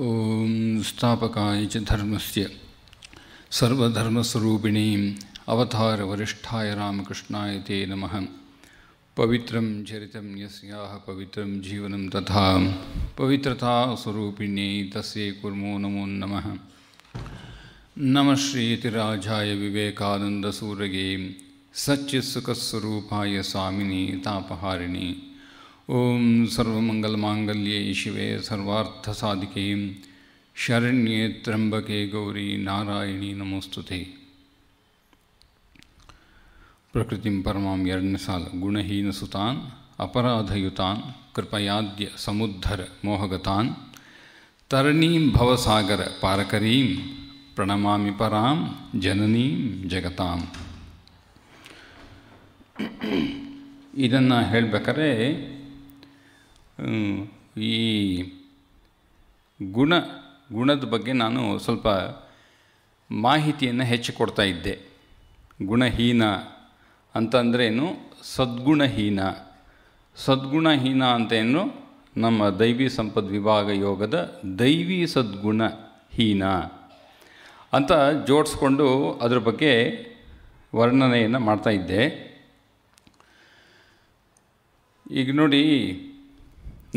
ॐ स्थापकाय च धर्मस्य सर्वधर्मस्वरूपिणीम् अवतारवरिष्ठाय रामकृष्णाय ते नमः पवित्रं चरितं यस्याः पवित्रं जीवनं तथा पवित्रतास्वरूपिण्यै तस्यै कुर्मो नमो नमः नमः श्रीतिराजाय विवेकानन्दसूरगे सच्चित्सुखस्वरूपाय स्वामिनि तापहारिणि ओम सर्वमंगल मांगल्ये शिवे सर्वार्थ साधिके शरण्ये त्र्यंबके गौरी नारायणी नमोस्तुते प्रकृति परमा यज्ञसाल गुणहीन सुतान अपराधयुतान कृपयाद्य समुद्धर मोहगतान तरणीं भवसागर पारकरीं प्रणमामि परां जननीं जगताम् ಇದನ್ನು ಈ ಗುಣ ಗುಣದ ಬಗ್ಗೆ ನಾನು ಸ್ವಲ್ಪ ಮಾಹಿತಿಯನ್ನು ಹೆಚ್ಚು ಕೊಡ್ತಾ ಇದ್ದೆ ಗುಣಹೀನ ಅಂತಂದ್ರೇನು ಸದ್ಗುಣಹೀನ ಸದ್ಗುಣಹೀನ ಅಂತ ಏನು ನಮ್ಮ ದೈವಿ ಸಂಪದ್ ವಿಭಾಗ ಯೋಗದ ದೈವಿ ಸದ್ಗುಣ ಹೀನ ಅಂತ ಜೋಡಿಸ್ಕೊಂಡು ಅದ್ರ ಬಗ್ಗೆ ವರ್ಣನೆಯನ್ನು ಮಾಡ್ತಾ ಇದ್ದೆ ಈಗ ನೋಡಿ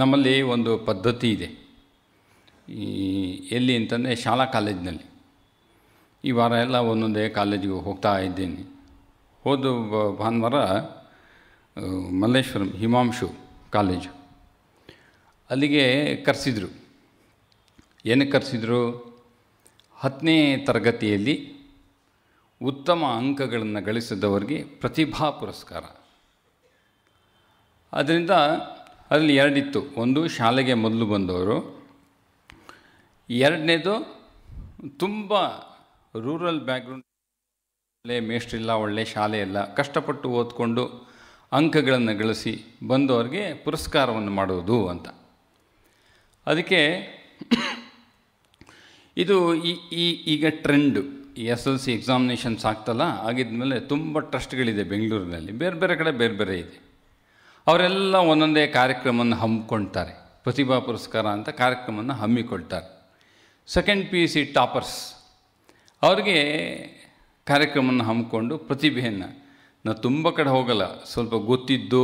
ನಮ್ಮಲ್ಲಿ ಒಂದು ಪದ್ಧತಿ ಇದೆ ಈ ಎಲ್ಲಿ ಅಂತಂದರೆ ಶಾಲಾ ಕಾಲೇಜಿನಲ್ಲಿ ಈ ವಾರ ಎಲ್ಲ ಒಂದೊಂದೇ ಕಾಲೇಜಿಗೆ ಹೋಗ್ತಾ ಇದ್ದೇನೆ ಹೋದ ಭಾನುವಾರ ಮಲ್ಲೇಶ್ವರಂ ಹಿಮಾಂಶು ಕಾಲೇಜು ಅಲ್ಲಿಗೆ ಕರೆಸಿದ್ರು ಏನಕ್ಕೆ ಕರೆಸಿದ್ರು ಹತ್ತನೇ ತರಗತಿಯಲ್ಲಿ ಉತ್ತಮ ಅಂಕಗಳನ್ನು ಗಳಿಸಿದವರಿಗೆ ಪ್ರತಿಭಾ ಪುರಸ್ಕಾರ ಅದರಿಂದ ಅದರಲ್ಲಿ ಎರಡಿತ್ತು ಒಂದು ಶಾಲೆಗೆ ಮೊದಲು ಬಂದವರು ಎರಡನೇದು ತುಂಬ ರೂರಲ್ ಬ್ಯಾಕ್ಗ್ರೌಂಡ್ ಒಳ್ಳೆ ಮೇಷ್ಟ್ರಿಲ್ಲ ಒಳ್ಳೆ ಶಾಲೆ ಇಲ್ಲ ಕಷ್ಟಪಟ್ಟು ಓದ್ಕೊಂಡು ಅಂಕಗಳನ್ನು ಗಳಿಸಿ ಬಂದವ್ರಿಗೆ ಪುರಸ್ಕಾರವನ್ನು ಮಾಡೋದು ಅಂತ ಅದಕ್ಕೆ ಇದು ಈ ಈ ಈಗ trend S L C examinations ಆಗ್ತಲ್ಲ ಮೇಲೆ ತುಂಬ ಟ್ರಸ್ಟ್ಗಳಿದೆ ಬೆಂಗಳೂರಿನಲ್ಲಿ ಬೇರೆ ಬೇರೆ ಕಡೆ ಬೇರೆ ಬೇರೆ ಇದೆ ಅವರೆಲ್ಲ ಒಂದೊಂದೇ ಕಾರ್ಯಕ್ರಮವನ್ನು ಹಮ್ಮಿಕೊಳ್ತಾರೆ ಪ್ರತಿಭಾ ಪುರಸ್ಕಾರ ಅಂತ ಕಾರ್ಯಕ್ರಮವನ್ನು ಹಮ್ಮಿಕೊಳ್ತಾರೆ second P U C toppers ಅವ್ರಿಗೆ ಕಾರ್ಯಕ್ರಮವನ್ನು ಹಮ್ಮಿಕೊಂಡು ಪ್ರತಿಭೆಯನ್ನು ನಾನು ತುಂಬ ಕಡೆ ಹೋಗಲ್ಲ ಸ್ವಲ್ಪ ಗೊತ್ತಿದ್ದು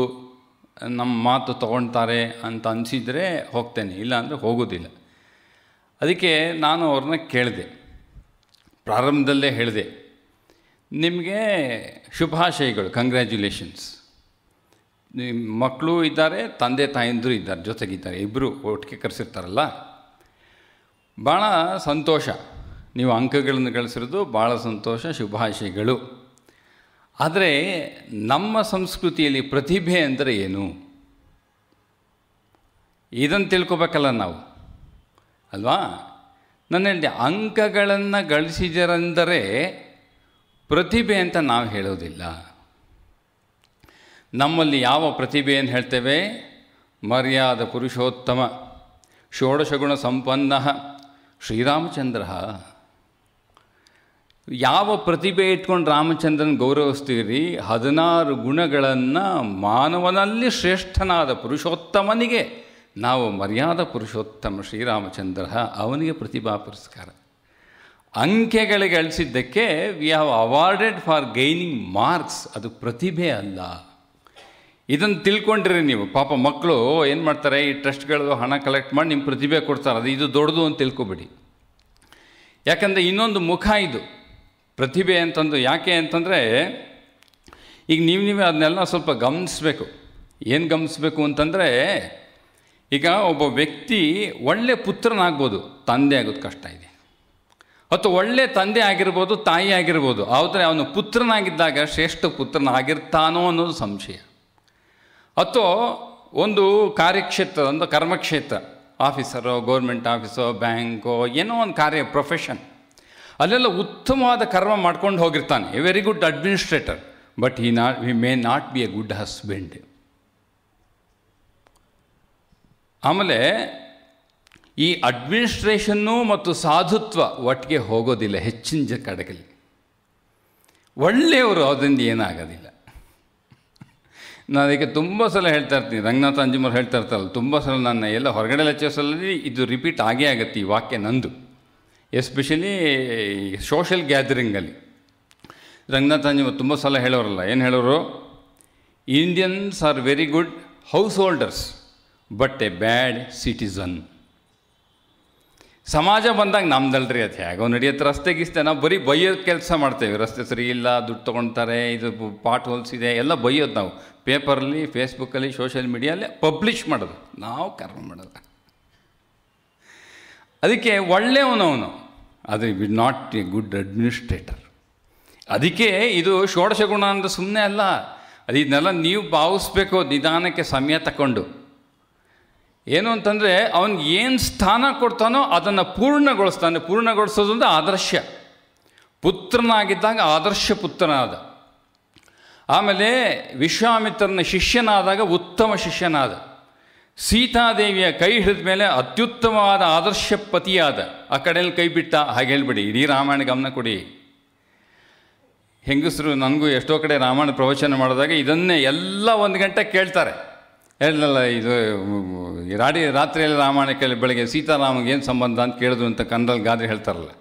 ನಮ್ಮ ಮಾತು ತಗೊಳ್ತಾರೆ ಅಂತ ಅನಿಸಿದರೆ ಹೋಗ್ತೇನೆ ಇಲ್ಲಾಂದರೆ ಹೋಗೋದಿಲ್ಲ ಅದಕ್ಕೆ ನಾನು ಅವ್ರನ್ನ ಕೇಳಿದೆ ಪ್ರಾರಂಭದಲ್ಲೇ ಹೇಳಿದೆ ನಿಮಗೆ ಶುಭಾಶಯಗಳು ಕಂಗ್ರ್ಯಾಚುಲೇಷನ್ಸ್ ಮಕ್ಕಳು ಇದ್ದಾರೆ ತಂದೆ ತಾಯಂದರು ಇದ್ದಾರೆ ಜೊತೆಗಿದ್ದಾರೆ ಇಬ್ಬರು ಒಟ್ಟಿಗೆ ಕರೆಸಿರ್ತಾರಲ್ಲ ಭಾಳ ಸಂತೋಷ ನೀವು ಅಂಕಗಳನ್ನು ಗಳಿಸಿರೋದು ಭಾಳ ಸಂತೋಷ ಶುಭಾಶಯಗಳು ಆದರೆ ನಮ್ಮ ಸಂಸ್ಕೃತಿಯಲ್ಲಿ ಪ್ರತಿಭೆ ಅಂದರೆ ಏನು ಇದನ್ನು ತಿಳ್ಕೊಬೇಕಲ್ಲ ನಾವು ಅಲ್ವಾ ನನ್ನ ಹೇಳಿದೆ ಅಂಕಗಳನ್ನು ಗಳಿಸಿದರೆಂದರೆ ಪ್ರತಿಭೆ ಅಂತ ನಾವು ಹೇಳೋದಿಲ್ಲ ನಮ್ಮಲ್ಲಿ ಯಾವ ಪ್ರತಿಭೆಯನ್ನು ಹೇಳ್ತೇವೆ ಮರ್ಯಾದ ಪುರುಷೋತ್ತಮ ಷೋಡಶಗುಣ ಸಂಪನ್ನ ಶ್ರೀರಾಮಚಂದ್ರ ಯಾವ ಪ್ರತಿಭೆ ಇಟ್ಕೊಂಡು ರಾಮಚಂದ್ರನ ಗೌರವಿಸ್ತೀರಿ ಹದಿನಾರು ಗುಣಗಳನ್ನು ಮಾನವನಲ್ಲಿ ಶ್ರೇಷ್ಠನಾದ ಪುರುಷೋತ್ತಮನಿಗೆ ನಾವು ಮರ್ಯಾದ ಪುರುಷೋತ್ತಮ ಶ್ರೀರಾಮಚಂದ್ರ ಅವನಿಗೆ ಪ್ರತಿಭಾ ಪುರಸ್ಕಾರ ಅಂಕೆಗಳಿಗೆ ಅಳಿಸಿದ್ದಕ್ಕೆ we have awarded for gaining marks ಅದು ಪ್ರತಿಭೆ ಅಲ್ಲ ಇದನ್ನು ತಿಳ್ಕೊಂಡ್ರಿ ನೀವು ಪಾಪ ಮಕ್ಕಳು ಏನು ಮಾಡ್ತಾರೆ ಈ ಟ್ರಸ್ಟ್ಗಳು ಹಣ ಕಲೆಕ್ಟ್ ಮಾಡಿ ನಿಮ್ಮ ಪ್ರತಿಭೆ ಕೊಡ್ತಾರೆ ಅದು ಇದು ದೊಡ್ಡದು ಅಂತ ತಿಳ್ಕೊಬೇಡಿ ಯಾಕಂದರೆ ಇನ್ನೊಂದು ಮುಖ ಇದು ಪ್ರತಿಭೆ ಅಂತಂದು ಯಾಕೆ ಅಂತಂದರೆ ಈಗ ನೀವು ನೀವೇ ಅದನ್ನೆಲ್ಲ ಸ್ವಲ್ಪ ಗಮನಿಸ್ಬೇಕು ಏನು ಗಮನಿಸ್ಬೇಕು ಅಂತಂದರೆ ಈಗ ಒಬ್ಬ ವ್ಯಕ್ತಿ ಒಳ್ಳೆ ಪುತ್ರನಾಗ್ಬೋದು ತಂದೆ ಆಗೋದು ಕಷ್ಟ ಇದೆ ಅಥವಾ ಒಳ್ಳೆ ತಂದೆ ಆಗಿರ್ಬೋದು ತಾಯಿ ಆಗಿರ್ಬೋದು ಆದರೆ ಅವನು ಪುತ್ರನಾಗಿದ್ದಾಗ ಶ್ರೇಷ್ಠ ಪುತ್ರನಾಗಿರ್ತಾನೋ ಅನ್ನೋದು ಸಂಶಯ ಅಥವಾ ಒಂದು ಕಾರ್ಯಕ್ಷೇತ್ರ ಒಂದು ಕರ್ಮಕ್ಷೇತ್ರ ಆಫೀಸರೋ ಗೌರ್ಮೆಂಟ್ ಆಫೀಸೋ ಬ್ಯಾಂಕೋ ಏನೋ ಒಂದು ಕಾರ್ಯ ಪ್ರೊಫೆಷನ್ ಅಲ್ಲೆಲ್ಲ ಉತ್ತಮವಾದ ಕರ್ಮ ಮಾಡ್ಕೊಂಡು ಹೋಗಿರ್ತಾನೆ a very good administrator but ಈ not we may not be a good husband ಆಮೇಲೆ ಈ ಅಡ್ಮಿನಿಸ್ಟ್ರೇಷನ್ನು ಮತ್ತು ಸಾಧುತ್ವ ಒಟ್ಟಿಗೆ ಹೋಗೋದಿಲ್ಲ ಹೆಚ್ಚಿನ ಕಡೆಗಳಲ್ಲಿ ಒಳ್ಳೆಯವರು ಅದರಿಂದ ಏನಾಗೋದಿಲ್ಲ ನಾನು ಅದಕ್ಕೆ ತುಂಬ ಸಲ ಹೇಳ್ತಾ ಇರ್ತೀನಿ ರಂಗನಾಥ ಅಂಜುಮರ್ ಹೇಳ್ತಾ ಇರ್ತಾರಲ್ಲ ತುಂಬ ಸಲ ನನ್ನ ಎಲ್ಲ ಹೊರಗಡೆ ಲೆಕ್ಚರ್ಸಲ್ಲಿ ಇದು ರಿಪೀಟ್ ಆಗೇ ಆಗುತ್ತೆ ಈ ವಾಕ್ಯ ನಂದು ಎಸ್ಪೆಷಲಿ ಸೋಷಲ್ ಗ್ಯಾದರಿಂಗಲ್ಲಿ ರಂಗನಾಥ ಅಂಜುಮರ್ ತುಂಬ ಸಲ ಹೇಳೋರಲ್ಲ ಏನು ಹೇಳೋರು Indians are very good householders but a bad citizen ಸಮಾಜ ಬಂದಾಗ ನಮ್ದಲ್ರಿ ಅದು ಹೇಗೋ ನಡೆಯುತ್ತೆ ರಸ್ತೆ ಗಿಸ್ತೆ ನಾವು ಬರೀ ಬೈಯೋದು ಕೆಲಸ ಮಾಡ್ತೇವೆ ರಸ್ತೆ ಸರಿ ಇಲ್ಲ ದುಡ್ಡು ತೊಗೊಳ್ತಾರೆ ಇದು ಪಾಟ್ ಹೋಲ್ಸಿದೆ ಎಲ್ಲ ಬೈಯೋದು ನಾವು ಪೇಪರಲ್ಲಿ ಫೇಸ್ಬುಕ್ಕಲ್ಲಿ ಸೋಷಿಯಲ್ ಮೀಡಿಯಲ್ಲಿ ಪಬ್ಲಿಷ್ ಮಾಡೋದು ನಾವು ಕರ್ಮ ಮಾಡೋದು ಅದಕ್ಕೆ ಒಳ್ಳೆಯವನವನು ಅದು with not a good administrator ಅದಕ್ಕೆ ಇದು ಷೋಡಶ ಗುಣ ಅಂದರೆ ಸುಮ್ಮನೆ ಅಲ್ಲ ಅದು ಇದನ್ನೆಲ್ಲ ನೀವು ಭಾವಿಸ್ಬೇಕು ನಿಧಾನಕ್ಕೆ ಸಮಯ ತಗೊಂಡು ಏನು ಅಂತಂದರೆ ಅವನಿಗೆ ಏನು ಸ್ಥಾನ ಕೊಡ್ತಾನೋ ಅದನ್ನು ಪೂರ್ಣಗೊಳಿಸ್ತಾನೆ ಪೂರ್ಣಗೊಳಿಸೋದು ಅಂದರೆ ಆದರ್ಶ ಪುತ್ರನಾಗಿದ್ದಾಗ ಆದರ್ಶ ಪುತ್ರನಾದ ಆಮೇಲೆ ವಿಶ್ವಾಮಿತ್ರನ ಶಿಷ್ಯನಾದಾಗ ಉತ್ತಮ ಶಿಷ್ಯನಾದ ಸೀತಾದೇವಿಯ ಕೈ ಹಿಡಿದ ಮೇಲೆ ಅತ್ಯುತ್ತಮವಾದ ಆದರ್ಶ ಪತಿಯಾದ ಆ ಕಡೆಯಲ್ಲಿ ಕೈ ಬಿಟ್ಟ ಹಾಗೆ ಹೇಳ್ಬಿಡಿ ಇಡೀ ರಾಮಾಯಣ ಗಮನ ಕೊಡಿ ಹೆಂಗಸರು ನನಗೂ ಎಷ್ಟೋ ಕಡೆ ರಾಮಾಯಣ ಪ್ರವಚನ ಮಾಡಿದಾಗ ಇದನ್ನೇ ಎಲ್ಲ ಒಂದು ಗಂಟೆ ಕೇಳ್ತಾರೆ ಹೇಳ್ದಲ್ಲ ಇದು ರಾಡಿ ರಾತ್ರಿಯಲ್ಲಿ ರಾಮಾಯಣಕ್ಕೆ ಬೆಳಗ್ಗೆ ಸೀತಾರಾಮಗೆ ಏನು ಸಂಬಂಧ ಅಂತ ಕೇಳಿದ್ರು ಅಂತ ಕನ್ನಡಲ್ಲಿ ಗಾದೆ ಹೇಳ್ತಾರಲ್ಲ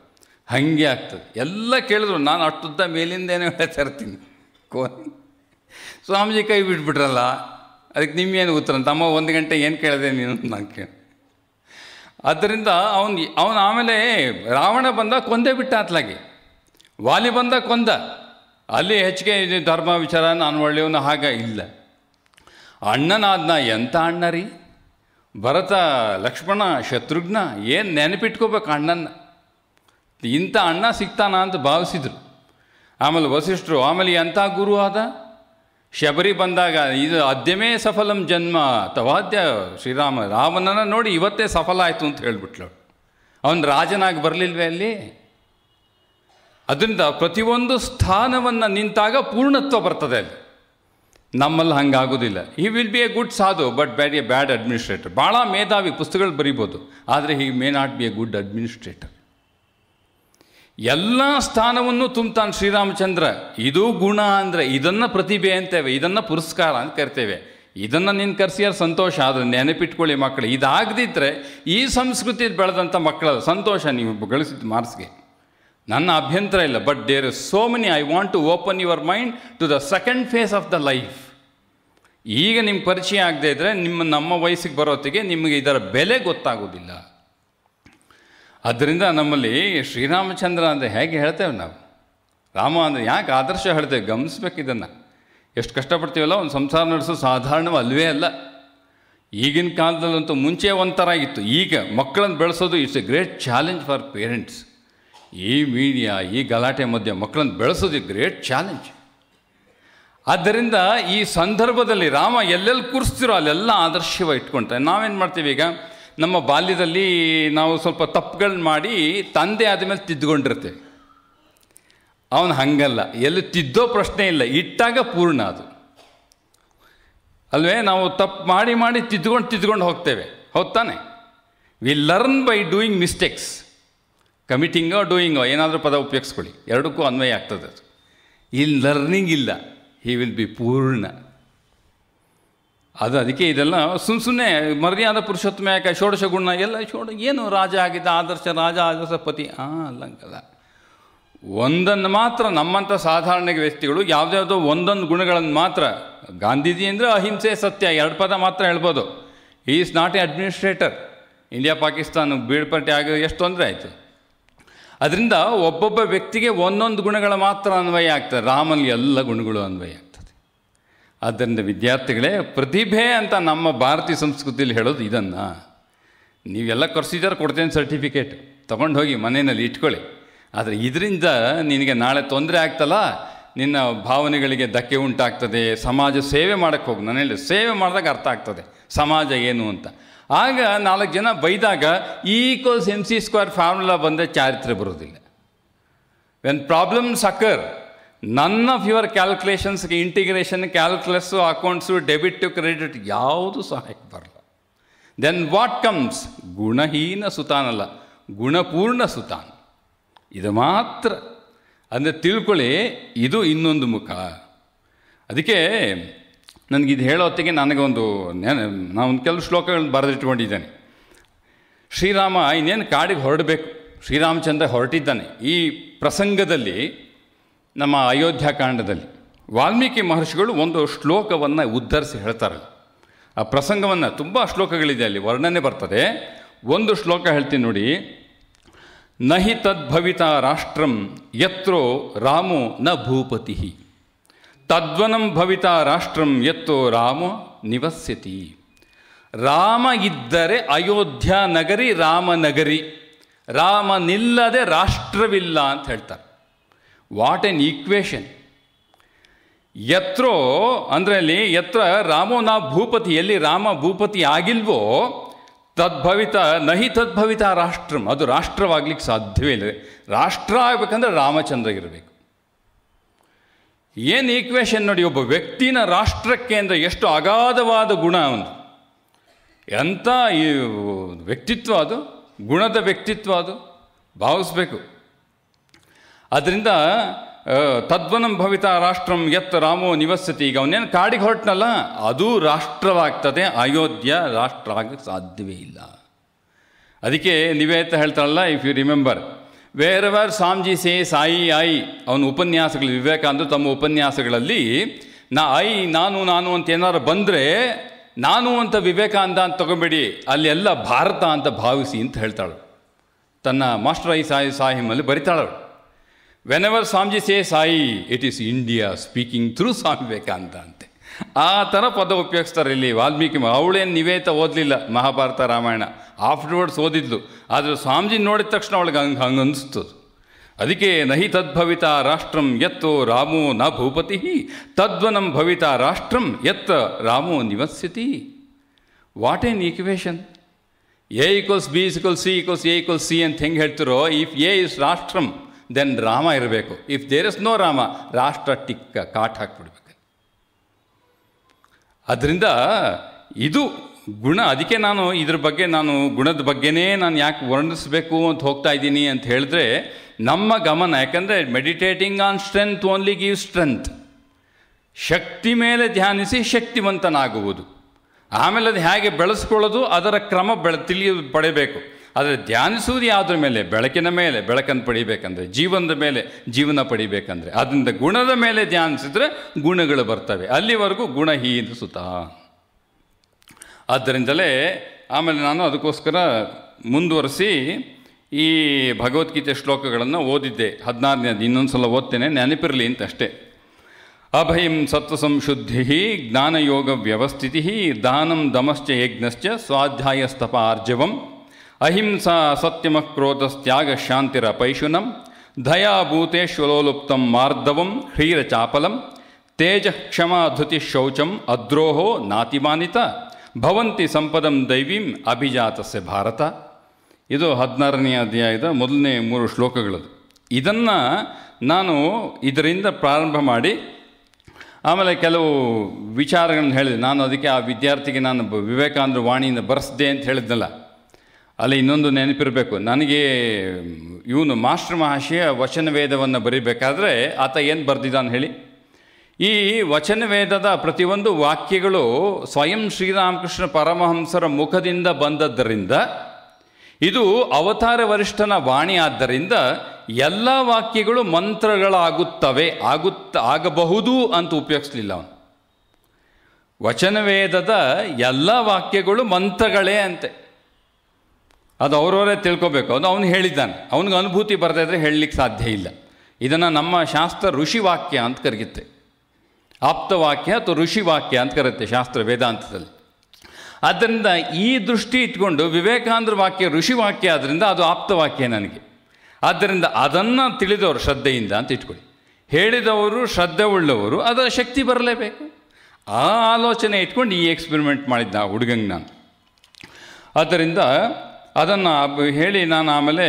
ಹಾಗೆ ಆಗ್ತದೆ ಎಲ್ಲ ಕೇಳಿದ್ರು ನಾನು ಅಷ್ಟುದ್ದ ಮೇಲಿಂದೇನೆ ಹೇಳ್ತಾ ಇರ್ತೀನಿ ಕೋ ಸ್ವಾಮೀಜಿ ಕೈ ಬಿಟ್ಬಿಟ್ರಲ್ಲ ಅದಕ್ಕೆ ನಿಮ್ಮೇನು ಉತ್ತರ ತಮ್ಮ ಒಂದು ಗಂಟೆ ಏನು ಕೇಳಿದೆ ನೀನು ನಾನು ಕೇಳಿ ಅದರಿಂದ ಅವನು ಅವನು ಆಮೇಲೆ ರಾವಣ ಬಂದ ಕೊಂದೇ ಬಿಟ್ಟ ಅತ್ಲಾಗಿ ವಾಲಿ ಬಂದ ಕೊಂದ ಅಲ್ಲಿ ಹೆಚ್ಚಿಗೆ ಧರ್ಮ ವಿಚಾರ ನಾನು ಒಳ್ಳೆಯವನು ಹಾಗೆ ಇಲ್ಲ ಅಣ್ಣನಾದ್ನ ಎಂಥ ಅಣ್ಣ ರೀ ಭರತ ಲಕ್ಷ್ಮಣ ಶತ್ರುಘ್ನ ಏನು ನೆನಪಿಟ್ಕೋಬೇಕು ಅಣ್ಣನ ಇಂಥ ಅಣ್ಣ ಸಿಗ್ತಾನ ಅಂತ ಭಾವಿಸಿದರು ಆಮೇಲೆ ವಸಿಷ್ಠರು ಆಮೇಲೆ ಎಂಥ ಗುರು ಆದ ಶಬರಿ ಬಂದಾಗ ಇದು ಅದ್ಯಮೇ ಸಫಲಂ ಜನ್ಮ ತವಾದ್ಯ ಶ್ರೀರಾಮ ರಾಮನನ್ನು ನೋಡಿ ಇವತ್ತೇ ಸಫಲ ಆಯಿತು ಅಂತ ಹೇಳಿಬಿಟ್ಲ ಅವನು ರಾಜನಾಗಿ ಬರಲಿಲ್ವೇ ಅಲ್ಲಿ ಅದರಿಂದ ಪ್ರತಿಯೊಂದು ಸ್ಥಾನವನ್ನು ನಿಂತಾಗ ಪೂರ್ಣತ್ವ ಬರ್ತದೆ ಅಲ್ಲಿ ನಮ್ಮಲ್ಲಿ ಹಂಗಾಗೋದಿಲ್ಲ ಈ will be a good sadhu but bad a bad administrator ಭಾಳ ಮೇಧಾವಿ ಪುಸ್ತಕಗಳು ಬರಿಬೋದು ಆದರೆ he may not be a good administrator ಎಲ್ಲ ಸ್ಥಾನವನ್ನು ತುಂಬ್ತಾನೆ ಶ್ರೀರಾಮಚಂದ್ರ ಇದು ಗುಣ ಅಂದರೆ ಇದನ್ನು ಪ್ರತಿಭೆ ಅಂತೇವೆ ಇದನ್ನು ಪುರಸ್ಕಾರ ಅಂತ ಕರಿತೇವೆ ಇದನ್ನು ನಿನ್ನ ಕರೆಸಿಯಾರ ಸಂತೋಷ ಆದರೆ ನೆನಪಿಟ್ಕೊಳ್ಳಿ ಮಕ್ಕಳು ಇದಾಗದಿದ್ದರೆ ಈ ಸಂಸ್ಕೃತಿ ಬೆಳೆದಂಥ ಮಕ್ಕಳ ಸಂತೋಷ ನೀವು ಗಳಿಸಿದ್ದು ಮಾರ್ಸ್ಗೆ ನನ್ನ ಅಭ್ಯಂತರ ಇಲ್ಲ but there is so many I want to open your mind to the second phase of the life ಈಗ ನಿಮ್ಮ ಪರಿಚಯ ಆಗದೇ ಇದ್ದರೆ ನಿಮ್ಮ ನಮ್ಮ ವಯಸ್ಸಿಗೆ ಬರೋತ್ತಿಗೆ ನಿಮಗೆ ಇದರ ಬೆಲೆ ಗೊತ್ತಾಗೋದಿಲ್ಲ ಅದರಿಂದ ನಮ್ಮಲ್ಲಿ ಶ್ರೀರಾಮಚಂದ್ರ ಅಂದರೆ ಹೇಗೆ ಹೇಳ್ತೇವೆ ನಾವು ರಾಮ ಅಂದರೆ ಯಾಕೆ ಆದರ್ಶ ಹೇಳ್ತೇವೆ ಗಮನಿಸ್ಬೇಕು ಇದನ್ನು ಎಷ್ಟು ಕಷ್ಟಪಡ್ತೀವಲ್ಲ ಒಂದು ಸಂಸಾರ ನಡೆಸೋ ಸಾಧಾರಣ ಅಲ್ವೇ ಅಲ್ಲ ಈಗಿನ ಕಾಲದಲ್ಲಂತೂ ಮುಂಚೆ ಒಂಥರ ಇತ್ತು ಈಗ ಮಕ್ಕಳನ್ನು ಬೆಳೆಸೋದು it's a great challenge for parents ಈ ಮೀಡಿಯಾ ಈ ಗಲಾಟೆ ಮಧ್ಯೆ ಮಕ್ಕಳನ್ನು ಬೆಳೆಸೋದು ಗ್ರೇಟ್ ಚಾಲೆಂಜ್ ಆದ್ದರಿಂದ ಈ ಸಂದರ್ಭದಲ್ಲಿ ರಾಮ ಎಲ್ಲೆಲ್ಲಿ ಕೂರಿಸ್ತಿರೋ ಅಲ್ಲೆಲ್ಲ ಆದರ್ಶವ ಇಟ್ಕೊಳ್ತಾರೆ ನಾವೇನು ಮಾಡ್ತೀವಿ ಈಗ ನಮ್ಮ ಬಾಲ್ಯದಲ್ಲಿ ನಾವು ಸ್ವಲ್ಪ ತಪ್ಪುಗಳನ್ನ ಮಾಡಿ ತಂದೆ ಆದಮೇಲೆ ತಿದ್ದುಕೊಂಡಿರ್ತೇವೆ ಅವನು ಹಂಗಲ್ಲ ಎಲ್ಲಿ ತಿದ್ದೋ ಪ್ರಶ್ನೆ ಇಲ್ಲ ಇಟ್ಟಾಗ ಪೂರ್ಣ ಅದು ಅಲ್ವೇ ನಾವು ತಪ್ಪು ಮಾಡಿ ಮಾಡಿ ತಿದ್ದುಕೊಂಡು ತಿದ್ದುಕೊಂಡು ಹೋಗ್ತೇವೆ ಹೋಗ್ತಾನೆ ತಾನೆ we learn by doing mistakes ಕಮಿಟಿಂಗೋ ಡೂಯಿಂಗೋ ಏನಾದರೂ ಪದ ಉಪಯೋಗಿಸ್ಕೊಳ್ಳಿ ಎರಡಕ್ಕೂ ಅನ್ವಯ ಆಗ್ತದೆ ಅದು ಇಲ್ಲಿ ಲರ್ನಿಂಗ್ ಇಲ್ಲ ಹಿ ವಿಲ್ ಬಿ ಪೂರ್ಣ ಅದು ಅದಕ್ಕೆ ಇದೆಲ್ಲ ಸುಮ್ಮ ಸುಮ್ಮನೆ ಮರ್ಯಾದ ಪುರುಷೋತ್ತಮ ಯಾಕೆ ಷೋಡಶ ಗುಣ ಎಲ್ಲ ಷೋಡ ಏನು ರಾಜ ಆಗಿದ್ದ ಆದರ್ಶ ರಾಜ ಆದರ್ಶ ಪತಿ ಆ ಅಲ್ಲಂಗಲ್ಲ ಒಂದನ್ನು ಮಾತ್ರ ನಮ್ಮಂಥ ಸಾಧಾರಣ ವ್ಯಕ್ತಿಗಳು ಯಾವುದ್ಯಾವುದೋ ಒಂದೊಂದು ಗುಣಗಳನ್ನು ಮಾತ್ರ ಗಾಂಧೀಜಿ ಅಂದರೆ ಅಹಿಂಸೆ ಸತ್ಯ ಎರಡು ಪದ ಮಾತ್ರ ಹೇಳ್ಬೋದು is not a administrator India Pakistan ಬೀಳ್ಪಟ್ಟೆ ಆಗೋ ಎಷ್ಟು ತೊಂದರೆ ಆಯಿತು ಅದರಿಂದ ಒಬ್ಬೊಬ್ಬ ವ್ಯಕ್ತಿಗೆ ಒಂದೊಂದು ಗುಣಗಳ ಮಾತ್ರ ಅನ್ವಯ ಆಗ್ತದೆ ರಾಮನಲ್ಲಿ ಎಲ್ಲ ಗುಣಗಳು ಅನ್ವಯ ಆಗ್ತದೆ ಆದ್ದರಿಂದ ವಿದ್ಯಾರ್ಥಿಗಳೇ ಪ್ರತಿಭೆ ಅಂತ ನಮ್ಮ ಭಾರತೀಯ ಸಂಸ್ಕೃತಿಯಲ್ಲಿ ಹೇಳೋದು ಇದನ್ನು ನೀವೆಲ್ಲ ಕರ್ಸಿದ್ದಾರೆ ಕೊಡ್ತೇನೆ ಸರ್ಟಿಫಿಕೇಟ್ ತೊಗೊಂಡು ಹೋಗಿ ಮನೆಯಲ್ಲಿ ಇಟ್ಕೊಳ್ಳಿ ಆದರೆ ಇದರಿಂದ ನಿನಗೆ ನಾಳೆ ತೊಂದರೆ ಆಗ್ತಲ್ಲ ನಿನ್ನ ಭಾವನೆಗಳಿಗೆ ಧಕ್ಕೆ ಉಂಟಾಗ್ತದೆ ಸಮಾಜ ಸೇವೆ ಮಾಡೋಕ್ಕೆ ಹೋಗಿ ನಾನು ಹೇಳಿ ಸೇವೆ ಮಾಡಿದಾಗ ಅರ್ಥ ಆಗ್ತದೆ ಸಮಾಜ ಏನು ಅಂತ ಆಗ ನಾಲ್ಕು ಜನ ಬೈದಾಗ equals M C square formula ಬಂದ ಚಾರಿತ್ರೆ ಬರೋದಿಲ್ಲ when problems occur none of your ಕ್ಯಾಲ್ಕುಲೇಷನ್ಸ್ಗೆ integration calculus accounts debit to credit ಯಾವುದು ಸಹಾಯಕ್ಕೆ ಬರಲ್ಲ ದೆನ್ ವಾಟ್ ಕಮ್ಸ್ ಗುಣಹೀನ ಸುತಾನಲ್ಲ ಗುಣಪೂರ್ಣ ಸುತಾನ್ ಇದು ಮಾತ್ರ ಅಂದರೆ ತಿಳ್ಕೊಳ್ಳಿ ಇದು ಇನ್ನೊಂದು ಮುಖ ಅದಕ್ಕೆ ನನಗಿದು ಹೇಳೋ ಹೊತ್ತಿಗೆ ನನಗೊಂದು ನಾನು ಕೆಲವು ಶ್ಲೋಕಗಳನ್ನ ಬರೆದಿಟ್ಕೊಂಡಿದ್ದೇನೆ ಶ್ರೀರಾಮ ಇನ್ನೇನು ಕಾಡಿಗೆ ಹೊರಡಬೇಕು ಶ್ರೀರಾಮಚಂದ್ರ ಹೊರಟಿದ್ದಾನೆ ಈ ಪ್ರಸಂಗದಲ್ಲಿ ನಮ್ಮ ಕಾಂಡದಲ್ಲಿ ವಾಲ್ಮೀಕಿ ಮಹರ್ಷಿಗಳು ಒಂದು ಶ್ಲೋಕವನ್ನು ಉದ್ಧರಿಸಿ ಹೇಳ್ತಾರೆ ಆ ಪ್ರಸಂಗವನ್ನು ತುಂಬ ಶ್ಲೋಕಗಳಿದೆ ಅಲ್ಲಿ ವರ್ಣನೆ ಬರ್ತದೆ ಒಂದು ಶ್ಲೋಕ ಹೇಳ್ತೀನಿ ನೋಡಿ ನಹಿ ತದ್ಭವಿತ ರಾಷ್ಟ್ರಂ ಯತ್ರೋ ರಾಮು ನ ಭೂಪತಿ ತದ್ವನಂ ಭವಿತ ರಾಷ್ಟ್ರಂ ಎತ್ತೋ ರಾಮ ನಿವಸ್ಯತಿ ರಾಮ ಇದ್ದರೆ ಅಯೋಧ್ಯ ನಗರಿ ರಾಮನಗರಿ ರಾಮನಿಲ್ಲದೆ ರಾಷ್ಟ್ರವಿಲ್ಲ ಅಂತ ಹೇಳ್ತಾರೆ ವಾಟ್ ಎನ್ ಈಕ್ವೇಷನ್ ಯತ್ರೋ ಅಂದ್ರಲ್ಲಿ ಯತ್ರ ರಾಮೋ ನಾ ಭೂಪತಿ ಎಲ್ಲಿ ರಾಮ ಭೂಪತಿ ಆಗಿಲ್ವೋ ತದ್ಭವಿತ ನಹಿ ತದ್ಭವಿತ ರಾಷ್ಟ್ರಂ ಅದು ರಾಷ್ಟ್ರವಾಗ್ಲಿಕ್ಕೆ ಸಾಧ್ಯವೇ ಇಲ್ಲ ರಾಷ್ಟ್ರ ಆಗಬೇಕಂದ್ರೆ ರಾಮಚಂದ್ರ ಇರಬೇಕು ಏನು ಈಕ್ವೇಷನ್ ನೋಡಿ ಒಬ್ಬ ವ್ಯಕ್ತಿನ ರಾಷ್ಟ್ರಕ್ಕೆ ಅಂದರೆ ಎಷ್ಟು ಅಗಾಧವಾದ ಗುಣ ಒಂದು ಎಂಥ ಈ ವ್ಯಕ್ತಿತ್ವ ಅದು ಗುಣದ ವ್ಯಕ್ತಿತ್ವ ಅದು ಭಾವಿಸ್ಬೇಕು ಅದರಿಂದ ತದ್ವನಂ ಭವಿತ ರಾಷ್ಟ್ರಂ ಎತ್ತ ರಾಮೋ ನಿವಸತಿ ಈಗ ಅವನೇನು ಕಾಡಿಗೆ ಹೊರಟನಲ್ಲ ಅದು ರಾಷ್ಟ್ರವಾಗ್ತದೆ ಅಯೋಧ್ಯ ರಾಷ್ಟ್ರ ಆಗಕ್ಕೆ ಸಾಧ್ಯವೇ ಇಲ್ಲ ಅದಕ್ಕೆ ನಿವೇತ ಹೇಳ್ತಾರಲ್ಲ if you remember wherever Swamiji say ಸಾಯಿ ಐ ಅವನ ಉಪನ್ಯಾಸಗಳು ವಿವೇಕಾನಂದ ತಮ್ಮ ಉಪನ್ಯಾಸಗಳಲ್ಲಿ ನಾ ಐ ನಾನು ನಾನು ಅಂತ ಏನಾರು ಬಂದರೆ ನಾನು ಅಂತ ವಿವೇಕಾನಂದ ಅಂತ ಅಲ್ಲಿ ಅಲ್ಲೆಲ್ಲ ಭಾರತ ಅಂತ ಭಾವಿಸಿ ಅಂತ ಹೇಳ್ತಾಳು ತನ್ನ ಮಾಸ್ಟರ್ ಐ ಸಾಯಿ ಸಾಹಿಮಲ್ಲಿ ಬರಿತಾಳು ವೆನ್ ಎವರ್ ಸ್ವಾಮೀಜಿ ಸೇ ಸಾಯಿ it is India speaking through Swami Vivekananda ಅಂತ ಆ ಥರ ಪದ ಉಪಯೋಗಿಸ್ತಾರೆ ಇಲ್ಲಿ ವಾಲ್ಮೀಕಿ ಅವಳೇನು ನಿವೇತ ಓದಲಿಲ್ಲ ಮಹಾಭಾರತ ರಾಮಾಯಣ ಆಫ್ಟರ್ವರ್ಡ್ಸ್ ಓದಿದ್ಲು ಆದರೆ ಸ್ವಾಮೀಜಿ ನೋಡಿದ ತಕ್ಷಣ ಅವಳಿಗೆ ಹಂಗೆ ಹಂಗೆ ಅನಿಸ್ತು ಅದಕ್ಕೆ ನಹಿ ತದ್ಭವಿತ ರಾಷ್ಟ್ರಂ ಎತ್ತೋ ರಾಮೋ ನ ಭೂಪತಿ ತದ್ವನಂ ಭವಿತ ರಾಷ್ಟ್ರಂ ಎತ್ತ ರಾಮೋ ನಿವಸ್ಯತಿ what an equation A equals B equals C equals A equals C ಅಂತ ಹೆಂಗೆ ಹೇಳ್ತಿರೋ ಇಫ್ ಎ ಇಸ್ ರಾಷ್ಟ್ರಂ ದೆನ್ ರಾಮ ಇರಬೇಕು if there is no Rama ರಾಷ್ಟ್ರ ಟಿಕ್ಕ ಕಾಟ್ ಹಾಕ್ಬಿಡ್ಬೇಕು ಅದರಿಂದ ಇದು ಗುಣ ಅದಕ್ಕೆ ನಾನು ಇದ್ರ ಬಗ್ಗೆ ನಾನು ಗುಣದ ಬಗ್ಗೆನೇ ನಾನು ಯಾಕೆ ವರ್ಣಿಸಬೇಕು ಅಂತ ಹೋಗ್ತಾ ಇದ್ದೀನಿ ಅಂತ ಹೇಳಿದ್ರೆ ನಮ್ಮ ಗಮನ ಯಾಕಂದರೆ meditating on strength only give strength ಶಕ್ತಿ ಮೇಲೆ ಧ್ಯಾನಿಸಿ ಶಕ್ತಿವಂತನಾಗುವುದು ಆಮೇಲೆ ಅದು ಹೇಗೆ ಬೆಳೆಸ್ಕೊಳ್ಳೋದು ಅದರ ಕ್ರಮ ಬೆಳೆ ತಿಳಿಯ ಪಡೆಯಬೇಕು ಆದರೆ ಧ್ಯಾನಿಸುವುದು ಯಾವುದ್ರ ಮೇಲೆ ಬೆಳಕಿನ ಮೇಲೆ ಬೆಳಕನ್ನು ಪಡಿಬೇಕಂದ್ರೆ ಜೀವನದ ಮೇಲೆ ಜೀವನ ಪಡಿಬೇಕಂದ್ರೆ ಅದರಿಂದ ಗುಣದ ಮೇಲೆ ಧ್ಯಾನಿಸಿದ್ರೆ ಗುಣಗಳು ಬರ್ತವೆ ಅಲ್ಲಿವರೆಗೂ ಗುಣ ಸುತ ಆದ್ದರಿಂದಲೇ ಆಮೇಲೆ ನಾನು ಅದಕ್ಕೋಸ್ಕರ ಮುಂದುವರಿಸಿ ಈ ಭಗವದ್ಗೀತೆ ಶ್ಲೋಕಗಳನ್ನು ಓದಿದ್ದೆ ಹದಿನಾರನೇ ಇನ್ನೊಂದು ಸಲ ಓದ್ತೇನೆ ನೆನಪಿರಲಿ ಅಂತ ಅಷ್ಟೇ ಅಭಯಂ ಸಂಶುದ್ಧಿ ಜ್ಞಾನಯೋಗ ವ್ಯವಸ್ಥಿತಿ ದಾನಂ ದಮಶ್ಚ ಯಜ್ಞಶ್ಚ ಸ್ವಾಧ್ಯಾಯಸ್ತಪ ಆರ್ಜವಂ ಅಹಿಂಸಾ ಸತ್ಯಮ ತ್ಯಾಗ ಶಾಂತಿರ ಪೈಶುನಂ ದಯಾಭೂತೇಶ್ವಲೋಲುಪ್ತಂ ಮಾರ್ಧವಂ ಹ್ರೀರಚಾಪಲಂ ತೇಜ ಕ್ಷಮಾಧುತಿ ಶೌಚಂ ಅದ್ರೋಹೋ ನಾತಿಮಾನಿತ ಭವಂತಿ ಸಂಪದಂ ದೈವೀಂ ಅಭಿಜಾತಸ್ಯ ಭಾರತ ಇದು ಹದಿನಾರನೇ ಅಧ್ಯಾಯದ ಮೊದಲನೇ ಮೂರು ಶ್ಲೋಕಗಳದು ಇದನ್ನು ನಾನು ಇದರಿಂದ ಪ್ರಾರಂಭ ಮಾಡಿ ಆಮೇಲೆ ಕೆಲವು ವಿಚಾರಗಳನ್ನು ಹೇಳಿದೆ ನಾನು ಅದಕ್ಕೆ ಆ ವಿದ್ಯಾರ್ಥಿಗೆ ನಾನು ವಿವೇಕಾನಂದ ವಾಣಿಯಿಂದ ಬರೆಸ್ದೆ ಅಂತ ಹೇಳಿದ್ನಲ್ಲ ಅಲ್ಲಿ ಇನ್ನೊಂದು ನೆನಪಿರಬೇಕು ನನಗೆ ಇವನು ಮಾಸ್ಟರ್ ಮಹಾಶಯ ವಚನ ವೇದವನ್ನು ಬರೀಬೇಕಾದ್ರೆ ಆತ ಏನು ಬರೆದಿದ್ದಾನೆ ಹೇಳಿ ಈ ವಚನ ವೇದದ ಪ್ರತಿಯೊಂದು ವಾಕ್ಯಗಳು ಸ್ವಯಂ ಶ್ರೀರಾಮಕೃಷ್ಣ ಪರಮಹಂಸರ ಮುಖದಿಂದ ಬಂದದ್ದರಿಂದ ಇದು ಅವತಾರ ವರಿಷ್ಠನ ವಾಣಿ ಆದ್ದರಿಂದ ಎಲ್ಲ ವಾಕ್ಯಗಳು ಮಂತ್ರಗಳಾಗುತ್ತವೆ ಆಗುತ್ತ ಆಗಬಹುದು ಅಂತ ಉಪಯೋಗಿಸ್ಲಿಲ್ಲ ಅವನು ವಚನವೇದದ ಎಲ್ಲ ವಾಕ್ಯಗಳು ಮಂತ್ರಗಳೇ ಅಂತೆ ಅದು ಅವರವರೇ ತಿಳ್ಕೊಬೇಕು ಅದು ಅವನು ಹೇಳಿದ್ದಾನೆ ಅವನಿಗೆ ಅನುಭೂತಿ ಬರ್ತಾ ಇದ್ದರೆ ಹೇಳಲಿಕ್ಕೆ ಸಾಧ್ಯ ಇಲ್ಲ ಇದನ್ನು ನಮ್ಮ ಶಾಸ್ತ್ರ ಋಷಿವಾಕ್ಯ ಅಂತ ಕರೆಯುತ್ತೆ ಆಪ್ತವಾಕ್ಯ ಅಥವಾ ವಾಕ್ಯ ಅಂತ ಕರೆಯುತ್ತೆ ಶಾಸ್ತ್ರ ವೇದಾಂತದಲ್ಲಿ ಆದ್ದರಿಂದ ಈ ದೃಷ್ಟಿ ಇಟ್ಕೊಂಡು ವಿವೇಕಾನಂದರ ವಾಕ್ಯ ಋಷಿ ವಾಕ್ಯ ಆದ್ದರಿಂದ ಅದು ಆಪ್ತವಾಕ್ಯ ನನಗೆ ಆದ್ದರಿಂದ ಅದನ್ನು ತಿಳಿದವರು ಶ್ರದ್ಧೆಯಿಂದ ಅಂತ ಇಟ್ಕೊಳ್ಳಿ ಹೇಳಿದವರು ಶ್ರದ್ಧೆ ಉಳ್ಳವರು ಅದರ ಶಕ್ತಿ ಬರಲೇಬೇಕು ಆ ಆಲೋಚನೆ ಇಟ್ಕೊಂಡು ಈ ಎಕ್ಸ್ಪೆರಿಮೆಂಟ್ ಮಾಡಿದ್ದ ಹುಡುಗಂಗೆ ನಾನು ಆದ್ದರಿಂದ ಅದನ್ನು ಹೇಳಿ ನಾನು ಆಮೇಲೆ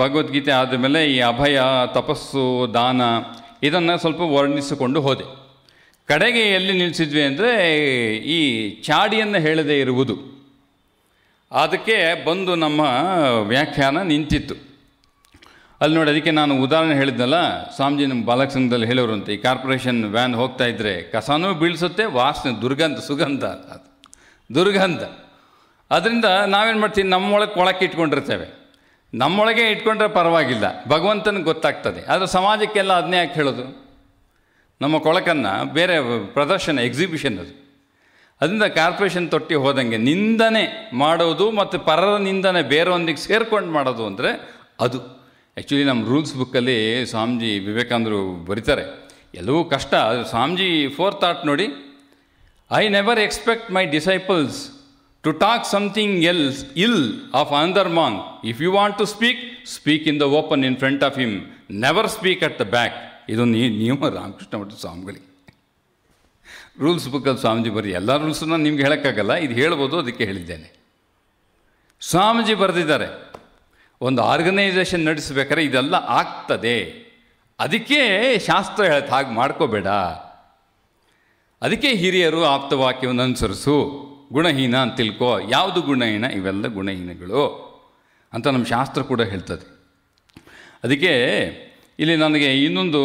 ಭಗವದ್ಗೀತೆ ಆದಮೇಲೆ ಈ ಅಭಯ ತಪಸ್ಸು ದಾನ ಇದನ್ನು ಸ್ವಲ್ಪ ವರ್ಣಿಸಿಕೊಂಡು ಹೋದೆ ಕಡೆಗೆ ಎಲ್ಲಿ ನಿಲ್ಲಿಸಿದ್ವಿ ಅಂದರೆ ಈ ಚಾಡಿಯನ್ನು ಹೇಳದೇ ಇರುವುದು ಅದಕ್ಕೆ ಬಂದು ನಮ್ಮ ವ್ಯಾಖ್ಯಾನ ನಿಂತಿತ್ತು ಅಲ್ಲಿ ನೋಡಿ ಅದಕ್ಕೆ ನಾನು ಉದಾಹರಣೆ ಹೇಳಿದ್ನಲ್ಲ ಸ್ವಾಮೀಜಿ ನಮ್ಮ ಬಾಲಕ ಸಂಘದಲ್ಲಿ ಅಂತ ಈ ಕಾರ್ಪೊರೇಷನ್ ವ್ಯಾನ್ ಹೋಗ್ತಾ ಇದ್ದರೆ ಕಸನೂ ಬೀಳಿಸುತ್ತೆ ವಾಸನೆ ದುರ್ಗಂಧ ಸುಗಂಧ ಅದು ದುರ್ಗಂಧ ಅದರಿಂದ ನಾವೇನು ಮಾಡ್ತೀವಿ ನಮ್ಮೊಳಗೆ ಕೊಳಕ್ಕೆ ಇಟ್ಕೊಂಡಿರ್ತೇವೆ ನಮ್ಮೊಳಗೆ ಇಟ್ಕೊಂಡ್ರೆ ಪರವಾಗಿಲ್ಲ ಭಗವಂತನಿಗೆ ಗೊತ್ತಾಗ್ತದೆ ಆದರೆ ಸಮಾಜಕ್ಕೆಲ್ಲ ಅದನ್ನೇ ಯಾಕೆ ಹೇಳೋದು ನಮ್ಮ ಕೊಳಕನ್ನು ಬೇರೆ ಪ್ರದರ್ಶನ ಎಕ್ಸಿಬಿಷನ್ ಅದು ಅದರಿಂದ ಕಾರ್ಪೊರೇಷನ್ ತೊಟ್ಟಿ ಹೋದಂಗೆ ನಿಂದನೆ ಮಾಡೋದು ಮತ್ತು ಪರರ ನಿಂದನೆ ಬೇರೆಯೊಂದಿಗೆ ಸೇರ್ಕೊಂಡು ಮಾಡೋದು ಅಂದರೆ ಅದು ಆ್ಯಕ್ಚುಲಿ ನಮ್ಮ ರೂಲ್ಸ್ ಬುಕ್ಕಲ್ಲಿ ಸ್ವಾಮೀಜಿ ವಿವೇಕಾನಂದರು ಬರೀತಾರೆ ಎಲ್ಲವೂ ಕಷ್ಟ ಸ್ವಾಮೀಜಿ ಫೋರ್ ಥಾಟ್ ನೋಡಿ I never expect my disciples to talk something else ill of another man if you want to speak speak in the open in front of him never speak at the back ಇದು ನಿಯಮ ರಾಮಕೃಷ್ಣ ಮಠದ ಸ್ವಾಮಿಗಳಿಗೆ rules ಬುಕ್ಕಲ್ಲಿ ಸ್ವಾಮೀಜಿ ಬರೀ ಎಲ್ಲ ರೂಲ್ಸನ್ನ ನಿಮ್ಗೆ ಹೇಳೋಕ್ಕಾಗಲ್ಲ ಇದು ಹೇಳ್ಬೋದು ಅದಕ್ಕೆ ಹೇಳಿದ್ದೇನೆ ಸ್ವಾಮೀಜಿ ಬರೆದಿದ್ದಾರೆ ಒಂದು ಆರ್ಗನೈಸೇಷನ್ ನಡೆಸಬೇಕಾದ್ರೆ ಇದೆಲ್ಲ ಆಗ್ತದೆ ಅದಕ್ಕೆ ಶಾಸ್ತ್ರ ಹೇಳ್ತಾ ಹಾಗೆ ಮಾಡ್ಕೋಬೇಡ ಅದಕ್ಕೆ ಹಿರಿಯರು ಆಪ್ತವಾಕ್ಯವನ್ನು ಅನುಸರಿಸು ಗುಣಹೀನ ಅಂತ ತಿಳ್ಕೊ ಯಾವುದು ಗುಣಹೀನ ಇವೆಲ್ಲ ಗುಣಹೀನಗಳು ಅಂತ ನಮ್ಮ ಶಾಸ್ತ್ರ ಕೂಡ ಹೇಳ್ತದೆ ಅದಕ್ಕೆ ಇಲ್ಲಿ ನನಗೆ ಇನ್ನೊಂದು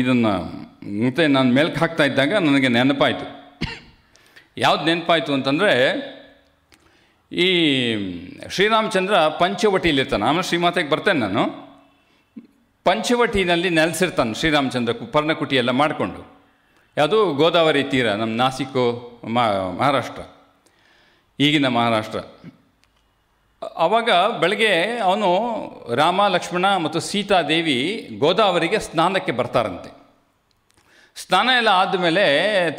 ಇದನ್ನು ಮತ್ತೆ ನಾನು ಮೇಲ್ಕು ಹಾಕ್ತಾ ಇದ್ದಾಗ ನನಗೆ ನೆನಪಾಯಿತು ಯಾವ್ದು ನೆನಪಾಯಿತು ಅಂತಂದರೆ ಈ ಶ್ರೀರಾಮಚಂದ್ರ ಪಂಚವಟಿಲಿರ್ತಾನೆ ಆಮೇಲೆ ಶ್ರೀಮಾತೆಗೆ ಬರ್ತೇನೆ ನಾನು ಪಂಚವಟಿನಲ್ಲಿ ನೆಲೆಸಿರ್ತಾನೆ ಶ್ರೀರಾಮಚಂದ್ರ ಪರ್ಣಕುಟಿ ಎಲ್ಲ ಮಾಡಿಕೊಂಡು ಯಾವುದು ಗೋದಾವರಿ ತೀರ ನಮ್ಮ ನಾಸಿಕು ಮಹಾರಾಷ್ಟ್ರ ಈಗಿನ ಮಹಾರಾಷ್ಟ್ರ ಆವಾಗ ಬೆಳಗ್ಗೆ ಅವನು ರಾಮ ಲಕ್ಷ್ಮಣ ಮತ್ತು ಸೀತಾದೇವಿ ಗೋದಾವರಿಗೆ ಸ್ನಾನಕ್ಕೆ ಬರ್ತಾರಂತೆ ಸ್ನಾನ ಎಲ್ಲ ಆದಮೇಲೆ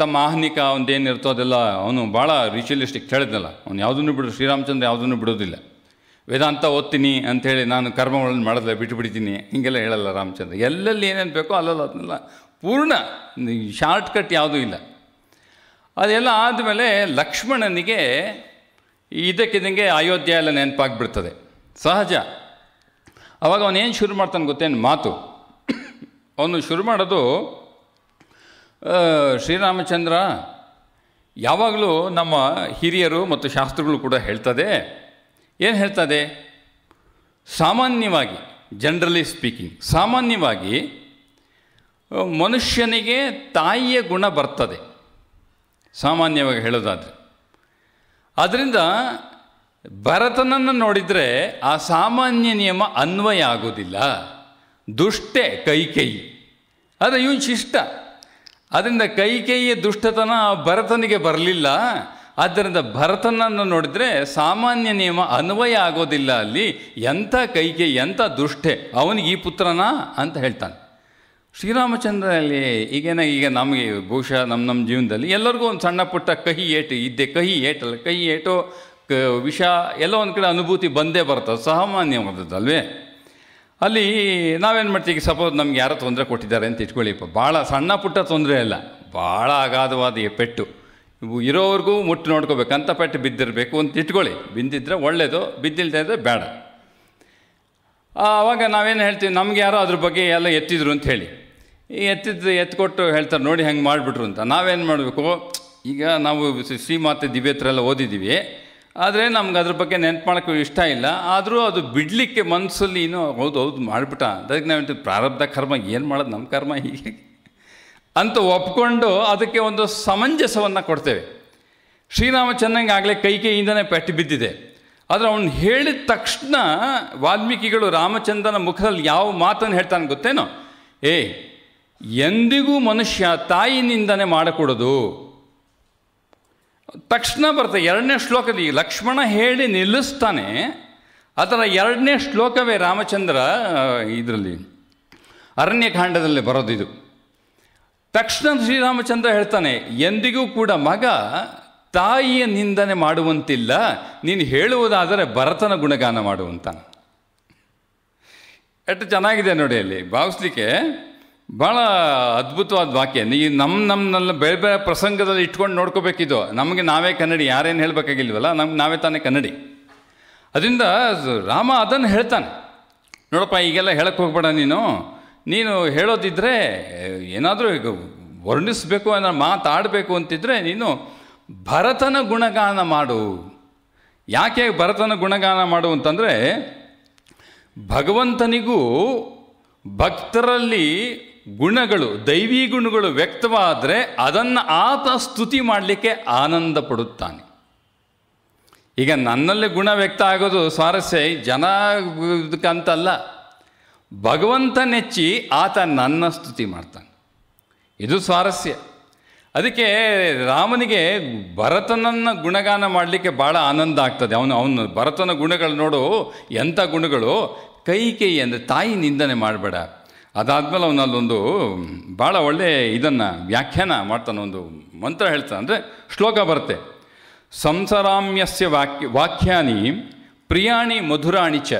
ತಮ್ಮ ಆಹ್ನಿಕ ಒಂದೇನಿರುತ್ತೋ ಅದೆಲ್ಲ ಅವನು ಭಾಳ ರಿಚುಲಿಸ್ಟಿಕ್ ಹೇಳಿದ್ನಲ್ಲ ಅವನು ಯಾವುದನ್ನು ಬಿಡೋದು ಶ್ರೀರಾಮಚಂದ್ರ ಯಾವುದನ್ನು ಬಿಡೋದಿಲ್ಲ ವೇದಾಂತ ಓದ್ತೀನಿ ಅಂಥೇಳಿ ನಾನು ಕರ್ಮಗಳನ್ನು ಮಾಡೋದಿಲ್ಲ ಬಿಟ್ಟುಬಿಡ್ತೀನಿ ಹೀಗೆಲ್ಲ ಹೇಳಲ್ಲ ರಾಮಚಂದ್ರ ಎಲ್ಲೆಲ್ಲಿ ಏನೇನು ಬೇಕೋ ಅಲ್ಲಲ್ಲ ಅದನ್ನೆಲ್ಲ ಪೂರ್ಣ ಶಾರ್ಟ್ಕಟ್ ಯಾವುದೂ ಇಲ್ಲ ಅದೆಲ್ಲ ಆದಮೇಲೆ ಲಕ್ಷ್ಮಣನಿಗೆ ಇದಕ್ಕಿದಂಗೆ ಅಯೋಧ್ಯ ಎಲ್ಲ ನೆನಪಾಗ್ಬಿಡ್ತದೆ ಸಹಜ ಅವಾಗ ಅವನೇನು ಶುರು ಮಾಡ್ತಾನೆ ಗೊತ್ತೇನು ಮಾತು ಅವನು ಶುರು ಮಾಡೋದು ಶ್ರೀರಾಮಚಂದ್ರ ಯಾವಾಗಲೂ ನಮ್ಮ ಹಿರಿಯರು ಮತ್ತು ಶಾಸ್ತ್ರಗಳು ಕೂಡ ಹೇಳ್ತದೆ ಏನು ಹೇಳ್ತದೆ ಸಾಮಾನ್ಯವಾಗಿ ಜನರಲಿ ಸ್ಪೀಕಿಂಗ್ ಸಾಮಾನ್ಯವಾಗಿ ಮನುಷ್ಯನಿಗೆ ತಾಯಿಯ ಗುಣ ಬರ್ತದೆ ಸಾಮಾನ್ಯವಾಗಿ ಹೇಳೋದಾದರೆ ಆದ್ದರಿಂದ ಭರತನನ್ನು ನೋಡಿದರೆ ಆ ಸಾಮಾನ್ಯ ನಿಯಮ ಅನ್ವಯ ಆಗೋದಿಲ್ಲ ದುಷ್ಟೆ ಕೈಕೇಯಿ ಆದರೆ ಇವನು ಶಿಷ್ಟ ಅದರಿಂದ ಕೈಕೇಯಿಯ ದುಷ್ಟತನ ಭರತನಿಗೆ ಬರಲಿಲ್ಲ ಆದ್ದರಿಂದ ಭರತನನ್ನು ನೋಡಿದರೆ ಸಾಮಾನ್ಯ ನಿಯಮ ಅನ್ವಯ ಆಗೋದಿಲ್ಲ ಅಲ್ಲಿ ಎಂಥ ಕೈಕೇಯಿ ಎಂಥ ದುಷ್ಟೆ ಅವನಿಗೆ ಈ ಪುತ್ರನಾ ಅಂತ ಹೇಳ್ತಾನೆ ಶ್ರೀರಾಮಚಂದ್ರ ಅಲ್ಲಿ ಈಗೇನ ಈಗ ನಮಗೆ ಬಹುಶಃ ನಮ್ಮ ನಮ್ಮ ಜೀವನದಲ್ಲಿ ಎಲ್ಲರಿಗೂ ಒಂದು ಸಣ್ಣ ಪುಟ್ಟ ಕಹಿ ಏಟು ಇದ್ದೆ ಕಹಿ ಏಟಲ್ಲ ಕಹಿ ಏಟು ಕ ವಿಷ ಎಲ್ಲ ಒಂದು ಕಡೆ ಅನುಭೂತಿ ಬಂದೇ ಬರ್ತದೆ ಸಾಮಾನ್ಯವಾದದ್ದಲ್ವೇ ಅಲ್ಲಿ ನಾವೇನು ಮಾಡ್ತೀವಿ ಸಪೋಸ್ ನಮ್ಗೆ ಯಾರೋ ತೊಂದರೆ ಕೊಟ್ಟಿದ್ದಾರೆ ಅಂತ ಇಟ್ಕೊಳ್ಳಿಪ್ಪ ಭಾಳ ಸಣ್ಣ ಪುಟ್ಟ ತೊಂದರೆ ಅಲ್ಲ ಭಾಳ ಅಗಾಧವಾದ ಪೆಟ್ಟು ಇರೋವರೆಗೂ ಮುಟ್ಟು ನೋಡ್ಕೋಬೇಕಂತ ಪೆಟ್ಟು ಬಿದ್ದಿರಬೇಕು ಅಂತ ಇಟ್ಕೊಳ್ಳಿ ಬಿದ್ದಿದ್ರೆ ಒಳ್ಳೆಯದು ಬಿದ್ದಿಲ್ಲದೆ ಇದ್ದರೆ ಬೇಡ ಆವಾಗ ನಾವೇನು ಹೇಳ್ತೀವಿ ನಮ್ಗೆ ಯಾರೋ ಅದ್ರ ಬಗ್ಗೆ ಎಲ್ಲ ಎತ್ತಿದ್ರು ಅಂತ ಹೇಳಿ ಈ ಎತ್ತಿದ್ದು ಎತ್ಕೊಟ್ಟು ಹೇಳ್ತಾರೆ ನೋಡಿ ಹೆಂಗೆ ಮಾಡಿಬಿಟ್ರು ಅಂತ ನಾವೇನು ಮಾಡಬೇಕು ಈಗ ನಾವು ಶ್ರೀಮಾತೆ ಎಲ್ಲ ಓದಿದ್ದೀವಿ ಆದರೆ ನಮ್ಗೆ ಅದ್ರ ಬಗ್ಗೆ ನೆನ್ಪು ಮಾಡೋಕ್ಕೆ ಇಷ್ಟ ಇಲ್ಲ ಆದರೂ ಅದು ಬಿಡಲಿಕ್ಕೆ ಮನಸ್ಸಲ್ಲಿ ಏನೋ ಹೌದು ಹೌದು ಮಾಡಿಬಿಟ್ಟ ಅದಕ್ಕೆ ನಾವು ಪ್ರಾರಬ್ಧ ಕರ್ಮ ಏನು ಮಾಡೋದು ನಮ್ಮ ಕರ್ಮ ಹೀಗೆ ಅಂತ ಒಪ್ಕೊಂಡು ಅದಕ್ಕೆ ಒಂದು ಸಮಂಜಸವನ್ನು ಕೊಡ್ತೇವೆ ಚೆನ್ನಾಗಿ ಆಗಲೇ ಕೈ ಕೈಯಿಂದನೇ ಪೆಟ್ಟು ಬಿದ್ದಿದೆ ಆದರೆ ಅವನು ಹೇಳಿದ ತಕ್ಷಣ ವಾಲ್ಮೀಕಿಗಳು ರಾಮಚಂದ್ರನ ಮುಖದಲ್ಲಿ ಯಾವ ಮಾತನ್ನು ಹೇಳ್ತಾನೆ ಗೊತ್ತೇನೋ ಏ ಎಂದಿಗೂ ಮನುಷ್ಯ ತಾಯಿನಿಂದನೇ ಮಾಡಕೂಡದು ತಕ್ಷಣ ಬರ್ತದೆ ಎರಡನೇ ಶ್ಲೋಕದಲ್ಲಿ ಲಕ್ಷ್ಮಣ ಹೇಳಿ ನಿಲ್ಲಿಸ್ತಾನೆ ಅದರ ಎರಡನೇ ಶ್ಲೋಕವೇ ರಾಮಚಂದ್ರ ಇದರಲ್ಲಿ ಅರಣ್ಯಕಾಂಡದಲ್ಲಿ ಬರೋದಿದು ತಕ್ಷಣ ಶ್ರೀರಾಮಚಂದ್ರ ಹೇಳ್ತಾನೆ ಎಂದಿಗೂ ಕೂಡ ಮಗ ತಾಯಿಯ ನಿಂದನೆ ಮಾಡುವಂತಿಲ್ಲ ನೀನು ಹೇಳುವುದಾದರೆ ಭರತನ ಗುಣಗಾನ ಮಾಡುವಂತ ಎಷ್ಟು ಚೆನ್ನಾಗಿದೆ ನೋಡಿ ಅಲ್ಲಿ ಭಾವಿಸ್ಲಿಕ್ಕೆ ಭಾಳ ಅದ್ಭುತವಾದ ವಾಕ್ಯ ನೀ ನಮ್ಮ ನಮ್ಮನ್ನೆಲ್ಲ ಬೇರೆ ಬೇರೆ ಪ್ರಸಂಗದಲ್ಲಿ ಇಟ್ಕೊಂಡು ನೋಡ್ಕೋಬೇಕಿದು ನಮಗೆ ನಾವೇ ಕನ್ನಡಿ ಯಾರೇನು ಹೇಳಬೇಕಾಗಿಲ್ವಲ್ಲ ನಮ್ಗೆ ನಾವೇ ತಾನೇ ಕನ್ನಡಿ ಅದರಿಂದ ರಾಮ ಅದನ್ನು ಹೇಳ್ತಾನೆ ನೋಡಪ್ಪ ಈಗೆಲ್ಲ ಹೇಳಕ್ಕೆ ಹೋಗ್ಬೇಡ ನೀನು ನೀನು ಹೇಳೋದಿದ್ದರೆ ಏನಾದರೂ ವರ್ಣಿಸಬೇಕು ಅನ್ನೋ ಮಾತಾಡಬೇಕು ಅಂತಿದ್ರೆ ನೀನು ಭರತನ ಗುಣಗಾನ ಮಾಡು ಯಾಕೆ ಭರತನ ಗುಣಗಾನ ಮಾಡು ಅಂತಂದರೆ ಭಗವಂತನಿಗೂ ಭಕ್ತರಲ್ಲಿ ಗುಣಗಳು ದೈವಿ ಗುಣಗಳು ವ್ಯಕ್ತವಾದರೆ ಅದನ್ನು ಆತ ಸ್ತುತಿ ಮಾಡಲಿಕ್ಕೆ ಆನಂದ ಪಡುತ್ತಾನೆ ಈಗ ನನ್ನಲ್ಲೇ ಗುಣ ವ್ಯಕ್ತ ಆಗೋದು ಸ್ವಾರಸ್ಯ ಜನ ಅಂತಲ್ಲ ಭಗವಂತನೆಚ್ಚಿ ಆತ ನನ್ನ ಸ್ತುತಿ ಮಾಡ್ತಾನೆ ಇದು ಸ್ವಾರಸ್ಯ ಅದಕ್ಕೆ ರಾಮನಿಗೆ ಭರತನನ್ನು ಗುಣಗಾನ ಮಾಡಲಿಕ್ಕೆ ಭಾಳ ಆನಂದ ಆಗ್ತದೆ ಅವನು ಅವನು ಭರತನ ಗುಣಗಳು ನೋಡು ಎಂಥ ಗುಣಗಳು ಕೈ ಕೈ ಅಂದರೆ ತಾಯಿ ನಿಂದನೆ ಮಾಡಬೇಡ ಅದಾದಮೇಲೆ ಅವನಲ್ಲೊಂದು ಅಲ್ಲೊಂದು ಭಾಳ ಒಳ್ಳೆಯ ಇದನ್ನು ವ್ಯಾಖ್ಯಾನ ಮಾಡ್ತಾನೆ ಒಂದು ಮಂತ್ರ ಹೇಳ್ತಾನೆ ಅಂದರೆ ಶ್ಲೋಕ ಬರುತ್ತೆ ಸಂಸರಾಮ್ಯಸ್ಯ ವಾಕ್ಯ ವಾಖ್ಯಾನಿ ಪ್ರಿಯಾಣಿ ಮಧುರಾಣಿ ಚ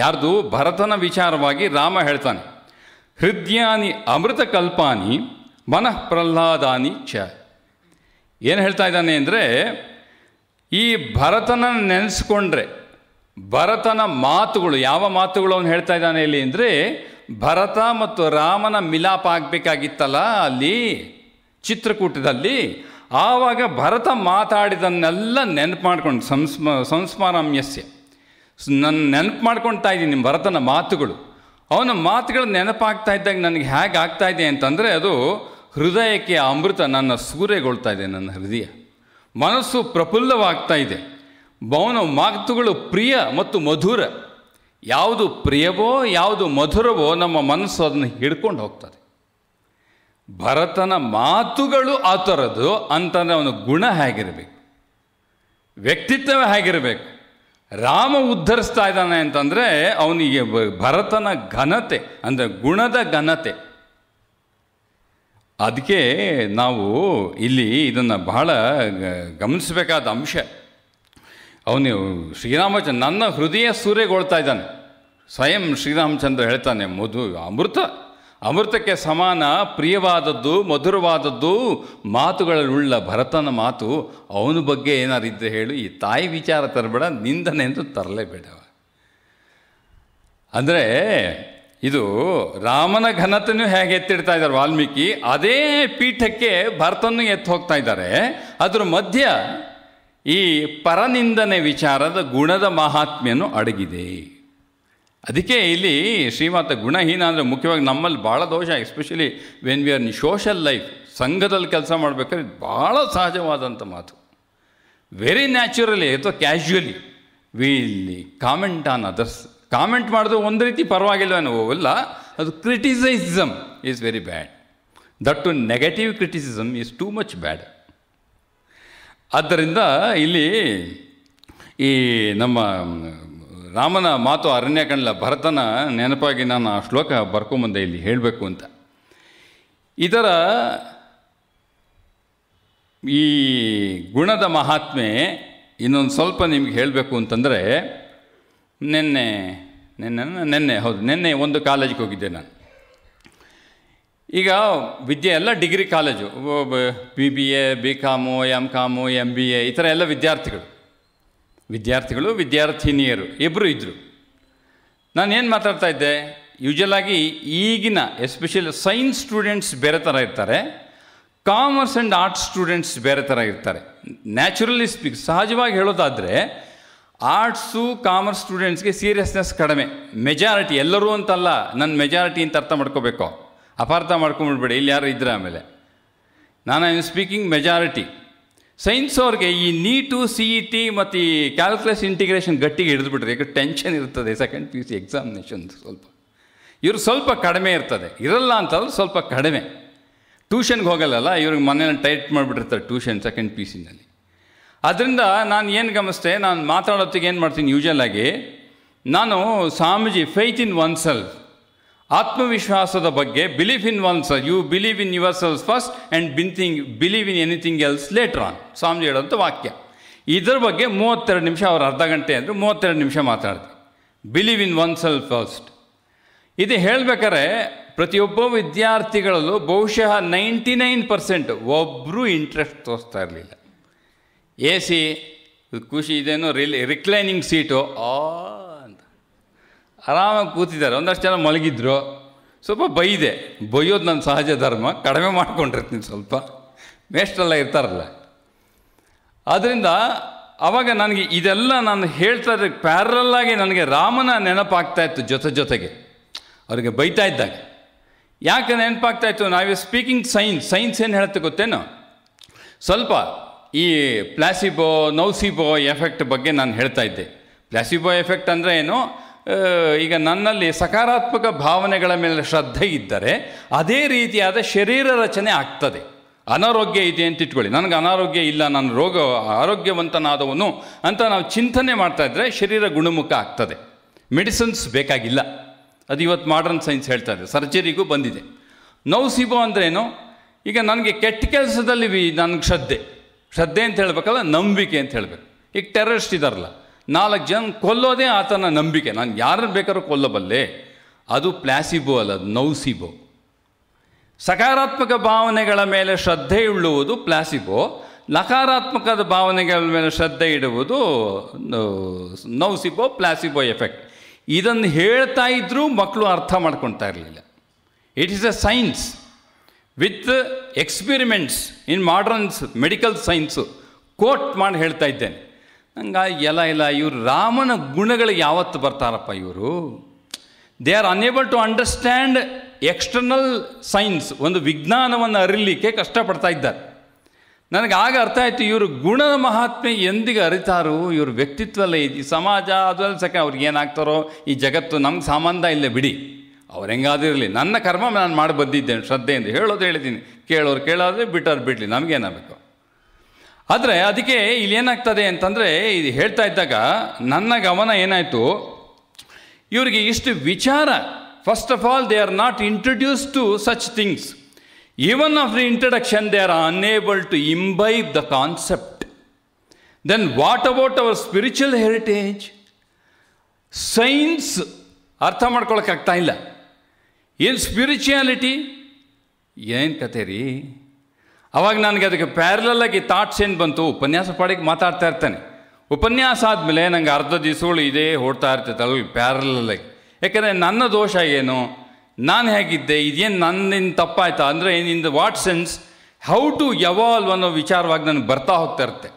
ಯಾರ್ದು ಭರತನ ವಿಚಾರವಾಗಿ ರಾಮ ಹೇಳ್ತಾನೆ ಹೃದಯಾನಿ ಅಮೃತ ಕಲ್ಪಾನಿ ಮನಃ ಪ್ರಹ್ಲಾದಾನಿ ಚ ಏನು ಹೇಳ್ತಾ ಇದ್ದಾನೆ ಅಂದರೆ ಈ ಭರತನ ನೆನೆಸ್ಕೊಂಡ್ರೆ ಭರತನ ಮಾತುಗಳು ಯಾವ ಮಾತುಗಳು ಅವನು ಹೇಳ್ತಾ ಇದ್ದಾನೆ ಇಲ್ಲಿ ಅಂದರೆ ಭರತ ಮತ್ತು ರಾಮನ ಮಿಲಾಪ ಆಗಬೇಕಾಗಿತ್ತಲ್ಲ ಅಲ್ಲಿ ಚಿತ್ರಕೂಟದಲ್ಲಿ ಆವಾಗ ಭರತ ಮಾತಾಡಿದನ್ನೆಲ್ಲ ನೆನಪು ಮಾಡ್ಕೊಂಡು ಸಂಸ್ಮ ಸಂಸ್ಮಾರಾಮ್ಯಸ್ಯ ನನ್ನ ನೆನಪು ಮಾಡ್ಕೊಳ್ತಾ ಇದ್ದೀನಿ ಭರತನ ಮಾತುಗಳು ಅವನ ಮಾತುಗಳು ನೆನಪಾಗ್ತಾ ಇದ್ದಾಗ ನನಗೆ ಹೇಗೆ ಆಗ್ತಾ ಇದೆ ಅಂತಂದರೆ ಅದು ಹೃದಯಕ್ಕೆ ಅಮೃತ ನನ್ನ ಸೂರೆಗೊಳ್ತಾ ಇದೆ ನನ್ನ ಹೃದಯ ಮನಸ್ಸು ಪ್ರಫುಲ್ಲವಾಗ್ತಾ ಇದೆ ಭವನ ಮಾತುಗಳು ಪ್ರಿಯ ಮತ್ತು ಮಧುರ ಯಾವುದು ಪ್ರಿಯವೋ ಯಾವುದು ಮಧುರವೋ ನಮ್ಮ ಮನಸ್ಸು ಅದನ್ನು ಹಿಡ್ಕೊಂಡು ಹೋಗ್ತದೆ ಭರತನ ಮಾತುಗಳು ಆ ಥರದ್ದು ಅಂತಂದರೆ ಅವನ ಗುಣ ಹೇಗಿರಬೇಕು ವ್ಯಕ್ತಿತ್ವ ಹೇಗಿರಬೇಕು ರಾಮ ಉದ್ಧರಿಸ್ತಾ ಇದ್ದಾನೆ ಅಂತಂದರೆ ಅವನಿಗೆ ಭರತನ ಘನತೆ ಅಂದರೆ ಗುಣದ ಘನತೆ ಅದಕ್ಕೆ ನಾವು ಇಲ್ಲಿ ಇದನ್ನು ಬಹಳ ಗಮನಿಸಬೇಕಾದ ಅಂಶ ಅವನು ಶ್ರೀರಾಮಚಂದ್ರ ನನ್ನ ಹೃದಯ ಸೂರ್ಯಗೊಳ್ತಾ ಇದ್ದಾನೆ ಸ್ವಯಂ ಶ್ರೀರಾಮಚಂದ್ರ ಹೇಳ್ತಾನೆ ಮಧು ಅಮೃತ ಅಮೃತಕ್ಕೆ ಸಮಾನ ಪ್ರಿಯವಾದದ್ದು ಮಧುರವಾದದ್ದು ಉಳ್ಳ ಭರತನ ಮಾತು ಅವನ ಬಗ್ಗೆ ಏನಾದ್ರು ಇದ್ದರೆ ಹೇಳು ಈ ತಾಯಿ ವಿಚಾರ ತರಬೇಡ ನಿಂದನೆ ಎಂದು ತರಲೇಬೇಡವ ಅಂದರೆ ಇದು ರಾಮನ ಘನತೆಯೂ ಹೇಗೆ ಎತ್ತಿಡ್ತಾ ಇದ್ದಾರೆ ವಾಲ್ಮೀಕಿ ಅದೇ ಪೀಠಕ್ಕೆ ಭರತನ್ನು ಎತ್ತು ಹೋಗ್ತಾ ಇದ್ದಾರೆ ಅದರ ಮಧ್ಯ ಈ ಪರನಿಂದನೆ ವಿಚಾರದ ಗುಣದ ಮಹಾತ್ಮೆಯನ್ನು ಅಡಗಿದೆ ಅದಕ್ಕೆ ಇಲ್ಲಿ ಶ್ರೀಮಾತ ಗುಣಹೀನ ಅಂದರೆ ಮುಖ್ಯವಾಗಿ ನಮ್ಮಲ್ಲಿ ಭಾಳ ದೋಷ especially when we are in social life ಸಂಘದಲ್ಲಿ ಕೆಲಸ ಮಾಡಬೇಕಾದ್ರೆ ಭಾಳ ಸಹಜವಾದಂಥ ಮಾತು ವೆರಿ ನ್ಯಾಚುರಲಿ ಅಥವಾ ಕ್ಯಾಶುಯಲಿ ಇಲ್ಲಿ ಕಾಮೆಂಟ್ ಆನ್ ಅದರ್ಸ್ ಕಾಮೆಂಟ್ ಮಾಡಿದ್ರೆ ಒಂದು ರೀತಿ ಪರವಾಗಿಲ್ಲ ಇಲ್ಲ ಅದು criticism is very bad that negative criticism is too much bad ಆದ್ದರಿಂದ ಇಲ್ಲಿ ಈ ನಮ್ಮ ರಾಮನ ಮಾತು ಅರಣ್ಯ ಕಂಡ್ಲ ಭರತನ ನೆನಪಾಗಿ ನಾನು ಆ ಶ್ಲೋಕ ಬರ್ಕೊಂಬಂದೆ ಇಲ್ಲಿ ಹೇಳಬೇಕು ಅಂತ ಇದರ ಈ ಗುಣದ ಮಹಾತ್ಮೆ ಇನ್ನೊಂದು ಸ್ವಲ್ಪ ನಿಮ್ಗೆ ಹೇಳಬೇಕು ಅಂತಂದರೆ ನಿನ್ನೆ ನಿನ್ನೆ ನಿನ್ನೆ ಹೌದು ನಿನ್ನೆ ಒಂದು ಕಾಲೇಜಿಗೆ ಹೋಗಿದ್ದೆ ನಾನು ಈಗ ವಿದ್ಯೆ ಎಲ್ಲ degree college B B A B com M com M B A ಈ ಥರ ಎಲ್ಲ ವಿದ್ಯಾರ್ಥಿಗಳು ವಿದ್ಯಾರ್ಥಿಗಳು ವಿದ್ಯಾರ್ಥಿನಿಯರು ಇಬ್ಬರು ಇದ್ದರು ನಾನು ಏನು ಮಾತಾಡ್ತಾ ಇದ್ದೆ ಆಗಿ ಈಗಿನ ಎಸ್ಪೆಷಲಿ ಸೈನ್ಸ್ ಸ್ಟೂಡೆಂಟ್ಸ್ ಬೇರೆ ಥರ ಇರ್ತಾರೆ ಕಾಮರ್ಸ್ ಆ್ಯಂಡ್ ಆರ್ಟ್ಸ್ ಸ್ಟೂಡೆಂಟ್ಸ್ ಬೇರೆ ಥರ ಇರ್ತಾರೆ ನ್ಯಾಚುರಲಿ ಸ್ಪೀಕ್ ಸಹಜವಾಗಿ ಹೇಳೋದಾದರೆ ಆರ್ಟ್ಸು ಕಾಮರ್ಸ್ ಸ್ಟೂಡೆಂಟ್ಸ್ಗೆ ಸೀರಿಯಸ್ನೆಸ್ ಕಡಿಮೆ ಮೆಜಾರಿಟಿ ಎಲ್ಲರೂ ಅಂತಲ್ಲ ನನ್ನ ಮೆಜಾರಿಟಿ ಅಂತ ಅರ್ಥ ಮಾಡ್ಕೋಬೇಕು ಅಪಾರ್ಥ ಮಾಡ್ಕೊಂಬಿಡ್ಬೇಡಿ ಇಲ್ಲಿ ಯಾರು ಇದ್ರೆ ಆಮೇಲೆ ನಾನು I am speaking majority science ಅವ್ರಿಗೆ ಈ ನೀಟು ಸಿ ಇ ಟಿ ಮತ್ತು ಈ ಕ್ಯಾಲ್ಕುಲಸ್ ಇಂಟಿಗ್ರೇಷನ್ ಗಟ್ಟಿಗೆ ಹಿಡಿದುಬಿಟ್ರೆ ಈಗ ಟೆನ್ಷನ್ ಇರ್ತದೆ second P U C examination ಸ್ವಲ್ಪ ಇವರು ಸ್ವಲ್ಪ ಕಡಿಮೆ ಇರ್ತದೆ ಇರಲ್ಲ ಅಂತಂದ್ರೆ ಸ್ವಲ್ಪ ಕಡಿಮೆ ಟ್ಯೂಷನ್ಗೆ ಹೋಗಲ್ಲಲ್ಲ ಇವ್ರಿಗೆ ಮನೇಲಿ ಟೈಟ್ ಮಾಡಿಬಿಟ್ಟಿರ್ತಾರೆ ಟ್ಯೂಷನ್ ಸೆಕೆಂಡ್ ಪಿ ಯು ಸಿನಲ್ಲಿ ಅದರಿಂದ ನಾನು ಏನು ಗಮನಿಸ್ತೆ ನಾನು ಮಾತಾಡೋತ್ತಿಗೆ ಏನು ಮಾಡ್ತೀನಿ ಆಗಿ ನಾನು Swamiji faith in oneself ಆತ್ಮವಿಶ್ವಾಸದ ಬಗ್ಗೆ belief in oneself you believe in yourself first and ಬಿನ್ಥಿಂಗ್ believe in anything else later on Swamiji ಹೇಳೋಂಥ ವಾಕ್ಯ ಇದರ ಬಗ್ಗೆ ಮೂವತ್ತೆರಡು ನಿಮಿಷ ಅವ್ರು ಅರ್ಧ ಗಂಟೆ ಅಂದರೆ ಮೂವತ್ತೆರಡು ನಿಮಿಷ ಮಾತಾಡ್ತೀನಿ believe in oneself first ಇದು ಹೇಳಬೇಕಾರೆ ಪ್ರತಿಯೊಬ್ಬ ವಿದ್ಯಾರ್ಥಿಗಳಲ್ಲೂ ಬಹುಶಃ ನೈಂಟಿ ನೈನ್ ಪರ್ಸೆಂಟ್ ಒಬ್ಬರೂ ಇಂಟ್ರೆಸ್ಟ್ ತೋರಿಸ್ತಾ ಇರಲಿಲ್ಲ ಎ ಸಿ ಖುಷಿ ಇದೇನು ರಿಲ್ ರಿಕ್ಲೈನಿಂಗ್ ಸೀಟು ಆ ಅಂತ ಆರಾಮಾಗಿ ಕೂತಿದ್ದಾರೆ ಒಂದಷ್ಟು ಜನ ಮಲಗಿದ್ರು ಸ್ವಲ್ಪ ಬೈದೆ ಬೈಯೋದು ನನ್ನ ಸಹಜ ಧರ್ಮ ಕಡಿಮೆ ಮಾಡ್ಕೊಂಡಿರ್ತೀನಿ ಸ್ವಲ್ಪ ಮೇಷ್ಟೆಲ್ಲ ಇರ್ತಾರಲ್ಲ ಆದ್ದರಿಂದ ಅವಾಗ ನನಗೆ ಇದೆಲ್ಲ ನಾನು ಹೇಳ್ತಾ ಇದ್ದ ಪ್ಯಾರಲಾಗಿ ನನಗೆ ರಾಮನ ನೆನಪಾಗ್ತಾ ಇತ್ತು ಜೊತೆ ಜೊತೆಗೆ ಅವರಿಗೆ ಬೈತಾ ಇದ್ದಾಗ ಯಾಕೆ ನೆನಪಾಗ್ತಾ ಇತ್ತು ನಾವೇ ಸ್ಪೀಕಿಂಗ್ ಸೈನ್ಸ್ ಸೈನ್ಸ್ ಏನು ಹೇಳುತ್ತೆ ಗೊತ್ತೇನು ಸ್ವಲ್ಪ ಈ ಪ್ಲಾಸಿಬೋ ನೌಸಿಬೋ ಎಫೆಕ್ಟ್ ಬಗ್ಗೆ ನಾನು ಹೇಳ್ತಾ ಇದ್ದೆ ಪ್ಲಾಸಿಬೋ ಎಫೆಕ್ಟ್ ಅಂದರೆ ಏನು ಈಗ ನನ್ನಲ್ಲಿ ಸಕಾರಾತ್ಮಕ ಭಾವನೆಗಳ ಮೇಲೆ ಶ್ರದ್ಧೆ ಇದ್ದರೆ ಅದೇ ರೀತಿಯಾದ ಶರೀರ ರಚನೆ ಆಗ್ತದೆ ಅನಾರೋಗ್ಯ ಇದೆ ಅಂತ ಇಟ್ಕೊಳ್ಳಿ ನನಗೆ ಅನಾರೋಗ್ಯ ಇಲ್ಲ ನಾನು ರೋಗ ಆರೋಗ್ಯವಂತನಾದವನು ಅಂತ ನಾವು ಚಿಂತನೆ ಮಾಡ್ತಾ ಇದ್ದರೆ ಶರೀರ ಗುಣಮುಖ ಆಗ್ತದೆ ಮೆಡಿಸಿನ್ಸ್ ಬೇಕಾಗಿಲ್ಲ ಅದು ಇವತ್ತು ಮಾಡರ್ನ್ ಸೈನ್ಸ್ ಹೇಳ್ತಾ ಇದೆ ಸರ್ಜರಿಗೂ ಬಂದಿದೆ ನೌಸಿಬೋ ಅಂದ್ರೇನು ಈಗ ನನಗೆ ಕೆಟ್ಟ ಕೆಲಸದಲ್ಲಿ ನನಗೆ ಶ್ರದ್ಧೆ ಶ್ರದ್ಧೆ ಅಂತ ಹೇಳಬೇಕಲ್ಲ ನಂಬಿಕೆ ಅಂತ ಹೇಳಬೇಕು ಈಗ ಟೆರರಿಸ್ಟ್ ಇದಾರಲ್ಲ ನಾಲ್ಕು ಜನ ಕೊಲ್ಲೋದೇ ಆತನ ನಂಬಿಕೆ ನಾನು ಯಾರನ್ನು ಬೇಕಾದ್ರೂ ಕೊಲ್ಲಬಲ್ಲೆ ಅದು ಪ್ಲಾಸಿಬೋ ಅಲ್ಲ ನೌಸಿಬೋ ಸಕಾರಾತ್ಮಕ ಭಾವನೆಗಳ ಮೇಲೆ ಶ್ರದ್ಧೆ ಉಳ್ಳುವುದು ಪ್ಲಾಸಿಬೋ ನಕಾರಾತ್ಮಕದ ಭಾವನೆಗಳ ಮೇಲೆ ಶ್ರದ್ಧೆ ಇಡುವುದು ನೌಸಿಬೋ ಪ್ಲಾಸಿಬೋ ಎಫೆಕ್ಟ್ ಇದನ್ನು ಹೇಳ್ತಾ ಇದ್ದರೂ ಮಕ್ಕಳು ಅರ್ಥ ಮಾಡ್ಕೊಳ್ತಾ ಇರಲಿಲ್ಲ it is a science with experiments in moderns medical science quote ಮಾಡಿ ಹೇಳ್ತಾ ಇದ್ದೇನೆ ನಂಗೆ ಎಲ್ಲ ಇಲ್ಲ ಇವರು ರಾಮನ ಗುಣಗಳಿಗೆ ಯಾವತ್ತು ಬರ್ತಾರಪ್ಪ ಇವರು they are unable to understand external science ಒಂದು ವಿಜ್ಞಾನವನ್ನು ಅರಿಲಿಕ್ಕೆ ಕಷ್ಟಪಡ್ತಾ ಇದ್ದಾರೆ ನನಗೆ ಆಗ ಅರ್ಥ ಆಯಿತು ಇವರು ಗುಣದ ಮಹಾತ್ಮೆ ಎಂದಿಗೆ ಅರಿತಾರೋ ಇವ್ರ ವ್ಯಕ್ತಿತ್ವ ಅಲ್ಲ ಈ ಸಮಾಜ ಅದರಲ್ಲಿ ಸಖ್ಯ ಅವ್ರಿಗೆ ಏನಾಗ್ತಾರೋ ಈ ಜಗತ್ತು ನಮ್ಗೆ ಸಂಬಂಧ ಇಲ್ಲ ಬಿಡಿ ಅವ್ರು ಹೆಂಗಾದಿರಲಿ ನನ್ನ ಕರ್ಮ ನಾನು ಮಾಡಿ ಬಂದಿದ್ದೇನೆ ಶ್ರದ್ಧೆಯಿಂದ ಹೇಳೋದು ಹೇಳಿದ್ದೀನಿ ಕೇಳೋರು ಕೇಳೋದ್ರೆ ಬಿಟ್ಟವ್ರು ಬಿಡಲಿ ನಮಗೇನಾಗಬೇಕು ಆದರೆ ಅದಕ್ಕೆ ಇಲ್ಲಿ ಏನಾಗ್ತದೆ ಅಂತಂದರೆ ಇದು ಹೇಳ್ತಾ ಇದ್ದಾಗ ನನ್ನ ಗಮನ ಏನಾಯಿತು ಇವರಿಗೆ ಇಷ್ಟು ವಿಚಾರ first of all they are not introduce to such things even of the introduction they are unable to imbibe the concept then what about our spiritual heritage science ಅರ್ಥ ಮಾಡ್ಕೊಳಕ್ಕಾಗ್ತಾ ಇಲ್ಲ ಏನು ಸ್ಪಿರಿಚುಯಾಲಿಟಿ ಏನು ಕತೆ ರೀ ಅವಾಗ ನನಗೆ ಅದಕ್ಕೆ ಪ್ಯಾರಲಾಗಿ ಥಾಟ್ಸ್ ಏನು ಬಂತು ಉಪನ್ಯಾಸ ಪಾಡಿಗೆ ಮಾತಾಡ್ತಾ ಇರ್ತಾನೆ ಉಪನ್ಯಾಸ ಆದಮೇಲೆ ನನಗೆ ಅರ್ಧ ದಿವಸಗಳು ಇದೇ ಓಡ್ತಾ ಇರ್ತೈತೆ ಅಲ್ಲಿ ಪ್ಯಾರಲಾಗಿ ಯಾಕಂದರೆ ನನ್ನ ದೋಷ ಏನು ನಾನು ಹೇಗಿದ್ದೆ ಇದೇನು ನನ್ನಿಂದ ತಪ್ಪಾಯ್ತಾ ಅಂದರೆ in the what sense how to evolve ಅನ್ನೋ ವಿಚಾರವಾಗಿ ನನಗೆ ಬರ್ತಾ ಹೋಗ್ತಾ ಇರುತ್ತೆ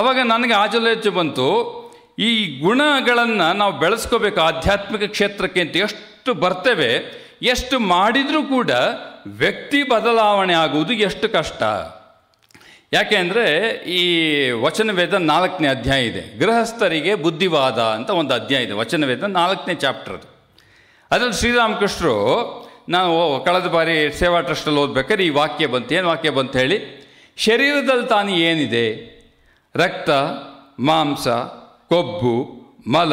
ಆವಾಗ ನನಗೆ ಆಜಲೇಚು ಬಂತು ಈ ಗುಣಗಳನ್ನು ನಾವು ಬೆಳೆಸ್ಕೋಬೇಕು ಆಧ್ಯಾತ್ಮಿಕ ಕ್ಷೇತ್ರಕ್ಕೆ ಅಂತ ಎಷ್ಟು ಬರ್ತೇವೆ ಎಷ್ಟು ಮಾಡಿದರೂ ಕೂಡ ವ್ಯಕ್ತಿ ಬದಲಾವಣೆ ಆಗುವುದು ಎಷ್ಟು ಕಷ್ಟ ಯಾಕೆ ಅಂದರೆ ಈ ವಚನವೇದ ನಾಲ್ಕನೇ ಅಧ್ಯಾಯ ಇದೆ ಗೃಹಸ್ಥರಿಗೆ ಬುದ್ಧಿವಾದ ಅಂತ ಒಂದು ಅಧ್ಯಾಯ ಇದೆ ವಚನವೇದ ನಾಲ್ಕನೇ ಚಾಪ್ಟರ್ ಅದು ಅದರಲ್ಲಿ ಶ್ರೀರಾಮಕೃಷ್ಣರು ನಾವು ಕಳೆದ ಬಾರಿ ಸೇವಾ ಟ್ರಸ್ಟಲ್ಲಿ ಓದಬೇಕಾದ್ರೆ ಈ ವಾಕ್ಯ ಬಂತು ಏನು ವಾಕ್ಯ ಬಂತು ಹೇಳಿ ಶರೀರದಲ್ಲಿ ತಾನು ಏನಿದೆ ರಕ್ತ ಮಾಂಸ ಕೊಬ್ಬು ಮಲ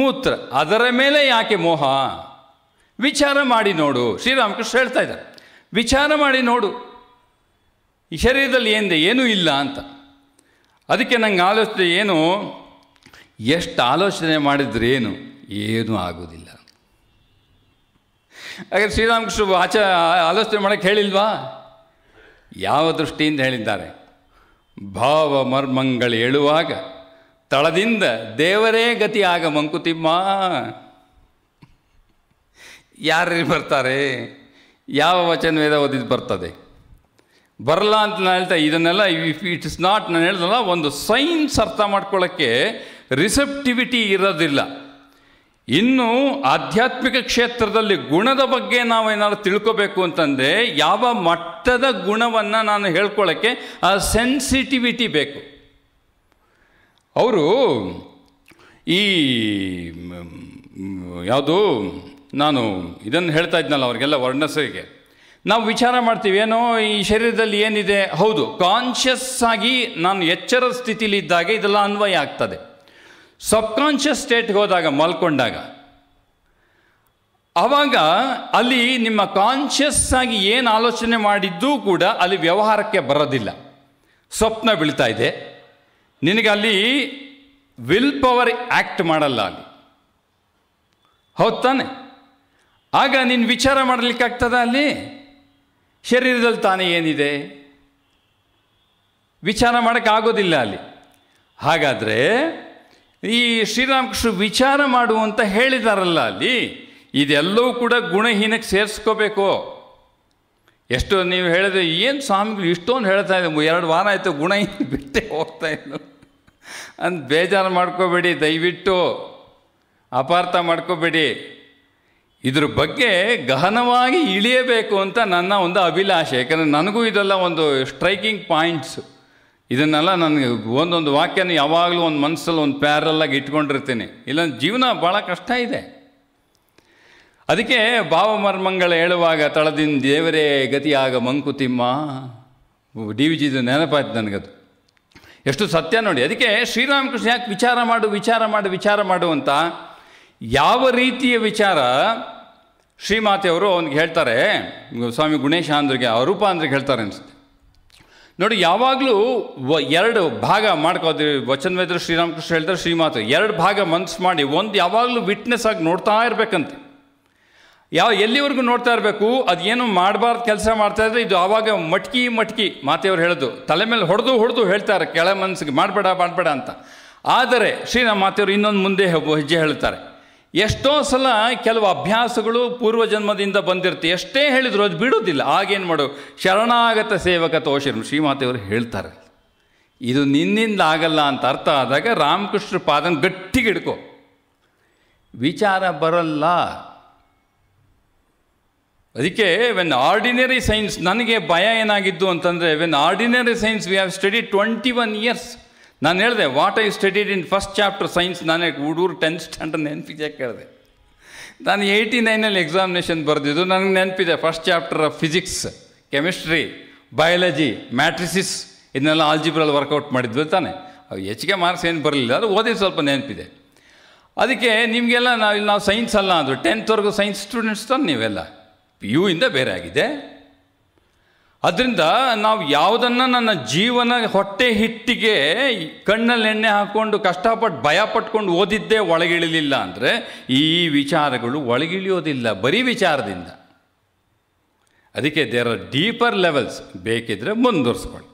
ಮೂತ್ರ ಅದರ ಮೇಲೆ ಯಾಕೆ ಮೋಹ ವಿಚಾರ ಮಾಡಿ ನೋಡು ಶ್ರೀರಾಮಕೃಷ್ಣ ಹೇಳ್ತಾ ಇದ್ದಾರೆ ವಿಚಾರ ಮಾಡಿ ನೋಡು ಈ ಶರೀರದಲ್ಲಿ ಏನಿದೆ ಏನೂ ಇಲ್ಲ ಅಂತ ಅದಕ್ಕೆ ನಂಗೆ ಆಲೋಚನೆ ಏನು ಎಷ್ಟು ಆಲೋಚನೆ ಮಾಡಿದ್ರೆ ಏನು ಏನೂ ಆಗೋದಿಲ್ಲ ಹಾಗೆ ಶ್ರೀರಾಮಕೃಷ್ಣ ಆಚ ಆಲೋಚನೆ ಮಾಡೋಕ್ಕೆ ಹೇಳಿಲ್ವಾ ಯಾವ ದೃಷ್ಟಿಯಿಂದ ಹೇಳಿದ್ದಾರೆ ಭಾವ ಮರ್ಮಂಗಳು ಹೇಳುವಾಗ ತಳದಿಂದ ದೇವರೇ ಗತಿಯಾಗ ಮಂಕುತಿಮ್ಮ ಯಾರು ಬರ್ತಾರೆ ಯಾವ ವಚನವೇದ ಓದಿದ್ದು ಬರ್ತದೆ ಬರಲ್ಲ ಅಂತ ನಾನು ಹೇಳ್ತಾ ಇದನ್ನೆಲ್ಲ ಇಫ್ ಇಟ್ ಇಸ್ ನಾಟ್ ನಾನು ಹೇಳ್ದಲ್ಲ ಒಂದು ಸೈನ್ಸ್ ಅರ್ಥ ಮಾಡ್ಕೊಳ್ಳೋಕ್ಕೆ ರಿಸೆಪ್ಟಿವಿಟಿ ಇರೋದಿಲ್ಲ ಇನ್ನು ಆಧ್ಯಾತ್ಮಿಕ ಕ್ಷೇತ್ರದಲ್ಲಿ ಗುಣದ ಬಗ್ಗೆ ನಾವೇನಾದ್ರು ತಿಳ್ಕೋಬೇಕು ಅಂತಂದರೆ ಯಾವ ಮಟ್ಟದ ಗುಣವನ್ನು ನಾನು ಹೇಳ್ಕೊಳ್ಳೋಕ್ಕೆ ಆ ಸೆನ್ಸಿಟಿವಿಟಿ ಬೇಕು ಅವರು ಈ ಯಾವುದು ನಾನು ಇದನ್ನು ಹೇಳ್ತಾ ಇದ್ನಲ್ಲ ಅವರಿಗೆಲ್ಲ ವರ್ಣಸರಿಗೆ ನಾವು ವಿಚಾರ ಮಾಡ್ತೀವಿ ಏನೋ ಈ ಶರೀರದಲ್ಲಿ ಏನಿದೆ ಹೌದು ಕಾನ್ಷಿಯಸ್ ಆಗಿ ನಾನು ಎಚ್ಚರ ಇದ್ದಾಗ ಇದೆಲ್ಲ ಅನ್ವಯ ಆಗ್ತದೆ ಕಾನ್ಷಿಯಸ್ ಸ್ಟೇಟ್ಗೆ ಹೋದಾಗ ಮಲ್ಕೊಂಡಾಗ ಆವಾಗ ಅಲ್ಲಿ ನಿಮ್ಮ ಕಾನ್ಷಿಯಸ್ ಆಗಿ ಏನು ಆಲೋಚನೆ ಮಾಡಿದ್ದೂ ಕೂಡ ಅಲ್ಲಿ ವ್ಯವಹಾರಕ್ಕೆ ಬರೋದಿಲ್ಲ ಸ್ವಪ್ನ ಬೀಳ್ತಾ ಇದೆ ನಿನಗೆ ಅಲ್ಲಿ ವಿಲ್ ಪವರ್ ಆ್ಯಕ್ಟ್ ಮಾಡಲ್ಲ ಅಲ್ಲಿ ಹೌದು ತಾನೆ ಆಗ ನೀನು ವಿಚಾರ ಮಾಡಲಿಕ್ಕಾಗ್ತದ ಅಲ್ಲಿ ಶರೀರದಲ್ಲಿ ತಾನೇ ಏನಿದೆ ವಿಚಾರ ಮಾಡೋಕ್ಕಾಗೋದಿಲ್ಲ ಅಲ್ಲಿ ಹಾಗಾದರೆ ಈ ಶ್ರೀರಾಮಕೃಷ್ಣ ವಿಚಾರ ಮಾಡು ಅಂತ ಹೇಳಿದಾರಲ್ಲ ಅಲ್ಲಿ ಇದೆಲ್ಲವೂ ಕೂಡ ಗುಣಹೀನಕ್ಕೆ ಸೇರಿಸ್ಕೋಬೇಕು ಎಷ್ಟೋ ನೀವು ಹೇಳಿದ್ರೆ ಏನು ಸ್ವಾಮಿಗಳು ಇಷ್ಟೊಂದು ಹೇಳ್ತಾ ಇದ್ದೆ ಎರಡು ವಾರ ಆಯಿತು ಗುಣಹೀನ ಬಿಟ್ಟೆ ಹೋಗ್ತಾ ಇದ್ದು ಅಂತ ಬೇಜಾರು ಮಾಡ್ಕೋಬೇಡಿ ದಯವಿಟ್ಟು ಅಪಾರ್ಥ ಮಾಡ್ಕೋಬೇಡಿ ಇದ್ರ ಬಗ್ಗೆ ಗಹನವಾಗಿ ಇಳಿಯಬೇಕು ಅಂತ ನನ್ನ ಒಂದು ಅಭಿಲಾಷೆ ಯಾಕಂದರೆ ನನಗೂ ಇದೆಲ್ಲ ಒಂದು ಸ್ಟ್ರೈಕಿಂಗ್ ಪಾಯಿಂಟ್ಸ್ ಇದನ್ನೆಲ್ಲ ನನಗೆ ಒಂದೊಂದು ವಾಕ್ಯನ ಯಾವಾಗಲೂ ಒಂದು ಮನಸ್ಸಲ್ಲಿ ಒಂದು ಪ್ಯಾರಲ್ಲಾಗಿ ಇಟ್ಕೊಂಡಿರ್ತೀನಿ ಇಲ್ಲಾಂದ್ರೆ ಜೀವನ ಭಾಳ ಕಷ್ಟ ಇದೆ ಅದಕ್ಕೆ ಭಾವಮರ್ಮಂಗಳ ಹೇಳುವಾಗ ತಳದಿಂದ ದೇವರೇ ಗತಿಯಾಗ ಮಂಕುತಿಮ್ಮ ಡಿ ವಿ ಜಿದು ನೆನಪಾಯ್ತು ನನಗದು ಎಷ್ಟು ಸತ್ಯ ನೋಡಿ ಅದಕ್ಕೆ ಶ್ರೀರಾಮಕೃಷ್ಣ ಯಾಕೆ ವಿಚಾರ ಮಾಡು ವಿಚಾರ ಮಾಡು ವಿಚಾರ ಮಾಡು ಅಂತ ಯಾವ ರೀತಿಯ ವಿಚಾರ ಶ್ರೀಮಾತೆಯವರು ಅವನಿಗೆ ಹೇಳ್ತಾರೆ ಸ್ವಾಮಿ ಗುಣೇಶ ಅಂದ್ರಿಗೆ ಅರೂಪ ಅಂದ್ರಿಗೆ ಹೇಳ್ತಾರೆ ಅನಿಸುತ್ತೆ ನೋಡಿ ಯಾವಾಗಲೂ ಎರಡು ಭಾಗ ಮಾಡ್ಕೋತೀವಿ ವಚನವೇದರು ಶ್ರೀರಾಮಕೃಷ್ಣ ಹೇಳ್ತಾರೆ ಶ್ರೀಮಾತೆ ಎರಡು ಭಾಗ ಮನ್ಸು ಮಾಡಿ ಒಂದು ಯಾವಾಗಲೂ ವಿಟ್ನೆಸ್ ಆಗಿ ನೋಡ್ತಾ ಇರಬೇಕಂತೆ ಯಾವ ಎಲ್ಲಿವರೆಗೂ ನೋಡ್ತಾ ಇರಬೇಕು ಅದು ಏನು ಮಾಡಬಾರ್ದು ಕೆಲಸ ಮಾಡ್ತಾ ಇದ್ರೆ ಇದು ಆವಾಗ ಮಟ್ಕಿ ಮಟ್ಕಿ ಮಾತೆಯವರು ಹೇಳೋದು ತಲೆ ಮೇಲೆ ಹೊಡೆದು ಹೊಡೆದು ಹೇಳ್ತಾರೆ ಕೆಳ ಮನಸ್ಸಿಗೆ ಮಾಡಬೇಡ ಮಾಡಬೇಡ ಅಂತ ಆದರೆ ಶ್ರೀರಾಮ ಮಾತೆಯವರು ಇನ್ನೊಂದು ಮುಂದೆ ಹೆಜ್ಜೆ ಹೇಳ್ತಾರೆ ಎಷ್ಟೋ ಸಲ ಕೆಲವು ಅಭ್ಯಾಸಗಳು ಪೂರ್ವಜನ್ಮದಿಂದ ಬಂದಿರುತ್ತೆ ಎಷ್ಟೇ ಹೇಳಿದ್ರು ಅದು ಬಿಡೋದಿಲ್ಲ ಆಗೇನು ಮಾಡು ಶರಣಾಗತ ಸೇವಕ ತೋಷರು ಶ್ರೀಮಾತೆಯವರು ಹೇಳ್ತಾರೆ ಇದು ನಿನ್ನಿಂದ ಆಗಲ್ಲ ಅಂತ ಅರ್ಥ ಆದಾಗ ರಾಮಕೃಷ್ಣ ಪಾದನ ಗಟ್ಟಿಗೆ ಹಿಡ್ಕೊ ವಿಚಾರ ಬರಲ್ಲ ಅದಕ್ಕೆ ವೆನ್ ಆರ್ಡಿನರಿ ಸೈನ್ಸ್ ನನಗೆ ಭಯ ಏನಾಗಿದ್ದು ಅಂತಂದರೆ when ordinary science we have study twenty one years ನಾನು ಹೇಳಿದೆ what I studied in first chapter science ನಾನೇ ಹುಡುಗರು ಟೆಂತ್ ಸ್ಟ್ಯಾಂಡರ್ಡ್ ನೆನಪಿದೆ ಕೇಳಿದೆ ನಾನು ಏಯ್ಟಿ ನೈನಲ್ಲಿ ಎಕ್ಸಾಮಿನೇಷನ್ ಬರೆದಿದ್ದು ನನಗೆ ನೆನಪಿದೆ first chapter of physics chemistry biology matrices ಇದನ್ನೆಲ್ಲ ಆಲ್ಜಿಬ್ರಲ್ಲಿ ವರ್ಕೌಟ್ ಮಾಡಿದ್ವಿ ತಾನೆ ಅವು ಹೆಚ್ಚಿಗೆ ಮಾರ್ಕ್ಸ್ ಏನು ಬರಲಿಲ್ಲ ಅದು ಓದಿದ್ದು ಸ್ವಲ್ಪ ನೆನಪಿದೆ ಅದಕ್ಕೆ ನಿಮಗೆಲ್ಲ ನಾವು ಇಲ್ಲಿ ನಾವು ಸೈನ್ಸ್ ಅಲ್ಲ ಅಂದರು ಟೆಂತ್ವರೆಗೂ ಸೈನ್ಸ್ ಸ್ಟೂಡೆಂಟ್ಸ್ ತಾನೆ ನೀವೆಲ್ಲ ಪಿ ಯು ಇಂದ ಬೇರೆ ಆಗಿದೆ ಅದರಿಂದ ನಾವು ಯಾವುದನ್ನು ನನ್ನ ಜೀವನ ಹೊಟ್ಟೆ ಹಿಟ್ಟಿಗೆ ಕಣ್ಣಲ್ಲಿ ಎಣ್ಣೆ ಹಾಕ್ಕೊಂಡು ಕಷ್ಟಪಟ್ಟು ಭಯ ಪಟ್ಕೊಂಡು ಓದಿದ್ದೇ ಒಳಗಿಳಿಲಿಲ್ಲ ಅಂದರೆ ಈ ವಿಚಾರಗಳು ಒಳಗಿಳಿಯೋದಿಲ್ಲ ಬರೀ ವಿಚಾರದಿಂದ ಅದಕ್ಕೆ ದೇರ್ ಆರ್ ಡೀಪರ್ ಲೆವೆಲ್ಸ್ ಬೇಕಿದ್ದರೆ ಮುಂದುವರಿಸ್ಕೊಳ್ಳಿ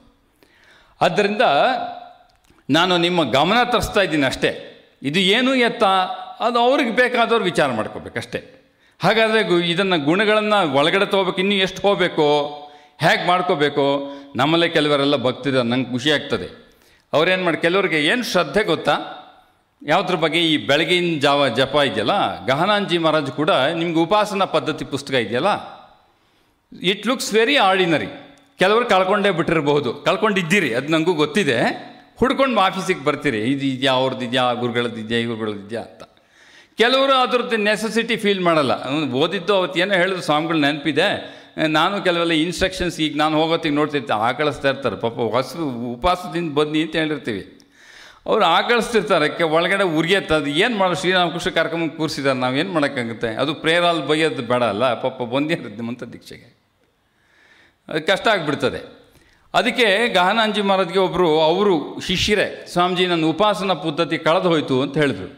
ಆದ್ದರಿಂದ ನಾನು ನಿಮ್ಮ ಗಮನ ತರಿಸ್ತಾ ಇದ್ದೀನಿ ಅಷ್ಟೇ ಇದು ಏನು ಎತ್ತ ಅದು ಅವ್ರಿಗೆ ಬೇಕಾದವ್ರು ವಿಚಾರ ಮಾಡ್ಕೋಬೇಕಷ್ಟೇ ಹಾಗಾದರೆ ಇದನ್ನು ಗುಣಗಳನ್ನು ಒಳಗಡೆ ತೊಗೋಬೇಕು ಇನ್ನೂ ಎಷ್ಟು ಹೋಗಬೇಕು ಹೇಗೆ ಮಾಡ್ಕೋಬೇಕು ನಮ್ಮಲ್ಲೇ ಕೆಲವರೆಲ್ಲ ಭಕ್ತಿದ ನಂಗೆ ಖುಷಿ ಆಗ್ತದೆ ಅವ್ರೇನು ಮಾಡಿ ಕೆಲವರಿಗೆ ಏನು ಶ್ರದ್ಧೆ ಗೊತ್ತಾ ಯಾವುದ್ರ ಬಗ್ಗೆ ಈ ಬೆಳಗಿನ ಜಾವ ಜಪ ಇದೆಯಲ್ಲ ಗಹನಾಂಜಿ ಮಹಾರಾಜ್ ಕೂಡ ನಿಮ್ಗೆ ಉಪಾಸನಾ ಪದ್ಧತಿ ಪುಸ್ತಕ ಇದೆಯಲ್ಲ ಇಟ್ ಲುಕ್ಸ್ ವೆರಿ ಆರ್ಡಿನರಿ ಕೆಲವರು ಕಳ್ಕೊಂಡೇ ಬಿಟ್ಟಿರಬಹುದು ಕಳ್ಕೊಂಡಿದ್ದೀರಿ ಅದು ನನಗೂ ಗೊತ್ತಿದೆ ಹುಡ್ಕೊಂಡು ಆಫೀಸಿಗೆ ಬರ್ತೀರಿ ಇದು ಇದೆಯಾ ಅವ್ರದ್ದು ಇದೆಯಾ ಗುರುಗಳದ್ದಿದೆಯಾ ಗುರುಗಳದ್ದಿದೆಯಾ ಅಂತ ಕೆಲವರು ಅದ್ರದ್ದು ನೆಸೆಸಿಟಿ ಫೀಲ್ ಮಾಡಲ್ಲ ಓದಿದ್ದು ಅವತ್ತು ಏನೋ ಹೇಳಿದ್ರು ಸ್ವಾಮಿಗಳು ನೆನಪಿದೆ ನಾನು ಕೆಲವೆಲ್ಲ ಇನ್ಸ್ಟ್ರಕ್ಷನ್ಸ್ ಈಗ ನಾನು ಹೋಗೋತ್ತಿಗೆ ನೋಡ್ತಿರ್ತೀನಿ ಆಕಳಿಸ್ತಾ ಇರ್ತಾರೆ ಪಾಪ ಹೊಸ ಉಪಾಸದಿಂದ ಬನ್ನಿ ಅಂತ ಹೇಳಿರ್ತೀವಿ ಅವರು ಆಕಳಿಸ್ತಿರ್ತಾರೆ ಕೆ ಒಳಗಡೆ ಉರಿಯತ್ತೆ ಅದು ಏನು ಮಾಡೋ ಶ್ರೀರಾಮಕೃಷ್ಣ ಕಾರ್ಯಕ್ರಮಕ್ಕೆ ಕೂರಿಸಿದ್ದಾರೆ ನಾವು ಏನು ಮಾಡೋಕ್ಕಾಗುತ್ತೆ ಅದು ಪ್ರೇರಾಲ್ ಬೈಯೋದು ಬೇಡ ಅಲ್ಲ ಪಾಪ ಬಂದೇ ಇರುತ್ತೆ ಮಂತ್ರ ದೀಕ್ಷೆಗೆ ಅದು ಕಷ್ಟ ಆಗಿಬಿಡ್ತದೆ ಅದಕ್ಕೆ ಗಹನಾಂಜಿ ಮಹಾರಾಜ್ಗೆ ಒಬ್ಬರು ಅವರು ಶಿಷ್ಯರೇ ಸ್ವಾಮೀಜಿ ನನ್ನ ಉಪಾಸನ ಪದ್ಧತಿ ಕಳೆದು ಹೋಯಿತು ಅಂತ ಹೇಳಿದ್ರು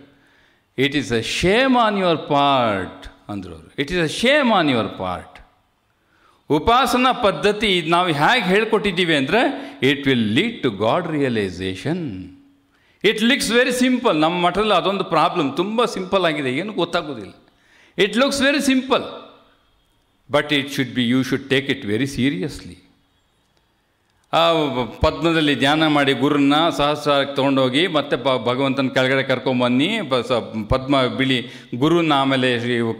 it is a shame on your part ಅಂದರು ಅವರು it is a shame on your part ಉಪಾಸನಾ ಪದ್ಧತಿ ನಾವು ಹೇಗೆ ಹೇಳ್ಕೊಟ್ಟಿದ್ದೀವಿ ಅಂದರೆ it will lead to god realisation it looks very simple ನಮ್ಮ ಮಠದಲ್ಲಿ ಅದೊಂದು ಪ್ರಾಬ್ಲಮ್ ತುಂಬ ಸಿಂಪಲ್ ಆಗಿದೆ ಏನು ಗೊತ್ತಾಗೋದಿಲ್ಲ it looks very simple but it should be you should take it very seriously ಆ ಪದ್ಮದಲ್ಲಿ ಧ್ಯಾನ ಮಾಡಿ ಗುರುನ ಸಹಸ್ರಾರಕ್ಕೆ ತೊಗೊಂಡೋಗಿ ಮತ್ತೆ ಭಗವಂತನ ಕೆಳಗಡೆ ಕರ್ಕೊಂಬನ್ನಿ ಸ ಪದ್ಮ ಬಿಳಿ ಗುರುನ ಆಮೇಲೆ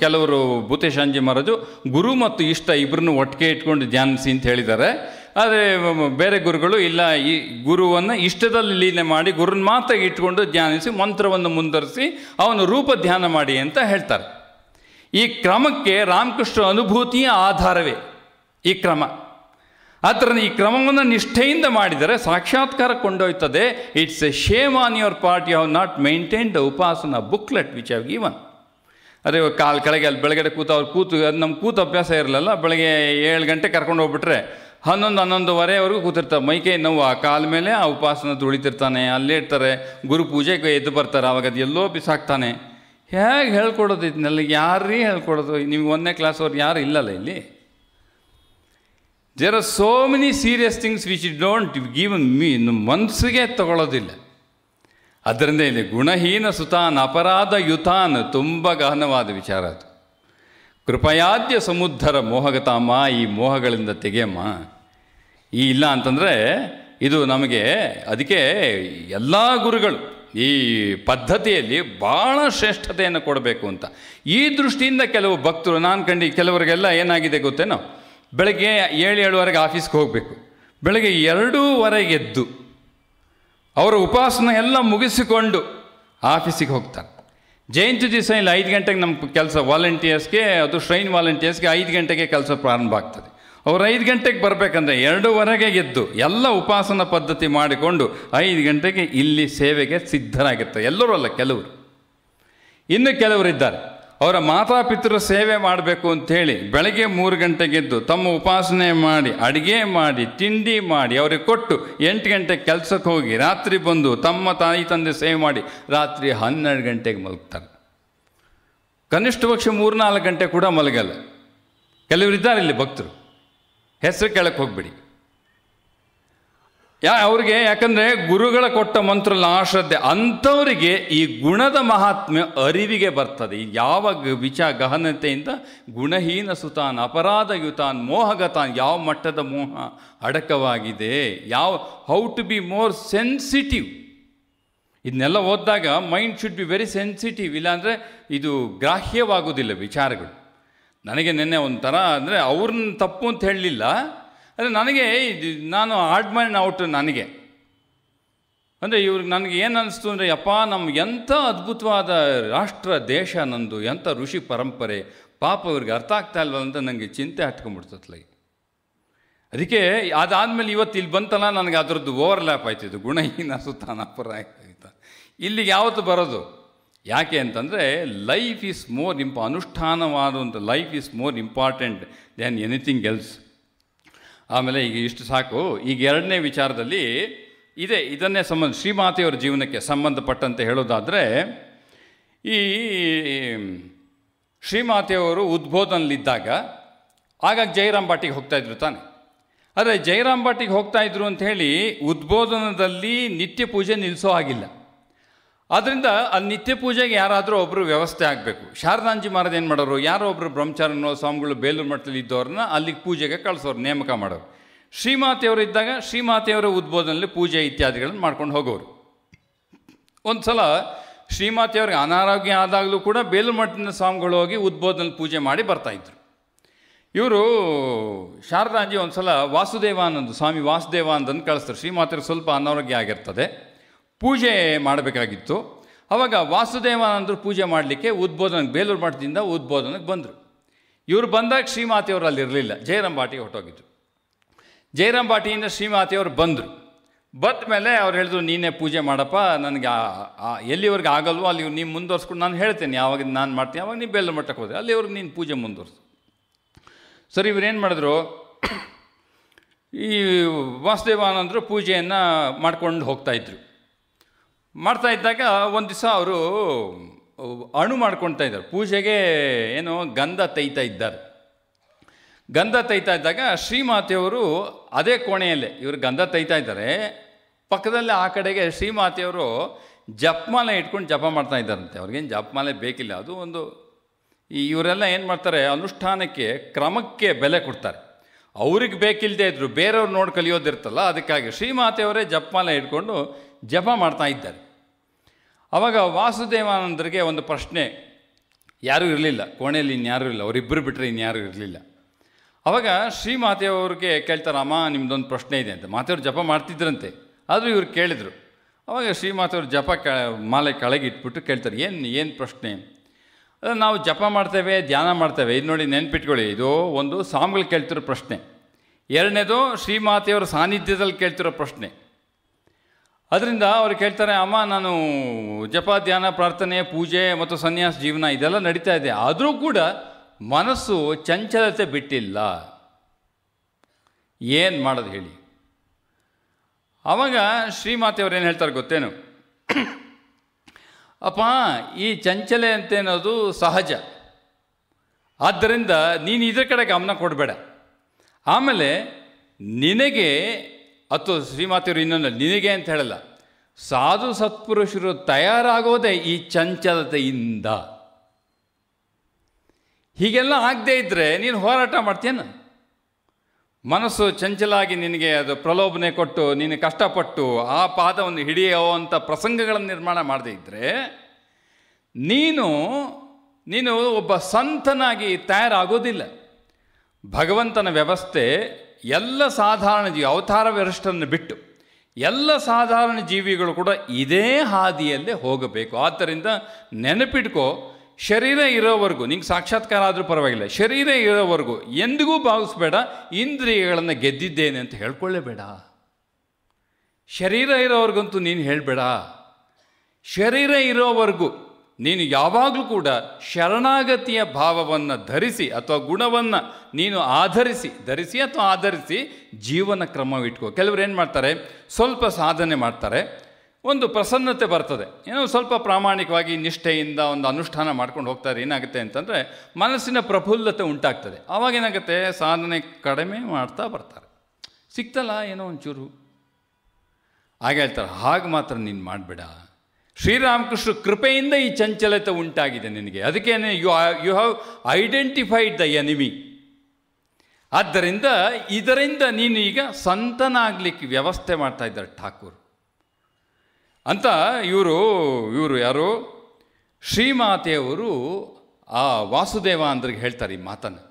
ಕೆಲವರು ಭೂತೇಶಾಂಜಿ ಮಹಾರಾಜು ಗುರು ಮತ್ತು ಇಷ್ಟ ಇಬ್ಬರನ್ನು ಒಟ್ಟಿಗೆ ಇಟ್ಕೊಂಡು ಧ್ಯಾನಿಸಿ ಅಂತ ಹೇಳಿದ್ದಾರೆ ಆದರೆ ಬೇರೆ ಗುರುಗಳು ಇಲ್ಲ ಈ ಗುರುವನ್ನು ಇಷ್ಟದಲ್ಲಿ ಲೀನೆ ಮಾಡಿ ಗುರುನ ಮಾತ್ರ ಇಟ್ಕೊಂಡು ಧ್ಯಾನಿಸಿ ಮಂತ್ರವನ್ನು ಮುಂದುವರಿಸಿ ಅವನು ರೂಪ ಧ್ಯಾನ ಮಾಡಿ ಅಂತ ಹೇಳ್ತಾರೆ ಈ ಕ್ರಮಕ್ಕೆ ರಾಮಕೃಷ್ಣ ಅನುಭೂತಿಯ ಆಧಾರವೇ ಈ ಕ್ರಮ ಅದನ್ನು ಈ ಕ್ರಮವನ್ನು ನಿಷ್ಠೆಯಿಂದ ಮಾಡಿದರೆ ಸಾಕ್ಷಾತ್ಕಾರ ಕೊಂಡೊಯ್ತದೆ it's a shame on your part you have not maintain the upasana booklet which have given ಅದೇ ಕಾಲು ಕೆಳಗೆ ಅಲ್ಲಿ ಬೆಳಗಡೆ ಕೂತು ಅವ್ರು ಕೂತು ಅದು ನಮ್ಮ ಕೂತು ಅಭ್ಯಾಸ ಇರಲಿಲ್ಲ ಬೆಳಗ್ಗೆ ಏಳು ಗಂಟೆ ಕರ್ಕೊಂಡು ಹೋಗ್ಬಿಟ್ರೆ ಹನ್ನೊಂದು ಹನ್ನೊಂದುವರೆವರೆಗೂ ಕೂತಿರ್ತಾರೆ ಮೈಕೈ ನೋವು ಆ ಕಾಲ ಮೇಲೆ ಆ ಉಪಾಸನ ದುಳಿತಿರ್ತಾನೆ ಅಲ್ಲೇ ಇರ್ತಾರೆ ಗುರು ಪೂಜೆಗೆ ಎದ್ದು ಬರ್ತಾರೆ ಆವಾಗ ಅದು ಎಲ್ಲೋ ಬಿಸಾಕ್ತಾನೆ ಹೇಗೆ ಹೇಳ್ಕೊಡೋದು ಇದನ್ನೆಲ್ಲ ಯಾರೀ ಹೇಳ್ಕೊಡೋದು ನಿಮ್ಗೆ ಒಂದನೇ ಕ್ಲಾಸ್ ಅವ್ರು ಯಾರು ಇಲ್ಲಲ್ಲ ಇಲ್ಲಿ there are so many serious things which you don't given mean ಮನಸ್ಸಿಗೆ ತಗೊಳ್ಳೋದಿಲ್ಲ ಅದರಿಂದ ಇಲ್ಲಿ ಗುಣಹೀನ ಸುತಾನ್ ಅಪರಾಧ ಯುತಾನ್ ತುಂಬ ಗಹನವಾದ ವಿಚಾರ ಅದು ಕೃಪಯಾದ್ಯ ಸಮುದ್ಧರ ಮೋಹಗತಾಮ ಈ ಮೋಹಗಳಿಂದ ತೆಗೆಯಮ್ಮ ಈ ಇಲ್ಲ ಅಂತಂದರೆ ಇದು ನಮಗೆ ಅದಕ್ಕೆ ಎಲ್ಲ ಗುರುಗಳು ಈ ಪದ್ಧತಿಯಲ್ಲಿ ಭಾಳ ಶ್ರೇಷ್ಠತೆಯನ್ನು ಕೊಡಬೇಕು ಅಂತ ಈ ದೃಷ್ಟಿಯಿಂದ ಕೆಲವು ಭಕ್ತರು ನಾನು ಕಂಡು ಕೆಲವರಿಗೆಲ್ಲ ಏನಾಗಿದೆ ಗೊತ್ತೇನೋ ಬೆಳಗ್ಗೆ ಏಳು ಏಳುವರೆಗೆ ಆಫೀಸ್ಗೆ ಹೋಗಬೇಕು ಬೆಳಗ್ಗೆ ಎರಡೂವರೆಗೆ ಎದ್ದು ಅವರ ಉಪಾಸನೆ ಎಲ್ಲ ಮುಗಿಸಿಕೊಂಡು ಆಫೀಸಿಗೆ ಹೋಗ್ತಾರೆ ಜಯಂತಿ ದಿವಸ ಇಲ್ಲಿ ಐದು ಗಂಟೆಗೆ ನಮ್ಮ ಕೆಲಸ ವಾಲಂಟಿಯರ್ಸ್ಗೆ ಅದು ಶ್ರೈನ್ ವಾಲಂಟಿಯರ್ಸ್ಗೆ ಐದು ಗಂಟೆಗೆ ಕೆಲಸ ಪ್ರಾರಂಭ ಆಗ್ತದೆ ಅವ್ರು ಐದು ಗಂಟೆಗೆ ಬರಬೇಕಂದ್ರೆ ಎರಡೂವರೆಗೆ ಎದ್ದು ಎಲ್ಲ ಉಪಾಸನ ಪದ್ಧತಿ ಮಾಡಿಕೊಂಡು ಐದು ಗಂಟೆಗೆ ಇಲ್ಲಿ ಸೇವೆಗೆ ಸಿದ್ಧರಾಗಿರ್ತಾರೆ ಎಲ್ಲರೂ ಅಲ್ಲ ಕೆಲವರು ಇನ್ನು ಇದ್ದಾರೆ ಅವರ ಮಾತಾಪಿತೃ ಸೇವೆ ಮಾಡಬೇಕು ಅಂಥೇಳಿ ಬೆಳಗ್ಗೆ ಮೂರು ಗಂಟೆಗೆದ್ದು ತಮ್ಮ ಉಪಾಸನೆ ಮಾಡಿ ಅಡುಗೆ ಮಾಡಿ ತಿಂಡಿ ಮಾಡಿ ಅವರಿಗೆ ಕೊಟ್ಟು ಎಂಟು ಗಂಟೆಗೆ ಕೆಲಸಕ್ಕೆ ಹೋಗಿ ರಾತ್ರಿ ಬಂದು ತಮ್ಮ ತಾಯಿ ತಂದೆ ಸೇವೆ ಮಾಡಿ ರಾತ್ರಿ ಹನ್ನೆರಡು ಗಂಟೆಗೆ ಮಲಗ್ತಾರೆ ಕನಿಷ್ಠ ಪಕ್ಷ ನಾಲ್ಕು ಗಂಟೆ ಕೂಡ ಮಲಗಲ್ಲ ಕೆಲವರಿದ್ದಾರೆ ಇಲ್ಲಿ ಭಕ್ತರು ಹೆಸರು ಕೆಳಕ್ಕೆ ಹೋಗ್ಬಿಡಿ ಯಾ ಅವ್ರಿಗೆ ಯಾಕಂದರೆ ಗುರುಗಳ ಕೊಟ್ಟ ಮಂತ್ರಲ್ಲ ಆ ಅಂಥವರಿಗೆ ಈ ಗುಣದ ಮಹಾತ್ಮ್ಯ ಅರಿವಿಗೆ ಬರ್ತದೆ ಯಾವ ವಿಚಾರ ಗಹನತೆಯಿಂದ ಗುಣಹೀನ ಸುತಾನ್ ಅಪರಾಧ ಯುತಾನ್ ಮೋಹಗತಾನ್ ಯಾವ ಮಟ್ಟದ ಮೋಹ ಅಡಕವಾಗಿದೆ ಯಾವ how to be more sensitive ಇದನ್ನೆಲ್ಲ ಓದಿದಾಗ mind should be very sensitive ಇಲ್ಲಾಂದರೆ ಇದು ಗ್ರಾಹ್ಯವಾಗುವುದಿಲ್ಲ ವಿಚಾರಗಳು ನನಗೆ ನಿನ್ನೆ ಒಂಥರ ಅಂದರೆ ಅವ್ರನ್ನ ತಪ್ಪು ಅಂತ ಹೇಳಲಿಲ್ಲ ಅಂದರೆ ನನಗೆ ನಾನು ಹಾರ್ಡ್ ಮೈಂಡ್ ಔಟ್ ನನಗೆ ಅಂದರೆ ಇವ್ರಿಗೆ ನನಗೆ ಏನು ಅನ್ನಿಸ್ತು ಅಂದರೆ ಅಪ್ಪ ನಮ್ಮ ಎಂಥ ಅದ್ಭುತವಾದ ರಾಷ್ಟ್ರ ದೇಶ ನಂದು ಎಂಥ ಋಷಿ ಪರಂಪರೆ ಪಾಪ ಇವ್ರಿಗೆ ಅರ್ಥ ಆಗ್ತಾ ಇಲ್ವಲ್ಲ ಅಂತ ನನಗೆ ಚಿಂತೆ ಲೈಕ್ ಅದಕ್ಕೆ ಅದಾದಮೇಲೆ ಇವತ್ತು ಇಲ್ಲಿ ಬಂತಲ್ಲ ನನಗೆ ಅದರದ್ದು ಓವರ್ಲ್ಯಾಪ್ ಆಯ್ತಿದ್ದು ಗುಣಹೀನ ಸುತ್ತಾನಪುರ ಆಯ್ತಾ ಇಲ್ಲಿಗೆ ಯಾವತ್ತು ಬರೋದು ಯಾಕೆ ಅಂತಂದರೆ ಲೈಫ್ ಈಸ್ ಮೋರ್ ಇಂಪ ಅನುಷ್ಠಾನವಾದಂಥ life is more important than anything else ಆಮೇಲೆ ಈಗ ಇಷ್ಟು ಸಾಕು ಈಗ ಎರಡನೇ ವಿಚಾರದಲ್ಲಿ ಇದೆ ಇದನ್ನೇ ಸಂಬಂಧ ಶ್ರೀಮಾತೆಯವರ ಜೀವನಕ್ಕೆ ಸಂಬಂಧಪಟ್ಟಂತೆ ಹೇಳೋದಾದರೆ ಈ ಶ್ರೀಮಾತೆಯವರು ಉದ್ಬೋಧನಲ್ಲಿದ್ದಾಗ ಆಗಾಗ ಜೈರಾಮ್ ಬಾಟಿಗೆ ಹೋಗ್ತಾಯಿದ್ರು ತಾನೆ ಆದರೆ ಜೈರಾಮ್ ಬಾಟಿಗೆ ಹೋಗ್ತಾಯಿದ್ರು ಅಂಥೇಳಿ ಉದ್ಬೋಧನದಲ್ಲಿ ನಿತ್ಯ ಪೂಜೆ ನಿಲ್ಲಿಸೋ ಆಗಿಲ್ಲ ಆದ್ದರಿಂದ ಅಲ್ಲಿ ನಿತ್ಯ ಪೂಜೆಗೆ ಯಾರಾದರೂ ಒಬ್ಬರು ವ್ಯವಸ್ಥೆ ಆಗಬೇಕು ಶಾರದಾಂಜಿ ಮಹಾರಾಜ್ ಏನು ಮಾಡೋರು ಯಾರೋ ಒಬ್ಬರು ಬ್ರಹ್ಮಚಾರನೋ ಸ್ವಾಮಿಗಳು ಬೇಲೂರು ಮಠದಲ್ಲಿ ಇದ್ದವ್ರನ್ನ ಅಲ್ಲಿಗೆ ಪೂಜೆಗೆ ಕಳಿಸೋರು ನೇಮಕ ಮಾಡೋರು ಶ್ರೀಮಾತೆಯವರು ಇದ್ದಾಗ ಶ್ರೀಮಾತೆಯವರ ಉದ್ಬೋಧನೆಯಲ್ಲಿ ಪೂಜೆ ಇತ್ಯಾದಿಗಳನ್ನು ಮಾಡ್ಕೊಂಡು ಹೋಗೋರು ಒಂದು ಸಲ ಶ್ರೀಮಾತೆಯವ್ರಿಗೆ ಅನಾರೋಗ್ಯ ಆದಾಗಲೂ ಕೂಡ ಬೇಲೂರು ಮಠದ ಸ್ವಾಮಿಗಳು ಹೋಗಿ ಉದ್ಬೋಧನೆ ಪೂಜೆ ಮಾಡಿ ಬರ್ತಾಯಿದ್ರು ಇವರು ಶಾರದಾಂಜಿ ಒಂದು ಸಲ ವಾಸುದೇವಾನಂದ ಸ್ವಾಮಿ ವಾಸುದೇವಾನಂದನ್ನು ಕಳಿಸ್ತಾರೆ ಶ್ರೀಮಾತೆಯವ್ರಿಗೆ ಸ್ವಲ್ಪ ಅನಾರೋಗ್ಯ ಆಗಿರ್ತದೆ ಪೂಜೆ ಮಾಡಬೇಕಾಗಿತ್ತು ಆವಾಗ ವಾಸುದೇವಾನಂದರು ಪೂಜೆ ಮಾಡಲಿಕ್ಕೆ ಉದ್ಬೋಧನಕ್ಕೆ ಬೇಲೂರು ಮಠದಿಂದ ಉದ್ಬೋಧನಕ್ಕೆ ಬಂದರು ಇವರು ಬಂದಾಗ ಶ್ರೀಮಾತೆಯವರು ಅಲ್ಲಿರಲಿಲ್ಲ ಜಯರಂಬಾಟಿ ಹೊರಟೋಗಿದ್ರು ಜಯರಂಬಾಟಿಯಿಂದ ಶ್ರೀಮಾತೆಯವರು ಬಂದರು ಬಂದ ಮೇಲೆ ಅವ್ರು ಹೇಳಿದ್ರು ನೀನೇ ಪೂಜೆ ಮಾಡಪ್ಪ ನನಗೆ ಎಲ್ಲಿವರೆಗೆ ಆಗಲ್ವೋ ಅಲ್ಲಿ ನೀವು ಮುಂದುವರ್ಸ್ಕೊಂಡು ನಾನು ಹೇಳ್ತೇನೆ ಯಾವಾಗ ನಾನು ಮಾಡ್ತೀನಿ ಅವಾಗ ನೀವು ಬೇಲೂರು ಮಠಕ್ಕೆ ಅಲ್ಲಿ ಇವ್ರಿಗೆ ನೀನು ಪೂಜೆ ಸರ್ ಇವ್ರು ಏನು ಮಾಡಿದ್ರು ಈ ವಾಸುದೇವಾನಂದರು ಪೂಜೆಯನ್ನು ಮಾಡ್ಕೊಂಡು ಹೋಗ್ತಾಯಿದ್ರು ಮಾಡ್ತಾ ಇದ್ದಾಗ ಒಂದು ದಿವಸ ಅವರು ಅಣು ಮಾಡ್ಕೊಳ್ತಾ ಇದ್ದಾರೆ ಪೂಜೆಗೆ ಏನು ಗಂಧ ತೈತಾ ಇದ್ದಾರೆ ಗಂಧ ತೈತಾ ಇದ್ದಾಗ ಶ್ರೀಮಾತೆಯವರು ಅದೇ ಕೋಣೆಯಲ್ಲೇ ಇವರು ಗಂಧ ತೈತಾ ಇದ್ದಾರೆ ಪಕ್ಕದಲ್ಲೇ ಆ ಕಡೆಗೆ ಶ್ರೀಮಾತೆಯವರು ಜಪಮಾಲೆ ಇಟ್ಕೊಂಡು ಜಪ ಮಾಡ್ತಾ ಇದ್ದಾರಂತೆ ಅವ್ರಿಗೇನು ಜಪಮಾಲೆ ಬೇಕಿಲ್ಲ ಅದು ಒಂದು ಇವರೆಲ್ಲ ಏನು ಮಾಡ್ತಾರೆ ಅನುಷ್ಠಾನಕ್ಕೆ ಕ್ರಮಕ್ಕೆ ಬೆಲೆ ಕೊಡ್ತಾರೆ ಅವ್ರಿಗೆ ಬೇಕಿಲ್ಲದೆ ಇದ್ದರು ಬೇರೆಯವ್ರು ನೋಡಿ ಕಲಿಯೋದಿರ್ತಲ್ಲ ಅದಕ್ಕಾಗಿ ಶ್ರೀಮಾತೆಯವರೇ ಜಪಮಾಲೆ ಇಟ್ಕೊಂಡು ಜಪ ಮಾಡ್ತಾ ಇದ್ದಾರೆ ಅವಾಗ ವಾಸುದೇವಾನಂದರಿಗೆ ಒಂದು ಪ್ರಶ್ನೆ ಯಾರೂ ಇರಲಿಲ್ಲ ಕೋಣೆಯಲ್ಲಿ ಇನ್ಯಾರೂ ಇಲ್ಲ ಅವರಿಬ್ಬರು ಬಿಟ್ಟರೆ ಇನ್ಯಾರೂ ಇರಲಿಲ್ಲ ಅವಾಗ ಶ್ರೀ ಮಾತೆಯವ್ರಿಗೆ ಕೇಳ್ತಾರೆ ಅಮ್ಮ ನಿಮ್ದೊಂದು ಪ್ರಶ್ನೆ ಇದೆ ಅಂತ ಮಾತೆಯವರು ಜಪ ಮಾಡ್ತಿದ್ರಂತೆ ಆದರೂ ಇವರು ಕೇಳಿದರು ಅವಾಗ ಶ್ರೀ ಮಾತೆಯವರು ಜಪ ಕ ಮಾಲೆ ಕೆಳಗಿಟ್ಬಿಟ್ಟು ಕೇಳ್ತಾರೆ ಏನು ಏನು ಪ್ರಶ್ನೆ ನಾವು ಜಪ ಮಾಡ್ತೇವೆ ಧ್ಯಾನ ಮಾಡ್ತೇವೆ ಇದು ನೋಡಿ ನೆನ್ಪಿಟ್ಕೊಳ್ಳಿ ಇದು ಒಂದು ಸಾಮ್ಗಳು ಕೇಳ್ತಿರೋ ಪ್ರಶ್ನೆ ಎರಡನೇದು ಶ್ರೀಮಾತೆಯವರ ಸಾನ್ನಿಧ್ಯದಲ್ಲಿ ಕೇಳ್ತಿರೋ ಪ್ರಶ್ನೆ ಅದರಿಂದ ಅವ್ರು ಕೇಳ್ತಾರೆ ಅಮ್ಮ ನಾನು ಜಪ ಧ್ಯಾನ ಪ್ರಾರ್ಥನೆ ಪೂಜೆ ಮತ್ತು ಸನ್ಯಾಸ ಜೀವನ ಇದೆಲ್ಲ ನಡೀತಾ ಇದೆ ಆದರೂ ಕೂಡ ಮನಸ್ಸು ಚಂಚಲತೆ ಬಿಟ್ಟಿಲ್ಲ ಏನು ಮಾಡೋದು ಹೇಳಿ ಆವಾಗ ಶ್ರೀಮಾತೆಯವ್ರು ಏನು ಹೇಳ್ತಾರೆ ಗೊತ್ತೇನು ಅಪ್ಪ ಈ ಚಂಚಲೆ ಅಂತೇನೋದು ಸಹಜ ಆದ್ದರಿಂದ ನೀನು ಇದರ ಕಡೆ ಗಮನ ಕೊಡಬೇಡ ಆಮೇಲೆ ನಿನಗೆ ಅಥವಾ ಶ್ರೀಮಾತೆಯವರು ಇನ್ನೊಂದು ನಿನಗೆ ಅಂತ ಹೇಳಲ್ಲ ಸಾಧು ಸತ್ಪುರುಷರು ತಯಾರಾಗೋದೇ ಈ ಚಂಚಲತೆಯಿಂದ ಹೀಗೆಲ್ಲ ಆಗದೇ ಇದ್ದರೆ ನೀನು ಹೋರಾಟ ಮಾಡ್ತೀಯ ಮನಸ್ಸು ಚಂಚಲಾಗಿ ನಿನಗೆ ಅದು ಪ್ರಲೋಭನೆ ಕೊಟ್ಟು ನೀನು ಕಷ್ಟಪಟ್ಟು ಆ ಪಾದವನ್ನು ಹಿಡಿಯೋ ಅಂಥ ಪ್ರಸಂಗಗಳನ್ನು ನಿರ್ಮಾಣ ಮಾಡದೇ ಇದ್ದರೆ ನೀನು ನೀನು ಒಬ್ಬ ಸಂತನಾಗಿ ತಯಾರಾಗೋದಿಲ್ಲ ಭಗವಂತನ ವ್ಯವಸ್ಥೆ ಎಲ್ಲ ಸಾಧಾರಣ ಜೀವಿ ಅವತಾರವೆರಷ್ಟನ್ನು ಬಿಟ್ಟು ಎಲ್ಲ ಸಾಧಾರಣ ಜೀವಿಗಳು ಕೂಡ ಇದೇ ಹಾದಿಯಲ್ಲೇ ಹೋಗಬೇಕು ಆದ್ದರಿಂದ ನೆನಪಿಟ್ಕೋ ಶರೀರ ಇರೋವರೆಗೂ ನಿಂಗೆ ಸಾಕ್ಷಾತ್ಕಾರ ಆದರೂ ಪರವಾಗಿಲ್ಲ ಶರೀರ ಇರೋವರೆಗೂ ಎಂದಿಗೂ ಭಾವಿಸ್ಬೇಡ ಇಂದ್ರಿಯಗಳನ್ನು ಗೆದ್ದಿದ್ದೇನೆ ಅಂತ ಹೇಳ್ಕೊಳ್ಳೇಬೇಡ ಶರೀರ ಇರೋವರೆಗಂತೂ ನೀನು ಹೇಳಬೇಡ ಶರೀರ ಇರೋವರೆಗೂ ನೀನು ಯಾವಾಗಲೂ ಕೂಡ ಶರಣಾಗತಿಯ ಭಾವವನ್ನು ಧರಿಸಿ ಅಥವಾ ಗುಣವನ್ನು ನೀನು ಆಧರಿಸಿ ಧರಿಸಿ ಅಥವಾ ಆಧರಿಸಿ ಜೀವನ ಕ್ರಮವಿಟ್ಕೋ ಕೆಲವರು ಏನು ಮಾಡ್ತಾರೆ ಸ್ವಲ್ಪ ಸಾಧನೆ ಮಾಡ್ತಾರೆ ಒಂದು ಪ್ರಸನ್ನತೆ ಬರ್ತದೆ ಏನೋ ಸ್ವಲ್ಪ ಪ್ರಾಮಾಣಿಕವಾಗಿ ನಿಷ್ಠೆಯಿಂದ ಒಂದು ಅನುಷ್ಠಾನ ಮಾಡ್ಕೊಂಡು ಹೋಗ್ತಾರೆ ಏನಾಗುತ್ತೆ ಅಂತಂದರೆ ಮನಸ್ಸಿನ ಪ್ರಫುಲ್ಲತೆ ಉಂಟಾಗ್ತದೆ ಆವಾಗೇನಾಗುತ್ತೆ ಸಾಧನೆ ಕಡಿಮೆ ಮಾಡ್ತಾ ಬರ್ತಾರೆ ಸಿಕ್ತಲ್ಲ ಏನೋ ಒಂಚೂರು ಹಾಗೆ ಹೇಳ್ತಾರೆ ಹಾಗೆ ಮಾತ್ರ ನೀನು ಮಾಡಬೇಡ ಶ್ರೀರಾಮಕೃಷ್ಣ ಕೃಪೆಯಿಂದ ಈ ಚಂಚಲತೆ ಉಂಟಾಗಿದೆ ನಿನಗೆ ಅದಕ್ಕೆ you you have identified the enemy ಆದ್ದರಿಂದ ಇದರಿಂದ ನೀನು ಈಗ ಸಂತನಾಗಲಿಕ್ಕೆ ವ್ಯವಸ್ಥೆ ಮಾಡ್ತಾ ಇದ್ದಾರೆ ಠಾಕೂರ್ ಅಂತ ಇವರು ಇವರು ಯಾರು ಶ್ರೀಮಾತೆಯವರು ಆ ವಾಸುದೇವ ಅಂದ್ರಿಗೆ ಹೇಳ್ತಾರೆ ಈ ಮಾತನ್ನು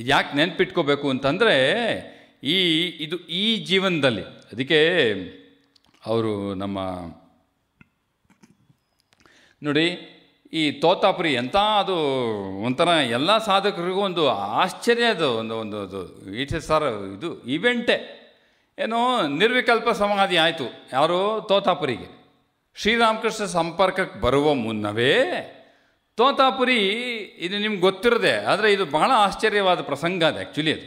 ಇದು ಯಾಕೆ ನೆನ್ಪಿಟ್ಕೋಬೇಕು ಅಂತಂದರೆ ಈ ಇದು ಈ ಜೀವನದಲ್ಲಿ ಅದಕ್ಕೆ ಅವರು ನಮ್ಮ ನೋಡಿ ಈ ತೋತಾಪುರಿ ಎಂಥ ಅದು ಒಂಥರ ಎಲ್ಲ ಸಾಧಕರಿಗೂ ಒಂದು ಆಶ್ಚರ್ಯ ಅದು ಒಂದು ಒಂದು ಅದು ಇಟ್ ಸರ್ ಇದು ಇವೆಂಟೇ ಏನೋ ನಿರ್ವಿಕಲ್ಪ ಸಮಾಧಿ ಆಯಿತು ಯಾರು ತೋತಾಪುರಿಗೆ ಶ್ರೀರಾಮಕೃಷ್ಣ ಸಂಪರ್ಕಕ್ಕೆ ಬರುವ ಮುನ್ನವೇ ತೋತಾಪುರಿ ಇದು ನಿಮ್ಗೆ ಗೊತ್ತಿರದೆ ಆದರೆ ಇದು ಬಹಳ ಆಶ್ಚರ್ಯವಾದ ಪ್ರಸಂಗ ಅದು ಆ್ಯಕ್ಚುಲಿ ಅದು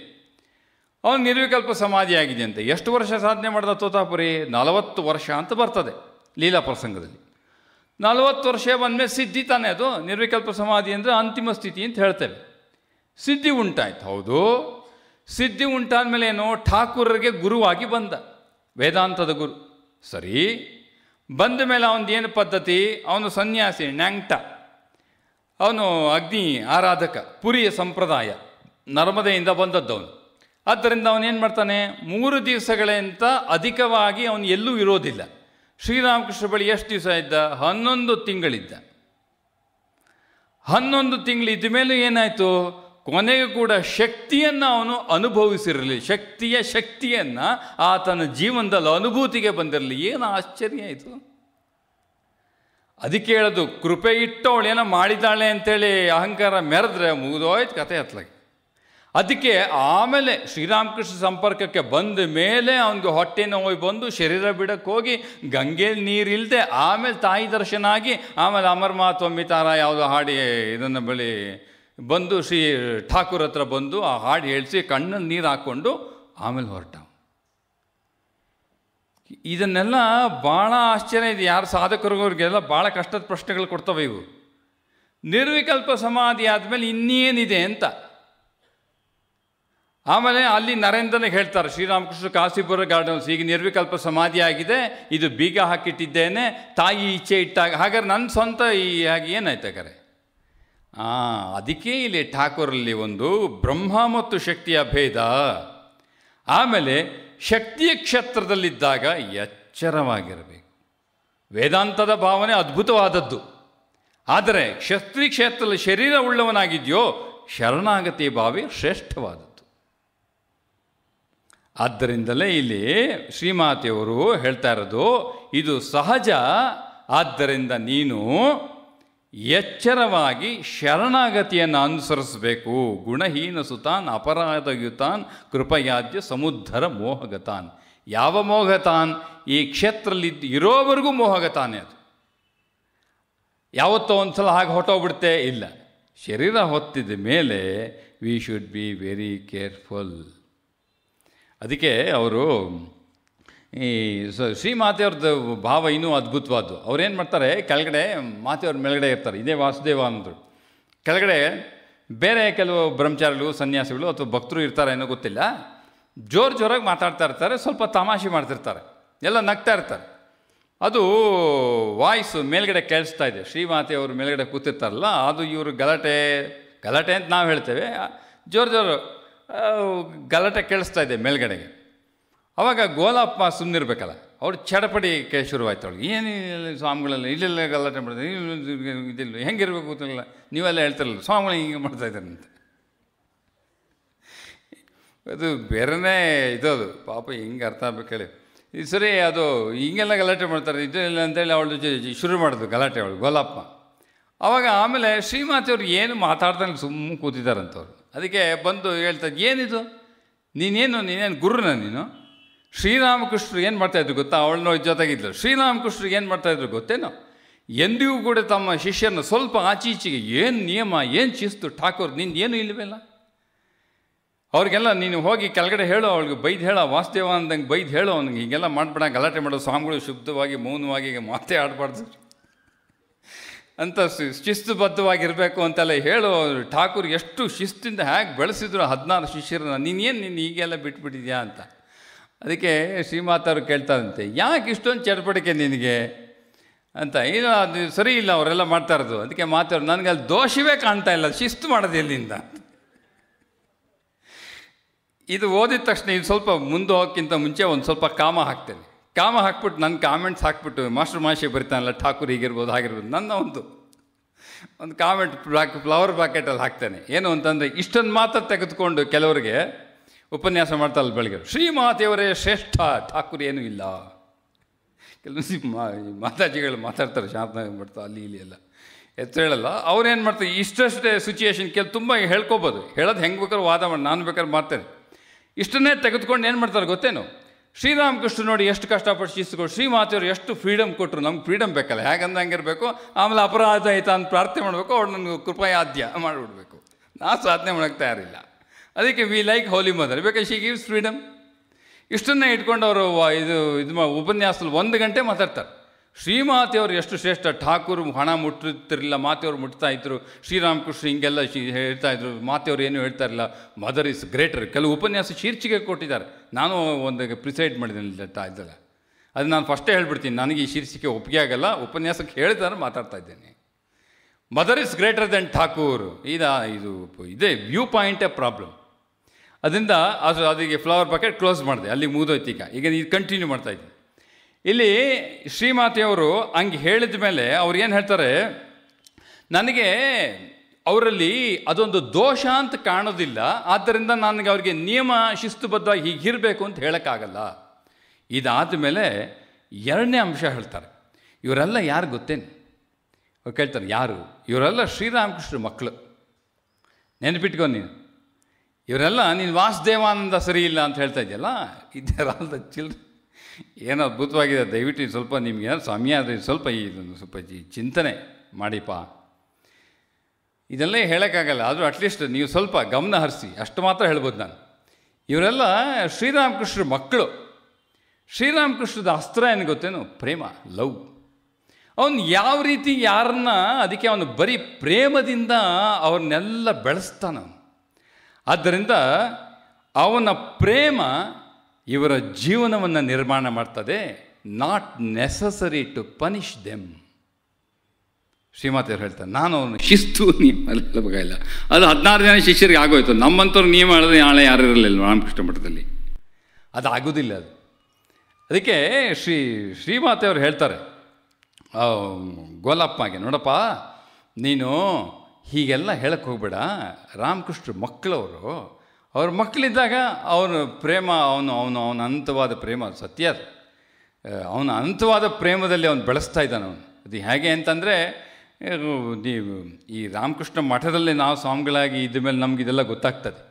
ಅವನು ನಿರ್ವಿಕಲ್ಪ ಸಮಾಧಿ ಆಗಿದೆ ಅಂತ ಎಷ್ಟು ವರ್ಷ ಸಾಧನೆ ಮಾಡಿದ ತೋತಾಪುರಿ ನಲವತ್ತು ವರ್ಷ ಅಂತ ಬರ್ತದೆ ಲೀಲಾ ಪ್ರಸಂಗದಲ್ಲಿ ನಲವತ್ತು ವರ್ಷ ಬಂದಮೇಲೆ ಸಿದ್ಧಿ ತಾನೇ ಅದು ನಿರ್ವಿಕಲ್ಪ ಸಮಾಧಿ ಅಂದರೆ ಅಂತಿಮ ಸ್ಥಿತಿ ಅಂತ ಹೇಳ್ತೇವೆ ಸಿದ್ಧಿ ಉಂಟಾಯ್ತು ಹೌದು ಸಿದ್ಧಿ ಉಂಟಾದ ಮೇಲೆ ಏನು ಠಾಕೂರರಿಗೆ ಗುರುವಾಗಿ ಬಂದ ವೇದಾಂತದ ಗುರು ಸರಿ ಬಂದ ಮೇಲೆ ಅವನದು ಏನು ಪದ್ಧತಿ ಅವನು ಸನ್ಯಾಸಿ ನ್ಯಾಂಗ್ಟ ಅವನು ಅಗ್ನಿ ಆರಾಧಕ ಪುರಿಯ ಸಂಪ್ರದಾಯ ನರ್ಮದೆಯಿಂದ ಬಂದದ್ದು ಅವನು ಆದ್ದರಿಂದ ಅವನೇನು ಮಾಡ್ತಾನೆ ಮೂರು ದಿವಸಗಳಿಂತ ಅಧಿಕವಾಗಿ ಅವನು ಎಲ್ಲೂ ಇರೋದಿಲ್ಲ ಶ್ರೀರಾಮಕೃಷ್ಣ ಬಳಿ ಎಷ್ಟು ದಿವಸ ಇದ್ದ ಹನ್ನೊಂದು ತಿಂಗಳಿದ್ದ ಹನ್ನೊಂದು ಇದ್ದ ಮೇಲೆ ಏನಾಯಿತು ಕೊನೆಗೆ ಕೂಡ ಶಕ್ತಿಯನ್ನು ಅವನು ಅನುಭವಿಸಿರಲಿ ಶಕ್ತಿಯ ಶಕ್ತಿಯನ್ನು ಆತನ ಜೀವನದಲ್ಲಿ ಅನುಭೂತಿಗೆ ಬಂದಿರಲಿ ಏನು ಆಶ್ಚರ್ಯ ಆಯಿತು ಅದಕ್ಕೆ ಹೇಳೋದು ಕೃಪೆ ಅವಳು ಏನೋ ಮಾಡಿದ್ದಾಳೆ ಅಂತೇಳಿ ಅಹಂಕಾರ ಮೆರೆದ್ರೆ ಮುಗಿದೋಯ್ತು ಕತೆ ಹತ್ಲಾಗಿ ಅದಕ್ಕೆ ಆಮೇಲೆ ಶ್ರೀರಾಮಕೃಷ್ಣ ಸಂಪರ್ಕಕ್ಕೆ ಬಂದ ಮೇಲೆ ಅವನಿಗೆ ಹೊಟ್ಟೆ ನೋವು ಬಂದು ಶರೀರ ಬಿಡಕ್ಕೆ ಹೋಗಿ ಗಂಗೆಯಲ್ಲಿ ನೀರಿಲ್ಲದೆ ಆಮೇಲೆ ತಾಯಿ ದರ್ಶನ ಆಗಿ ಆಮೇಲೆ ಅಮರ್ಮಾತ್ ಒಮ್ಮಿತಾರ ಯಾವುದೋ ಹಾಡಿ ಇದನ್ನು ಬಳಿ ಬಂದು ಶ್ರೀ ಠಾಕೂರ್ ಹತ್ರ ಬಂದು ಆ ಹಾಡು ಹೇಳಿಸಿ ಕಣ್ಣಲ್ಲಿ ನೀರು ಹಾಕ್ಕೊಂಡು ಆಮೇಲೆ ಹೊರಟ ಇದನ್ನೆಲ್ಲ ಭಾಳ ಆಶ್ಚರ್ಯ ಇದೆ ಯಾರು ಸಾಧಕರಿಗೋರಿಗೆಲ್ಲ ಭಾಳ ಕಷ್ಟದ ಪ್ರಶ್ನೆಗಳು ಕೊಡ್ತವೆ ಇವು ನಿರ್ವಿಕಲ್ಪ ಸಮಾಧಿ ಆದಮೇಲೆ ಇನ್ನೇನಿದೆ ಅಂತ ಆಮೇಲೆ ಅಲ್ಲಿ ನರೇಂದ್ರನಿಗೆ ಹೇಳ್ತಾರೆ ಶ್ರೀರಾಮಕೃಷ್ಣ ಕಾಶಿಪುರ ಗಾರ್ಡನ್ಸ್ ಈಗ ನಿರ್ವಿಕಲ್ಪ ಸಮಾಧಿ ಆಗಿದೆ ಇದು ಬೀಗ ಹಾಕಿಟ್ಟಿದ್ದೇನೆ ತಾಯಿ ಇಚ್ಛೆ ಇಟ್ಟಾಗ ಹಾಗಾದ್ರೆ ನನ್ನ ಸ್ವಂತ ಈ ಹಾಗೆ ಏನಾಯ್ತು ಕರೆ ಹಾಂ ಅದಕ್ಕೆ ಇಲ್ಲಿ ಠಾಕೂರಲ್ಲಿ ಒಂದು ಬ್ರಹ್ಮ ಮತ್ತು ಶಕ್ತಿಯ ಭೇದ ಆಮೇಲೆ ಶಕ್ತಿಯ ಕ್ಷೇತ್ರದಲ್ಲಿದ್ದಾಗ ಎಚ್ಚರವಾಗಿರಬೇಕು ವೇದಾಂತದ ಭಾವನೆ ಅದ್ಭುತವಾದದ್ದು ಆದರೆ ಕ್ಷತ್ರಿ ಕ್ಷೇತ್ರದಲ್ಲಿ ಶರೀರ ಉಳ್ಳವನಾಗಿದೆಯೋ ಶರಣಾಗತಿ ಭಾವೇ ಶ್ರೇಷ್ಠವಾದ ಆದ್ದರಿಂದಲೇ ಇಲ್ಲಿ ಶ್ರೀಮಾತೆಯವರು ಹೇಳ್ತಾ ಇರೋದು ಇದು ಸಹಜ ಆದ್ದರಿಂದ ನೀನು ಎಚ್ಚರವಾಗಿ ಶರಣಾಗತಿಯನ್ನು ಅನುಸರಿಸಬೇಕು ಗುಣಹೀನ ಸುತಾನ್ ಅಪರಾಧಯುತಾನ್ ಕೃಪಯಾದ್ಯ ಸಮುದ್ಧರ ಮೋಹಗತಾನ್ ಯಾವ ಮೋಹಗತಾನ್ ಈ ಕ್ಷೇತ್ರದಲ್ಲಿ ಇರೋವರೆಗೂ ಮೋಹಗತಾನೇ ಅದು ಯಾವತ್ತೋ ಒಂದು ಸಲ ಹಾಗೆ ಹೊಟ್ಟೋಗ್ಬಿಡ್ತೇ ಇಲ್ಲ ಶರೀರ ಹೊತ್ತಿದ ಮೇಲೆ we should be very careful ಅದಕ್ಕೆ ಅವರು ಈ ಶ್ರೀ ಮಾತೆಯವ್ರದ್ದು ಭಾವ ಇನ್ನೂ ಅದ್ಭುತವಾದ್ದು ಅವ್ರೇನು ಮಾಡ್ತಾರೆ ಕೆಳಗಡೆ ಮಾತೆಯವ್ರ ಮೇಲ್ಗಡೆ ಇರ್ತಾರೆ ಇದೇ ವಾಸುದೇವ ಅಂದರು ಕೆಳಗಡೆ ಬೇರೆ ಕೆಲವು ಬ್ರಹ್ಮಚಾರಿಗಳು ಸನ್ಯಾಸಿಗಳು ಅಥವಾ ಭಕ್ತರು ಇರ್ತಾರೆ ಏನೋ ಗೊತ್ತಿಲ್ಲ ಜೋರು ಜೋರಾಗಿ ಮಾತಾಡ್ತಾ ಇರ್ತಾರೆ ಸ್ವಲ್ಪ ತಮಾಷೆ ಮಾಡ್ತಿರ್ತಾರೆ ಎಲ್ಲ ನಗ್ತಾ ಇರ್ತಾರೆ ಅದು ವಾಯ್ಸು ಮೇಲ್ಗಡೆ ಕೇಳಿಸ್ತಾ ಇದೆ ಅವರು ಮೇಲ್ಗಡೆ ಕೂತಿರ್ತಾರಲ್ಲ ಅದು ಇವರು ಗಲಾಟೆ ಗಲಾಟೆ ಅಂತ ನಾವು ಹೇಳ್ತೇವೆ ಜೋರು ಜೋರು ಗಲಾಟೆ ಕೇಳಿಸ್ತಾ ಇದೆ ಮೇಲ್ಗಡೆಗೆ ಅವಾಗ ಗೋಲಪ್ಪ ಸುಮ್ಮನಿರ್ಬೇಕಲ್ಲ ಅವ್ರು ಚಡಪಡಿ ಕೇಳಿ ಶುರುವಾಯ್ತು ಅವ್ಳಿಗೆ ಏನು ಸ್ವಾಮಿಗಳೆಲ್ಲ ಇಲ್ಲೆಲ್ಲ ಗಲಾಟೆ ಮಾಡ್ತಾರೆ ಇದಿಲ್ಲ ಹೆಂಗಿರ್ಬೇಕು ಗೊತ್ತಿಲ್ಲ ನೀವೆಲ್ಲ ಹೇಳ್ತಿರಲ್ಲ ಸ್ವಾಮಿಗಳು ಹಿಂಗೆ ಮಾಡ್ತಾ ಅಂತ ಅದು ಬೇರೆನೇ ಇದದು ಪಾಪ ಹಿಂಗೆ ಅರ್ಥ ಆಗ್ಬೇಕೇಳಿ ಈ ಸರಿ ಅದು ಹಿಂಗೆಲ್ಲ ಗಲಾಟೆ ಮಾಡ್ತಾರೆ ಇದಿಲ್ಲ ಅಂತೇಳಿ ಅವಳು ಶುರು ಮಾಡೋದು ಗಲಾಟೆ ಅವಳು ಗೋಲಪ್ಪ ಅವಾಗ ಆಮೇಲೆ ಶ್ರೀಮಾತೆ ಏನು ಮಾತಾಡ್ದಂಗೆ ಸುಮ್ಮನೆ ಕೂತಿದ್ದಾರಂತವ್ರು ಅದಕ್ಕೆ ಬಂದು ಹೇಳ್ತಾನೆ ಏನಿದು ನೀನೇನು ನೀನೇನು ಗುರುನ ನೀನು ಶ್ರೀರಾಮಕೃಷ್ಣರು ಏನು ಮಾಡ್ತಾಯಿದ್ರು ಗೊತ್ತಾ ಅವಳನ್ನ ಜೊತೆಗಿದ್ಲು ಶ್ರೀರಾಮಕೃಷ್ಣರು ಏನು ಮಾಡ್ತಾಯಿದ್ರು ಗೊತ್ತೇನೋ ಎಂದಿಗೂ ಕೂಡ ತಮ್ಮ ಶಿಷ್ಯನ ಸ್ವಲ್ಪ ಆಚೀಚೆಗೆ ಏನು ನಿಯಮ ಏನು ಶಿಸ್ತು ಠಾಕೂರ್ ನಿಂದು ಏನು ಇಲ್ಲವಲ್ಲ ಅವ್ರಿಗೆಲ್ಲ ನೀನು ಹೋಗಿ ಕೆಳಗಡೆ ಹೇಳೋ ಅವಳಿಗೆ ಬೈದು ಹೇಳೋ ವಾಸುದೇವ ಅಂದಂಗೆ ಬೈದು ಹೇಳೋ ಅವ್ನಿಗೆ ಹೀಗೆಲ್ಲ ಮಾಡ್ಬೇಡ ಗಲಾಟೆ ಮಾಡೋ ಸ್ವಾಮಿಗಳು ಶುದ್ಧವಾಗಿ ಮೌನವಾಗಿ ಮಾತೇ ಆಡಬಾರ್ದು ಅಂತ ಶಿಸ್ತುಬದ್ಧವಾಗಿರಬೇಕು ಅಂತೆಲ್ಲ ಹೇಳು ಠಾಕೂರ್ ಎಷ್ಟು ಶಿಸ್ತಿಂದ ಹೇಗೆ ಬೆಳೆಸಿದ್ರು ಹದಿನಾರು ಶಿಷ್ಯರನ್ನ ನೀನೇನು ನೀನು ಹೀಗೆಲ್ಲ ಬಿಟ್ಬಿಟ್ಟಿದ್ಯಾ ಅಂತ ಅದಕ್ಕೆ ಶ್ರೀಮಾತವ್ರು ಕೇಳ್ತಾರಂತೆ ಯಾಕೆ ಇಷ್ಟೊಂದು ಚಟಪಟಿಕೆ ನಿನಗೆ ಅಂತ ಏನು ಅದು ಸರಿ ಇಲ್ಲ ಅವರೆಲ್ಲ ಮಾಡ್ತಾಯಿರೋದು ಅದಕ್ಕೆ ಮಾತಾಡೋದು ನನಗೆ ಅಲ್ಲಿ ದೋಷವೇ ಕಾಣ್ತಾ ಇಲ್ಲ ಶಿಸ್ತು ಎಲ್ಲಿಂದ ಇದು ಓದಿದ ತಕ್ಷಣ ಇದು ಸ್ವಲ್ಪ ಮುಂದೆ ಹೋಗೋಕ್ಕಿಂತ ಮುಂಚೆ ಒಂದು ಸ್ವಲ್ಪ ಕಾಮ ಹಾಕ್ತೇನೆ ಕಾಮ ಹಾಕ್ಬಿಟ್ಟು ನನ್ನ ಕಾಮೆಂಟ್ಸ್ ಹಾಕ್ಬಿಟ್ಟು ಮಾಸ್ಟರ್ ಮಾಷೆ ಬರಿತಾನಲ್ಲ ಠಾಕೂರ್ ಹೀಗಿರ್ಬೋದು ಹಾಗಿರ್ಬೋದು ನನ್ನ ಒಂದು ಒಂದು ಕಾಮೆಂಟ್ ಬ್ಲಾಕ್ ಫ್ಲವರ್ ಬ್ಯಾಕೆಟಲ್ಲಿ ಹಾಕ್ತಾನೆ ಏನು ಅಂತಂದರೆ ಇಷ್ಟೊಂದು ಮಾತ್ರ ತೆಗೆದುಕೊಂಡು ಕೆಲವರಿಗೆ ಉಪನ್ಯಾಸ ಮಾಡ್ತಾರಲ್ಲ ಬೆಳಗ್ಗೆ ಶ್ರೀಮಾತೆಯವರೇ ಶ್ರೇಷ್ಠ ಠಾಕೂರ್ ಏನೂ ಇಲ್ಲ ಕೆಲವೊಂದು ಮಾತಾಜಿಗಳು ಮಾತಾಡ್ತಾರೆ ಶಾಂತನಾಗಿ ಮಾಡ್ತಾ ಅಲ್ಲಿ ಇಲ್ಲಿ ಎಲ್ಲ ಎತ್ತ ಹೇಳಲ್ಲ ಅವ್ರೇನು ಮಾಡ್ತಾರೆ ಇಷ್ಟಷ್ಟೇ ಸಿಚುಯೇಷನ್ ಕೆಲ ತುಂಬ ಹೇಳ್ಕೊಬೋದು ಹೇಳೋದು ಹೆಂಗೆ ಬೇಕಾದ್ರೂ ವಾದ ಮಾಡಿ ನಾನು ಬೇಕಾದ್ರೆ ಮಾಡ್ತೇನೆ ಇಷ್ಟನ್ನೇ ತೆಗೆದುಕೊಂಡು ಏನು ಮಾಡ್ತಾರೆ ಗೊತ್ತೇನು ಶ್ರೀರಾಮಕೃಷ್ಣ ನೋಡಿ ಎಷ್ಟು ಕಷ್ಟಪಟ್ಟು ಶ್ರೀ ಶ್ರೀಮಾತೆಯವರು ಎಷ್ಟು ಫ್ರೀಡಮ್ ಕೊಟ್ಟರು ನಮ್ಗೆ ಫ್ರೀಡಮ್ ಬೇಕಲ್ಲ ಹೇಗಂದು ಹಂಗಿರಬೇಕು ಆಮೇಲೆ ಅಪರಾಧ ಆಯಿತಾ ಅಂತ ಪ್ರಾರ್ಥನೆ ಮಾಡಬೇಕು ಅವ್ರು ನನಗೆ ಆದ್ಯ ಮಾಡಿಬಿಡ್ಬೇಕು ನಾನು ಸಾಧನೆ ಮಾಡೋಕ್ಕೆ ತಯಾರಿಲ್ಲ ಅದಕ್ಕೆ ವಿ ಲೈಕ್ ಹೋಲಿ ಮದರ್ ಬೇಕಾ ಶಿ ಗಿವ್ಸ್ ಫ್ರೀಡಮ್ ಇಷ್ಟನ್ನೇ ಇಟ್ಕೊಂಡು ಅವರು ಇದು ಇದು ಉಪನ್ಯಾಸದಲ್ಲಿ ಒಂದು ಗಂಟೆ ಮಾತಾಡ್ತಾರೆ ಶ್ರೀಮಾತೆಯವರು ಎಷ್ಟು ಶ್ರೇಷ್ಠ ಠಾಕೂರು ಹಣ ಮುಟ್ಟುತ್ತಿರಲಿಲ್ಲ ಮಾತೆಯವರು ಮುಟ್ತಾ ಇದ್ರು ಶ್ರೀರಾಮಕೃಷ್ಣ ಹಿಂಗೆಲ್ಲ ಹೇಳ್ತಾ ಇದ್ರು ಮಾತೆಯವರು ಏನು ಹೇಳ್ತಾ ಇರಲಿಲ್ಲ ಮದರ್ ಇಸ್ ಗ್ರೇಟರ್ ಕೆಲವು ಉಪನ್ಯಾಸ ಶೀರ್ಷಿಕೆ ಕೊಟ್ಟಿದ್ದಾರೆ ನಾನು ಒಂದು ಪ್ರಿಸೈಡ್ ಮಾಡಿದ್ದೀನಿ ಇದ್ದಲ್ಲ ಅದು ನಾನು ಫಸ್ಟೇ ಹೇಳ್ಬಿಡ್ತೀನಿ ನನಗೆ ಈ ಶೀರ್ಷಿಕೆ ಒಪ್ಪಿಗೆ ಆಗಲ್ಲ ಉಪನ್ಯಾಸಕ್ಕೆ ಹೇಳಿದಾರೆ ಮಾತಾಡ್ತಾ ಇದ್ದೇನೆ mother is greater than Thakur ಇದಾ ಇದು ಇದೇ ವ್ಯೂ ಪಾಯಿಂಟೇ ಪ್ರಾಬ್ಲಮ್ ಅದರಿಂದ ಅದು ಅದಕ್ಕೆ ಫ್ಲವರ್ ಪ್ಯಾಕೆಟ್ ಕ್ಲೋಸ್ ಮಾಡಿದೆ ಅಲ್ಲಿ ಮುಗಿದೋಯ್ತೀಗ ಈಗ ಈಗ ಇದು ಕಂಟಿನ್ಯೂ ಮಾಡ್ತಾ ಇದ್ದೀನಿ ಇಲ್ಲಿ ಶ್ರೀಮಾತೆಯವರು ಹಂಗೆ ಹೇಳಿದ ಮೇಲೆ ಅವ್ರು ಏನು ಹೇಳ್ತಾರೆ ನನಗೆ ಅವರಲ್ಲಿ ಅದೊಂದು ದೋಷ ಅಂತ ಕಾಣೋದಿಲ್ಲ ಆದ್ದರಿಂದ ನನಗೆ ಅವ್ರಿಗೆ ನಿಯಮ ಶಿಸ್ತುಬದ್ಧವಾಗಿ ಹೀಗಿರಬೇಕು ಅಂತ ಹೇಳೋಕ್ಕಾಗಲ್ಲ ಇದಾದ ಮೇಲೆ ಎರಡನೇ ಅಂಶ ಹೇಳ್ತಾರೆ ಇವರೆಲ್ಲ ಯಾರು ಗೊತ್ತೇನು ಅವ್ರು ಕೇಳ್ತಾರೆ ಯಾರು ಇವರೆಲ್ಲ ಶ್ರೀರಾಮಕೃಷ್ಣ ಮಕ್ಕಳು ನೆನಪಿಟ್ಕೊ ನೀನು ಇವರೆಲ್ಲ ನೀನು ವಾಸುದೇವಾನಂದ ಸರಿ ಇಲ್ಲ ಅಂತ ಹೇಳ್ತಾ ಇದೆಯಲ್ಲ ಇದೆಲ್ಲ ಚಿಲ್ಲರೆ ಏನೋ ಅದ್ಭುತವಾಗಿದೆ ದಯವಿಟ್ಟು ಸ್ವಲ್ಪ ನಿಮಗೆ ಏನು ಸಮಯ ಆದರೆ ಸ್ವಲ್ಪ ಇದೊಂದು ಸ್ವಲ್ಪ ಚಿಂತನೆ ಮಾಡಿಪ್ಪ ಇದೆಲ್ಲ ಹೇಳೋಕ್ಕಾಗಲ್ಲ ಆದರೂ ಅಟ್ಲೀಸ್ಟ್ ನೀವು ಸ್ವಲ್ಪ ಗಮನ ಹರಿಸಿ ಅಷ್ಟು ಮಾತ್ರ ಹೇಳ್ಬೋದು ನಾನು ಇವರೆಲ್ಲ ಶ್ರೀರಾಮಕೃಷ್ಣ ಮಕ್ಕಳು ಶ್ರೀರಾಮಕೃಷ್ಣದ ಅಸ್ತ್ರ ಏನು ಗೊತ್ತೇನು ಪ್ರೇಮ ಲವ್ ಅವನು ಯಾವ ರೀತಿ ಯಾರನ್ನ ಅದಕ್ಕೆ ಅವನು ಬರೀ ಪ್ರೇಮದಿಂದ ಅವನ್ನೆಲ್ಲ ಬೆಳೆಸ್ತಾನ ಆದ್ದರಿಂದ ಅವನ ಪ್ರೇಮ ಇವರ ಜೀವನವನ್ನು ನಿರ್ಮಾಣ ಮಾಡ್ತದೆ not necessary to punish them ಶ್ರೀಮಾತೆಯವರು ಹೇಳ್ತಾರೆ ನಾನು ಅವನು ಶಿಸ್ತು ಇಲ್ಲ ಅದು ಹದಿನಾರು ಜನ ಶಿಷ್ಯರಿಗೆ ಆಗೋಯ್ತು ನಮ್ಮಂಥವ್ರು ನಿಯಮ ಹೇಳಿದ್ರೆ ನಾಳೆ ಯಾರು ಇರಲಿಲ್ಲ ರಾಮಕೃಷ್ಣ ಮಠದಲ್ಲಿ ಅದು ಆಗೋದಿಲ್ಲ ಅದು ಅದಕ್ಕೆ ಶ್ರೀ ಶ್ರೀಮಾತೆಯವರು ಹೇಳ್ತಾರೆ ಗೋಲಪ್ಪಗೆ ನೋಡಪ್ಪ ನೀನು ಹೀಗೆಲ್ಲ ಹೇಳಕ್ಕೆ ಹೋಗ್ಬೇಡ ರಾಮಕೃಷ್ಣ ಮಕ್ಕಳವರು ಅವ್ರ ಮಕ್ಕಳಿದ್ದಾಗ ಅವನು ಪ್ರೇಮ ಅವನು ಅವನು ಅವನ ಅನಂತವಾದ ಪ್ರೇಮ ಸತ್ಯ ಅದು ಅವನ ಅನಂತವಾದ ಪ್ರೇಮದಲ್ಲಿ ಅವನು ಬೆಳೆಸ್ತಾ ಇದ್ದಾನೆ ಅವನು ಅದು ಹೇಗೆ ಅಂತಂದರೆ ನೀವು ಈ ರಾಮಕೃಷ್ಣ ಮಠದಲ್ಲಿ ನಾವು ಸ್ವಾಮಿಗಳಾಗಿ ಇದ್ದ ಮೇಲೆ ಇದೆಲ್ಲ ಗೊತ್ತಾಗ್ತದೆ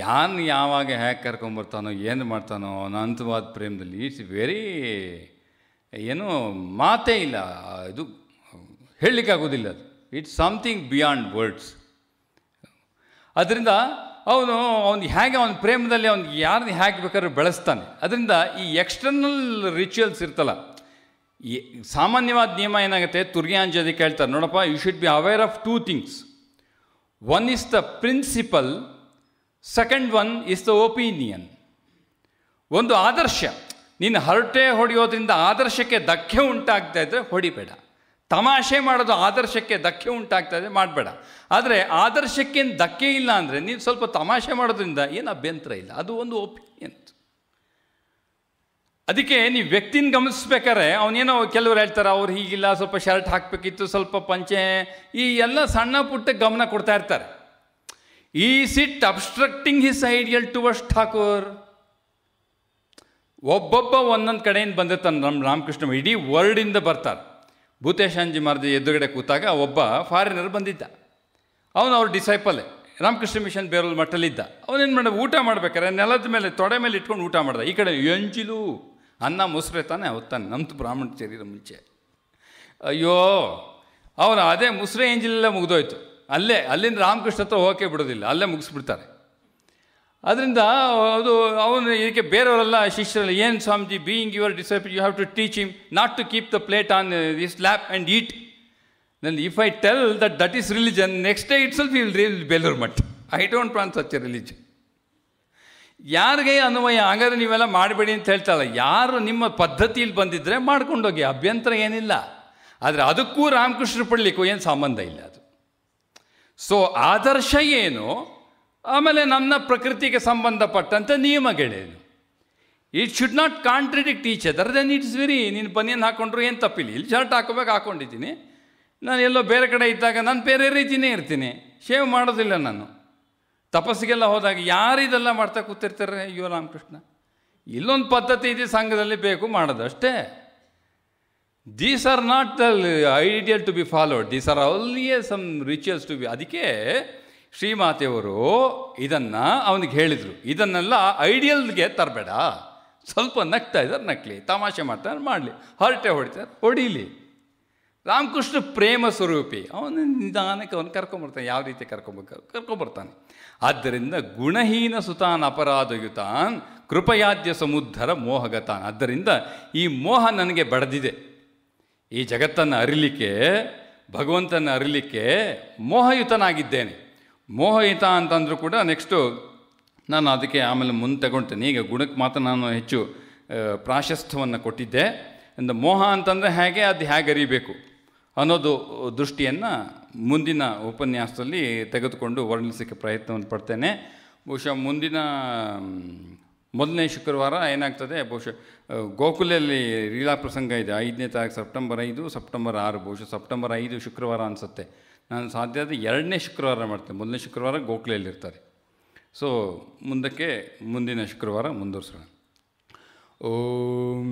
ಯಾನು ಯಾವಾಗ ಹೇಗೆ ಕರ್ಕೊಂಬರ್ತಾನೋ ಏನು ಮಾಡ್ತಾನೋ ಅವನ ಅನಂತವಾದ ಪ್ರೇಮದಲ್ಲಿ ಇಟ್ಸ್ ವೆರಿ ಏನು ಮಾತೇ ಇಲ್ಲ ಇದು ಹೇಳಲಿಕ್ಕಾಗೋದಿಲ್ಲ ಅದು ಇಟ್ಸ್ ಸಮಥಿಂಗ್ ಬಿಯಾಂಡ್ ವರ್ಡ್ಸ್ ಅದರಿಂದ ಅವನು ಅವ್ನು ಹೇಗೆ ಅವನ ಪ್ರೇಮದಲ್ಲಿ ಅವ್ನು ಯಾರನ್ನ ಹೇಗೆ ಬೇಕಾದ್ರೂ ಬೆಳೆಸ್ತಾನೆ ಅದರಿಂದ ಈ ಎಕ್ಸ್ಟರ್ನಲ್ ರಿಚುವಲ್ಸ್ ಇರ್ತಲ್ಲ ಸಾಮಾನ್ಯವಾದ ನಿಯಮ ಏನಾಗುತ್ತೆ ತುರ್ಗಿಯಾಂಜದಿ ಕೇಳ್ತಾರೆ ನೋಡಪ್ಪ you should be aware of two things one is the principle second one is the opinion ಒಂದು ಆದರ್ಶ ನೀನು ಹರಟೆ ಹೊಡೆಯೋದ್ರಿಂದ ಆದರ್ಶಕ್ಕೆ ಧಕ್ಕೆ ಉಂಟಾಗ್ತಾ ಇದ್ದರೆ ಹೊಡಿಬೇಡ ತಮಾಷೆ ಮಾಡೋದು ಆದರ್ಶಕ್ಕೆ ಧಕ್ಕೆ ಇದೆ ಮಾಡಬೇಡ ಆದರೆ ಆದರ್ಶಕ್ಕೇನು ಧಕ್ಕೆ ಇಲ್ಲ ಅಂದರೆ ನೀವು ಸ್ವಲ್ಪ ತಮಾಷೆ ಮಾಡೋದ್ರಿಂದ ಏನು ಅಭ್ಯಂತರ ಇಲ್ಲ ಅದು ಒಂದು ಒಪಿನಿಯನ್ ಅದಕ್ಕೆ ನೀವು ವ್ಯಕ್ತಿನ ಗಮನಿಸ್ಬೇಕಾದ್ರೆ ಅವನೇನೋ ಕೆಲವರು ಹೇಳ್ತಾರೆ ಅವ್ರು ಹೀಗಿಲ್ಲ ಸ್ವಲ್ಪ ಶರ್ಟ್ ಹಾಕಬೇಕಿತ್ತು ಸ್ವಲ್ಪ ಪಂಚೆ ಈ ಎಲ್ಲ ಸಣ್ಣ ಪುಟ್ಟ ಗಮನ ಕೊಡ್ತಾ ಇರ್ತಾರೆ ಈ sit obstructing his ideal towards Thakur ಒಬ್ಬೊಬ್ಬ ಒಂದೊಂದು ಕಡೆಯಿಂದ ಬಂದಿರ್ತಾನೆ ನಮ್ಮ ರಾಮಕೃಷ್ಣ ಇಡೀ ವರ್ಲ್ಡಿಂದ ಬರ್ತಾರೆ ಭೂತೇಶಾಂಜಿ ಮಹಾರಾಜ ಎದುರುಗಡೆ ಕೂತಾಗ ಒಬ್ಬ ಫಾರಿನರ್ ಬಂದಿದ್ದ ಅವನು ಅವ್ರ ಡಿಸೈಪಲ್ಲೇ ರಾಮಕೃಷ್ಣ ಮಿಷನ್ ಬೇರೋಲ್ ಮಟ್ಟಲಿದ್ದ ಅವನೇನು ಮಾಡ ಊಟ ಮಾಡ್ಬೇಕಾರೆ ನೆಲದ ಮೇಲೆ ತೊಡೆ ಮೇಲೆ ಇಟ್ಕೊಂಡು ಊಟ ಮಾಡ್ದ ಈ ಕಡೆ ಎಂಜಿಲು ಅನ್ನ ಮೊಸರೆ ತಾನೆ ಅವತ್ತಾನೆ ನಮ್ಮದು ಬ್ರಾಹ್ಮಣ ಶರೀರ ಮುಂಚೆ ಅಯ್ಯೋ ಅವನು ಅದೇ ಮುಸ್ರೆ ಎಂಜಿಲೆಲ್ಲ ಮುಗಿದೋಯ್ತು ಅಲ್ಲೇ ಅಲ್ಲಿಂದ ರಾಮಕೃಷ್ಣ ಹತ್ರ ಹೋಗೋಕೆ ಬಿಡೋದಿಲ್ಲ ಅಲ್ಲೇ ಮುಗಿಸ್ಬಿಡ್ತಾರೆ ಅದರಿಂದ ಅದು ಅವನು ಇದಕ್ಕೆ ಬೇರೆಯವರೆಲ್ಲ ಶಿಷ್ಯರಲ್ಲ ಏನು Swamiji being your disciple you have to teach him not to keep the plate on this lap and eat then if I tell that that is religion next day ಅಲ್ಫ್ ಇಲ್ ರಿಲ್ Belur Math I don't plan such a religion ಯಾರಿಗೆ ಅನ್ವಯ ಹಾಗಾದ್ರೆ ನೀವೆಲ್ಲ ಮಾಡಬೇಡಿ ಅಂತ ಹೇಳ್ತಾರಲ್ಲ ಯಾರು ನಿಮ್ಮ ಪದ್ಧತಿಯಲ್ಲಿ ಬಂದಿದ್ದರೆ ಮಾಡ್ಕೊಂಡೋಗಿ ಅಭ್ಯಂತರ ಏನಿಲ್ಲ ಆದರೆ ಅದಕ್ಕೂ ರಾಮಕೃಷ್ಣ ಪಡ್ಲಿಕ್ಕೂ ಏನು ಸಂಬಂಧ ಇಲ್ಲ ಅದು ಸೊ ಆದರ್ಶ ಏನು ಆಮೇಲೆ ನನ್ನ ಪ್ರಕೃತಿಗೆ ಸಂಬಂಧಪಟ್ಟಂಥ ನಿಯಮಗಳೇನು it should not contradict teach other then it's very ನೀನು ಬನಿಯನ್ ಹಾಕ್ಕೊಂಡ್ರು ಏನು ತಪ್ಪಿಲ್ಲ ಇಲ್ಲಿ ಶರ್ಟ್ ಹಾಕೋಬೇಕು ಹಾಕೊಂಡಿದ್ದೀನಿ ನಾನು ಎಲ್ಲೋ ಬೇರೆ ಕಡೆ ಇದ್ದಾಗ ನಾನು ಬೇರೆ ರೀತಿಯೇ ಇರ್ತೀನಿ ಶೇವ್ ಮಾಡೋದಿಲ್ಲ ನಾನು ತಪಸ್ಸಿಗೆಲ್ಲ ಹೋದಾಗ ಯಾರು ಇದೆಲ್ಲ ಮಾಡ್ತಾ ಕೂತಿರ್ತಾರೆ ಅಯ್ಯೋ ರಾಮಕೃಷ್ಣ ಇಲ್ಲೊಂದು ಪದ್ಧತಿ ಇದೆ ಸಂಘದಲ್ಲಿ ಬೇಕು ಮಾಡೋದು ಅಷ್ಟೇ these are not the ideal to be followed these are only some rituals to be ಅದಕ್ಕೆ ಶ್ರೀಮಾತೆಯವರು ಇದನ್ನು ಅವನಿಗೆ ಹೇಳಿದರು ಇದನ್ನೆಲ್ಲ ಐಡಿಯಲ್ಗೆ ತರಬೇಡ ಸ್ವಲ್ಪ ನಗ್ತಾ ಇದ್ದಾರೆ ನಕ್ಲಿ ತಮಾಷೆ ಮಾಡ್ತಾರೆ ಮಾಡಲಿ ಹೊರಟೆ ಹೊಡಿತಾರೆ ಹೊಡೀಲಿ ರಾಮಕೃಷ್ಣ ಪ್ರೇಮ ಸ್ವರೂಪಿ ಅವನು ನಿಧಾನಕ್ಕೆ ಅವನು ಕರ್ಕೊಂಬರ್ತಾನೆ ಯಾವ ರೀತಿ ಕರ್ಕೊಂಬೇಕು ಕರ್ಕೊಂಬರ್ತಾನೆ ಆದ್ದರಿಂದ ಗುಣಹೀನ ಸುತಾನ್ ಅಪರಾಧಯುತಾನ್ ಕೃಪಯಾದ್ಯ ಸಮುದ್ಧರ ಮೋಹಗತಾನ್ ಆದ್ದರಿಂದ ಈ ಮೋಹ ನನಗೆ ಬಡದಿದೆ ಈ ಜಗತ್ತನ್ನು ಅರಿಲಿಕ್ಕೆ ಭಗವಂತನ ಅರಿಲಿಕ್ಕೆ ಮೋಹಯುತನಾಗಿದ್ದೇನೆ ಮೋಹಯಿತ ಅಂತಂದರೂ ಕೂಡ ನೆಕ್ಸ್ಟು ನಾನು ಅದಕ್ಕೆ ಆಮೇಲೆ ಮುಂದೆ ತಗೊಳ್ತೇನೆ ಈಗ ಗುಣಕ್ಕೆ ಮಾತ್ರ ನಾನು ಹೆಚ್ಚು ಪ್ರಾಶಸ್ತ್ಯವನ್ನು ಕೊಟ್ಟಿದ್ದೆ ಅಂದರೆ ಮೋಹ ಅಂತಂದರೆ ಹೇಗೆ ಅದು ಹೇಗೆ ಅರಿಬೇಕು ಅನ್ನೋದು ದೃಷ್ಟಿಯನ್ನು ಮುಂದಿನ ಉಪನ್ಯಾಸದಲ್ಲಿ ತೆಗೆದುಕೊಂಡು ವರ್ಣಿಸೋಕ್ಕೆ ಪ್ರಯತ್ನವನ್ನು ಪಡ್ತೇನೆ ಬಹುಶಃ ಮುಂದಿನ ಮೊದಲನೇ ಶುಕ್ರವಾರ ಏನಾಗ್ತದೆ ಬಹುಶಃ ಗೋಕುಲಲ್ಲಿ ಲೀಲಾ ಪ್ರಸಂಗ ಇದೆ ಐದನೇ ತಾರೀಕು ಸೆಪ್ಟೆಂಬರ್ ಐದು ಸೆಪ್ಟೆಂಬರ್ ಆರು ಬಹುಶಃ ಸೆಪ್ಟೆಂಬರ್ ಐದು ಶುಕ್ರವಾರ ಅನಿಸುತ್ತೆ ನಾನು ಸಾಧ್ಯ ಆದರೆ ಎರಡನೇ ಶುಕ್ರವಾರ ಮಾಡ್ತೇನೆ ಮೊದಲನೇ ಶುಕ್ರವಾರ ಗೋಖಲೆಯಲ್ಲಿರ್ತಾರೆ ಸೊ ಮುಂದಕ್ಕೆ ಮುಂದಿನ ಶುಕ್ರವಾರ ಮುಂದುವರ್ಸೋಣ ಓಂ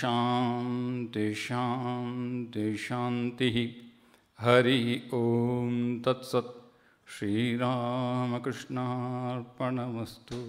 ಶಾಂತಿ ಶಾಂತಿ ಶಾಂತಿ ಹರಿ ಓಂ ತತ್ಸತ್ ಶ್ರೀರಾಮಕೃಷ್ಣಾರ್ಪಣಮಸ್ತು